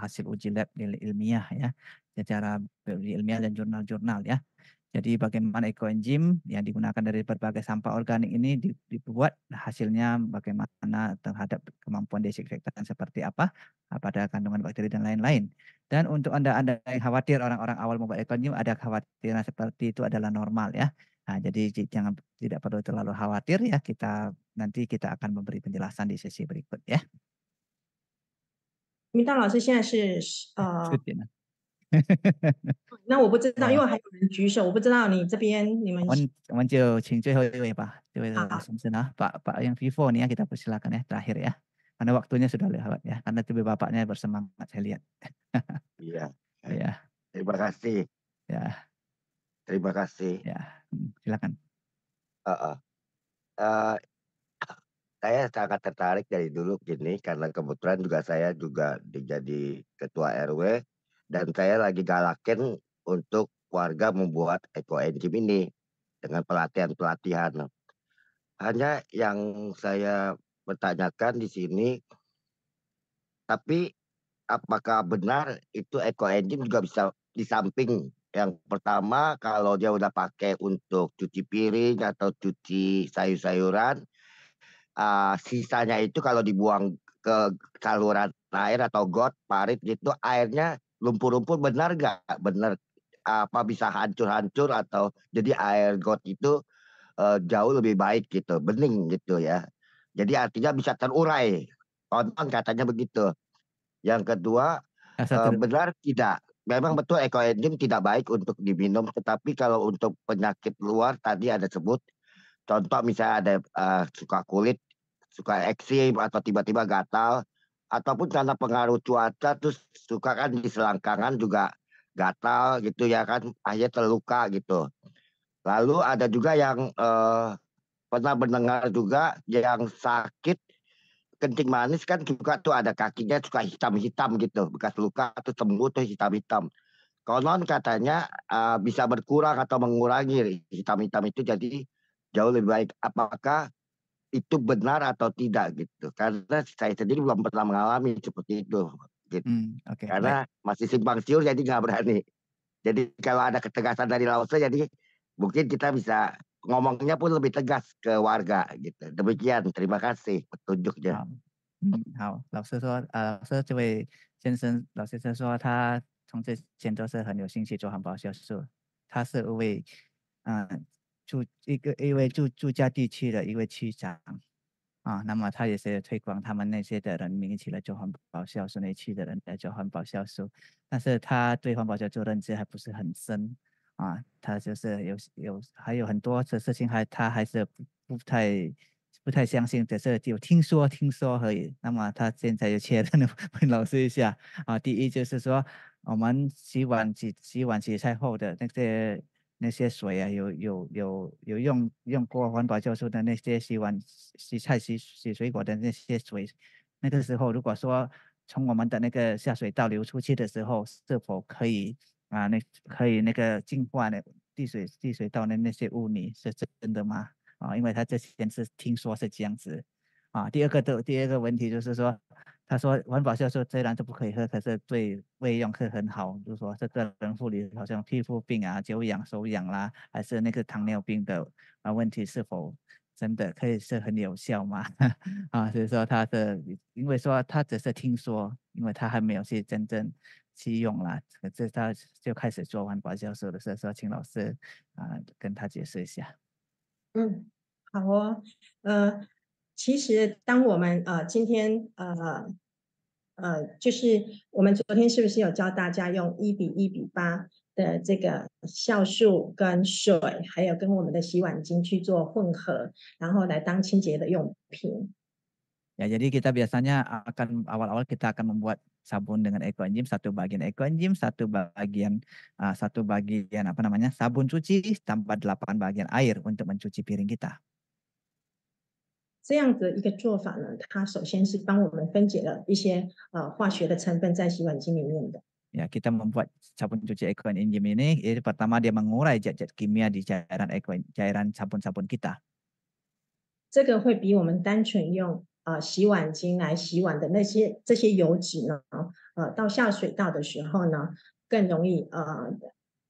hasil uji lab ilmiah ya, s e cara ilmiah dan jurnal-jurnal ya. Jadi bagaimana ekoenzim yang digunakan dari berbagai sampah organik ini dibuat hasilnya bagaimana terhadap kemampuan desinfektan seperti apa apa ada kandungan bakteri dan lain-lain. Dan untuk Anda-Anda yang khawatir orang-orang awal membuat ekoenzim ada kekhawatiran seperti itu adalah normal ya. Nah, jadi jangan tidak perlu terlalu khawatir ya kita nanti kita akan memberi penjelasan di sesi berikut ya. Minta 我们到老师现在是呃，那我不知道，因为还有人举手，我不知道你这边你们。我们我们就请最后一位吧，最后一位 Sumsena, Pak yang Vivo nih ya kita persilakan ya terakhir ya, karena waktunya sudah lewat ya, karena tiba bapaknya bersemangat saya lihat. Iya. Iya. Terima kasih. Ya. Terima kasih. Ya, silakan. Uh, uh, eh, uh, saya sangat tertarik dari dulu gini karena kebetulan juga saya juga menjadi ketua RW dan saya lagi galakin untuk warga membuat eco engine ini dengan pelatihan-pelatihan. Hanya yang saya bertanyakan di sini, tapi apakah benar itu eco engine juga bisa di samping yang pertama kalau dia udah pakai untuk cuci piring atau cuci sayur-sayuran, uh, sisanya itu kalau dibuang ke saluran air atau got, parit itu airnya lumpur-lumpur benar gak? Benar apa bisa hancur-hancur atau jadi air got itu uh, jauh lebih baik gitu, bening gitu ya. Jadi artinya bisa terurai. Konon katanya begitu. Yang kedua uh, benar tidak. Memang betul eco engine tidak baik untuk diminum, tetapi kalau untuk penyakit luar tadi ada sebut, contoh misalnya ada uh, suka kulit, suka eksim atau tiba-tiba gatal, ataupun karena pengaruh cuaca terus suka kan di selangkangan juga gatal gitu ya kan akhirnya terluka gitu. Lalu ada juga yang eh, pernah mendengar juga yang sakit kencing manis kan juga tuh ada kakinya suka hitam-hitam gitu bekas luka atau sembuh tuh hitam-hitam. Konon katanya uh, bisa berkurang atau mengurangi hitam-hitam itu jadi jauh lebih baik. Apakah itu benar atau tidak gitu karena saya sendiri belum pernah mengalami seperti itu gitu hmm, okay, karena baik. masih simpang siur jadi nggak berani jadi kalau ada ketegasan dari Lause jadi mungkin kita bisa ngomongnya pun lebih tegas ke warga gitu demikian terima kasih petunjuknya 嗯，好，老师说，呃，老师这位先生，老先生说他从之前都是很有兴趣做环保销售，他是一位，嗯、呃，住一个一位住住家地区的一位区长，啊，那么他也是推广他们那些的人一起来做环保销售，那区的人来做环保销售，但是他对环保售认知还不是很深，啊，他就是有有还有很多的事情还他还是不不太不太相信，只是就听说听说而已。那么他现在就确认 问老师一下啊，第一就是说我们洗碗洗洗碗洗菜后的那些。那些水啊，有有有有用用过环保教授的那些洗碗、洗菜、洗洗水果的那些水，那个时候如果说从我们的那个下水道流出去的时候，是否可以啊？那可以那个净化那地水地水道的那些污泥是是真的吗？啊，因为他之前是听说是这样子，啊，第二个的第二个问题就是说。他说，环保教授虽然是不可以喝，可是对胃用是很好。就是说，这个人护理好像皮肤病啊、久痒、手痒啦，还是那个糖尿病的啊问题，是否真的可以是很有效吗？啊，所以说他的，因为说他只是听说，因为他还没有去真正去用啦，可是他就开始做环保教授的时候说，请老师啊跟他解释一下。嗯，好哦，嗯。其实，当我们呃，今天呃呃，就是我们昨天是不是有教大家用一比一比八的这个酵素跟水，还有跟我们的洗碗巾去做混合，然后来当清洁的用品。Ya, jadi kita biasanya akan awal-awal kita akan membuat sabun dengan e k o e n z i m satu bagian e k o e n z i m satu bagian satu bagian apa namanya sabun cuci tambah delapan bagian air untuk mencuci piring kita. 这样子一个做法呢，它首先是帮我们分解了一些呃化学的成分在洗碗机里面的。y a kita membuat sabun cuci ekwan e n g i n ini. Ini pertama dia mengurai jajaj kimia di cairan ekwan cairan sabun-sabun kita. 这个会比我们单纯用啊洗碗更容易呃。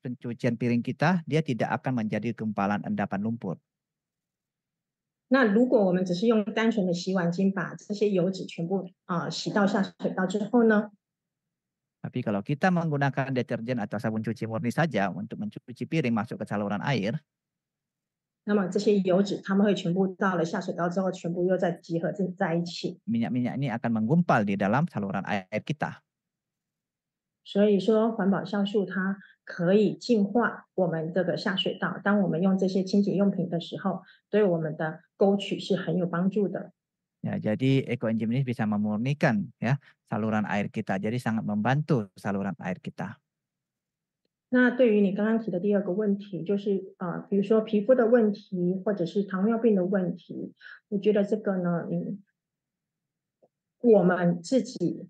pencucian piring kita, dia tidak akan menjadi gumpalan endapan lumpur. tapi kalau kita menggunakan deterjen atau sabun cuci murni saja untuk mencuci piring masuk ke saluran air, minyak minyak ini akan menggumpal di dalam saluran air kita. 所以说，环保酵素它可以净化我们这个下水道。当我们用这些清洁用品的时候，对我们的沟渠是很有帮助的。y a jadi e k o enzyme ini bisa memurnikan ya saluran air kita, jadi sangat membantu saluran air kita. 那对于你刚刚提的第二个问题，就是啊，比如说皮肤的问题，或者是糖尿病的问题，我觉得这个呢，嗯，我们自己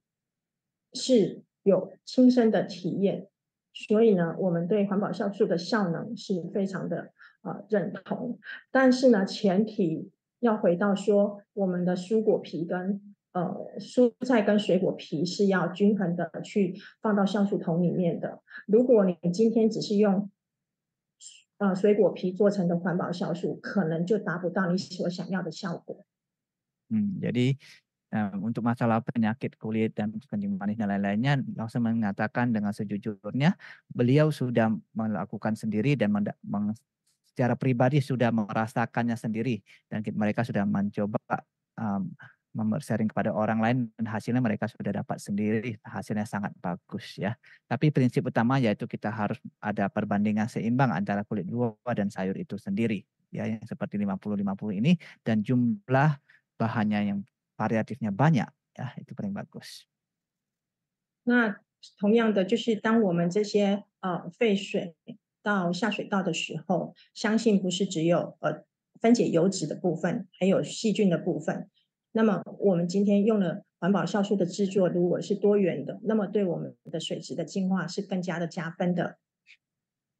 是。有亲身的体验，所以呢，我们对环保酵素的效能是非常的呃认同。但是呢，前提要回到说，我们的蔬果皮跟呃蔬菜跟水果皮是要均衡的去放到酵素桶里面的。如果你今天只是用呃水果皮做成的环保酵素，可能就达不到你所想要的效果。嗯，好的。um, untuk masalah penyakit kulit dan kencing manis dan lain-lainnya langsung mengatakan dengan sejujurnya beliau sudah melakukan sendiri dan secara pribadi sudah merasakannya sendiri dan mereka sudah mencoba um, sharing kepada orang lain dan hasilnya mereka sudah dapat sendiri hasilnya sangat bagus ya tapi prinsip utama yaitu kita harus ada perbandingan seimbang antara kulit buah dan sayur itu sendiri ya yang seperti 50-50 ini dan jumlah bahannya yang variatifnya banyak ya itu paling bagus. 那同样的，就是当我们这些呃废水到下水道的时候，相信不是只有呃分解油脂的部分，还有细菌的部分。那么我们今天用了环保酵素的制作，如果是多元的，那么对我们的水质的净化是更加的加分的。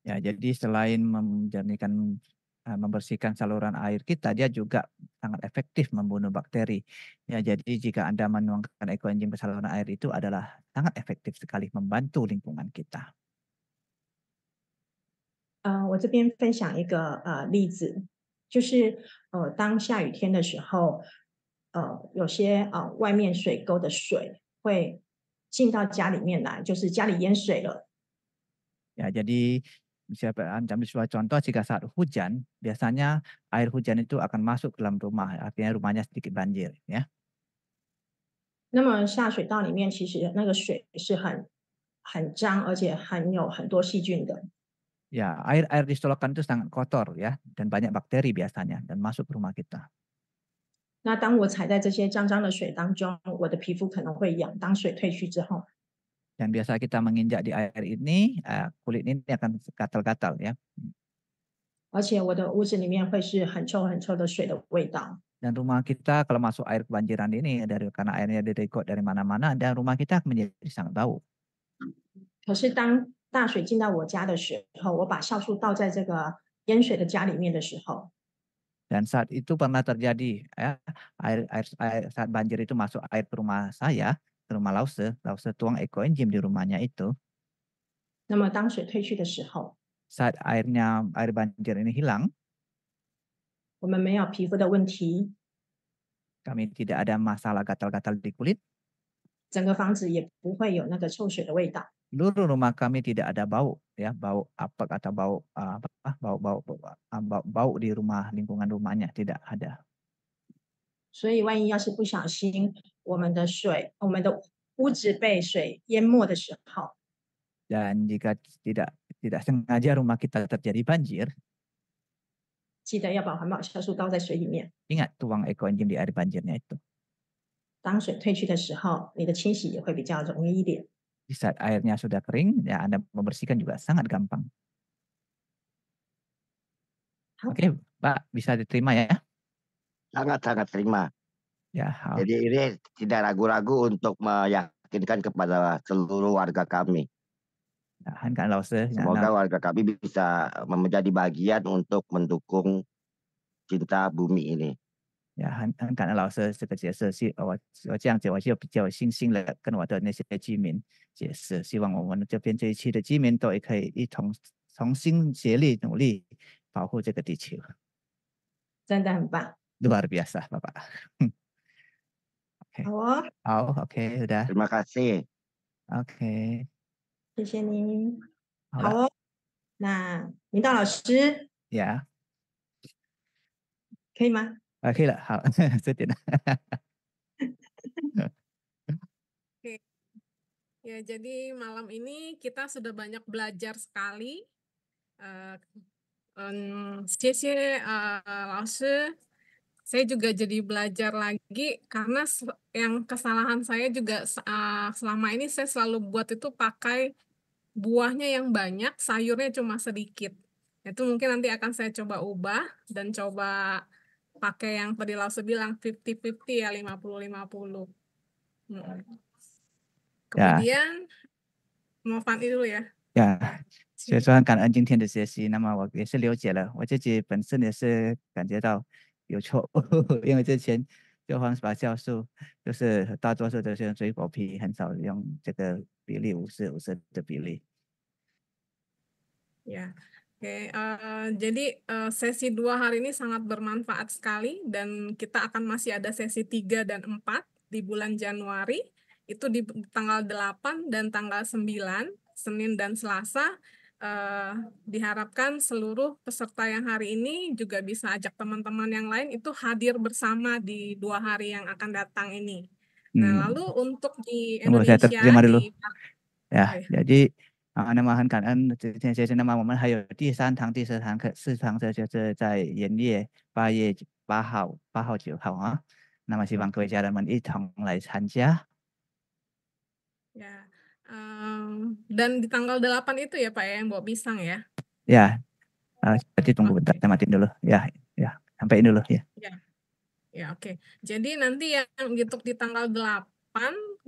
Ya, jadi selain menjernihkan Eh, membersihkan saluran air kita, dia juga sangat efektif membunuh bakteri. Ya, jadi jika Anda menuangkan ekoenzim ke saluran air itu adalah sangat efektif sekali membantu lingkungan kita. 嗯、呃，我这边分享一个呃例子，就是呃，当下雨天的时候，呃，有些呃外面水沟的水会进到家里面来，就是家里淹水了。Ya, jadi 那么下水道里面其实那个水是很很脏，而且含有很多细菌的。Yeah, air air di selokan itu sangat kotor ya dan banyak bakteri biasanya dan masuk ke rumah kita. 那当我踩在这些脏脏的水当中，我的皮肤可能会痒。当水退去之后。yang biasa kita menginjak di air ini, eh, kulit ini akan gatal-gatal ya. Hmm. Dan rumah kita kalau masuk air kebanjiran ini dari karena airnya direkod dari mana-mana dan rumah kita menjadi sangat bau. Dan saat itu pernah terjadi ya, air, air, air saat banjir itu masuk air ke rumah saya ke eco enzim di rumahnya itu. Saat airnya air banjir ini hilang, kami tidak ada masalah gatal-gatal di kulit. Seluruh rumah kami tidak ada bau ya bau ah, apa kata bau apa bau bau bau bau, bau di rumah lingkungan rumahnya tidak ada 所以万一要是不小心，我们的水，我们的屋子被水淹没的时候，dan jika tidak tidak sengaja rumah kita terjadi banjir，记得要把环保酵素倒在水里面。ingat tuang ekoenjim di air banjirnya itu。当水退去的时候，你的清洗也会比较容易一点。Di saat airnya sudah kering, ya Anda membersihkan juga sangat gampang. Oke, okay, Pak, bisa diterima ya? sangat-sangat terima. Ya, okay. Jadi ini tidak ragu-ragu untuk meyakinkan kepada seluruh warga kami. Semoga warga kami bisa menjadi bagian untuk mendukung cinta bumi ini. 呀，很很感恩老师这个解释，是我我这样子我就比较有信心了，跟我的那些居民解释，希望我们这边这一区的居民都也可以一同同心协力努力保护这个地球。真的很棒。Ya, luar biasa Bapak. okay. Oh, oke okay, udah. Terima kasih. Oke. Okay. 谢谢您。好哦，那明道老师。Yeah. 可以吗？啊，可以了，好，这点了。okay. Ya, jadi malam ini kita sudah banyak belajar sekali. Uh, um, 谢谢呃老师 saya juga jadi belajar lagi karena yang kesalahan saya juga uh, selama ini saya selalu buat itu pakai buahnya yang banyak, sayurnya cuma sedikit. Itu mungkin nanti akan saya coba ubah dan coba pakai yang tadi Lause bilang 50-50 ya, 50-50. Hmm. Ya. Kemudian, mau fun itu ya. Ya, yeah. 所以说很感恩今天的学习。那么我也是了解了，我自己本身也是感觉到有错误，因为之前就黄白酵素就是大多数都是用水果皮，很少用这个比例五十五十的比例。Ya, oke. Okay. Uh, eh, jadi uh, sesi dua hari ini sangat bermanfaat sekali dan kita akan masih ada sesi tiga dan empat di bulan Januari. Itu di tanggal delapan dan tanggal sembilan Senin dan Selasa eh, diharapkan seluruh peserta yang hari ini juga bisa ajak teman-teman yang lain itu hadir bersama di dua hari yang akan datang ini. Nah, hmm. lalu untuk di Indonesia saya terima dulu. Di... Ya, okay. Oh, iya. jadi ah, nama mahan kan nama dan di tanggal 8 itu ya Pak ya, yang bawa pisang ya? Ya. Uh, tunggu okay. bentar, kita matiin dulu. Ya, ya. Sampai dulu ya. Ya. Ya, oke. Okay. Jadi nanti yang untuk di tanggal 8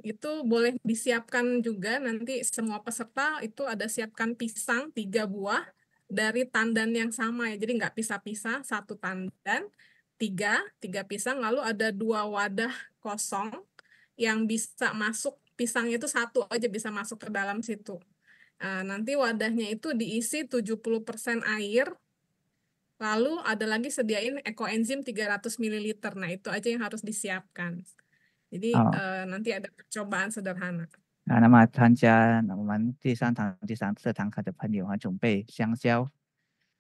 itu boleh disiapkan juga nanti semua peserta itu ada siapkan pisang tiga buah dari tandan yang sama ya. Jadi nggak pisah-pisah, satu tandan, tiga, tiga pisang, lalu ada dua wadah kosong yang bisa masuk pisang itu satu aja bisa masuk ke dalam situ. Nah, nanti wadahnya itu diisi 70% air, lalu ada lagi sediain ekoenzim 300 ml. Nah, itu aja yang harus disiapkan. Jadi oh. eh, nanti ada percobaan sederhana. 啊，那么参加我们第三堂、第三次堂课的朋友啊，准备香蕉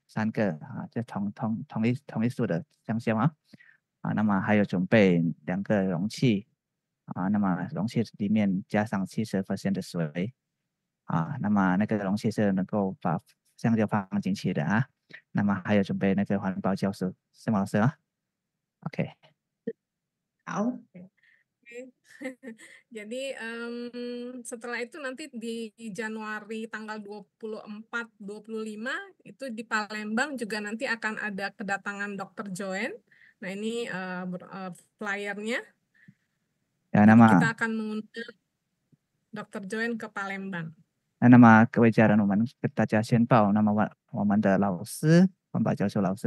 三个啊，就同同同一同一数的香蕉啊，啊，那么还有准备两个容器 nah, 啊，那么溶解里面加上七十 percent 的水啊，那么那个溶血是能够把香蕉放进去的啊。那么还有准备那个环保教室，是吗，老师啊？OK，好。Jadi um, mmm, setelah itu nanti di Januari tanggal 24-25 itu di Palembang juga nanti akan ada kedatangan Dokter Joen. Nah ini uh, uh, flyernya Ya, nama kita akan mengundang Dr. Joen ke Palembang. Ya, nama Kewajaran, bicara kita jadi sen pau nama wa man de lao uh, si, wan ba jiao shu lao si,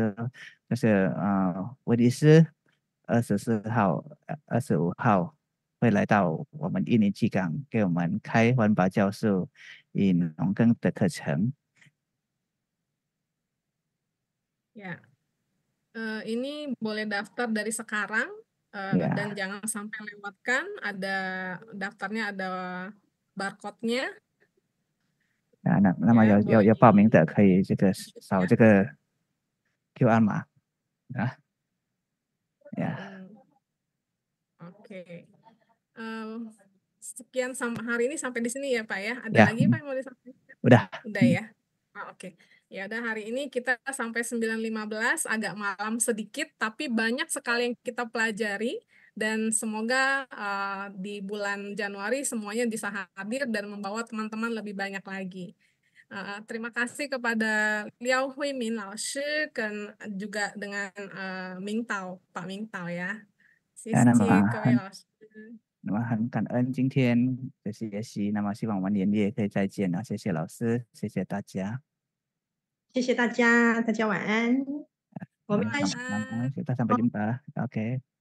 jadi uh, wei di si, er si si hao, er si hao, wei lai kai wan ba jiao shu yi nong geng de ke cheng. Ya. Uh, ini boleh daftar dari sekarang yeah. Iya. Dan jangan sampai lewatkan. Ada daftarnya, ada barcode-nya. Nah, 啊，那那么要要要报名的可以这个扫这个 QR 码啊，ya. Oke, sekian hari ini sampai di sini ya Pak ya. Ada ya. lagi Pak yang mau disampaikan? Udah. Udah ya. Ah, oke. Okay. Ya dan hari ini kita sampai 9.15 agak malam sedikit tapi banyak sekali yang kita pelajari dan semoga uh, di bulan Januari semuanya bisa hadir dan membawa teman-teman lebih banyak lagi. Uh, terima kasih kepada Liao Lao Shi, dan juga dengan uh, Ming Tao, Pak Ming Tao ya. Terima Terima terima kasih kasih, kasih, terima kasih. 谢谢大家，大家晚安。我们晚安，kita sampai jumpa. Oke.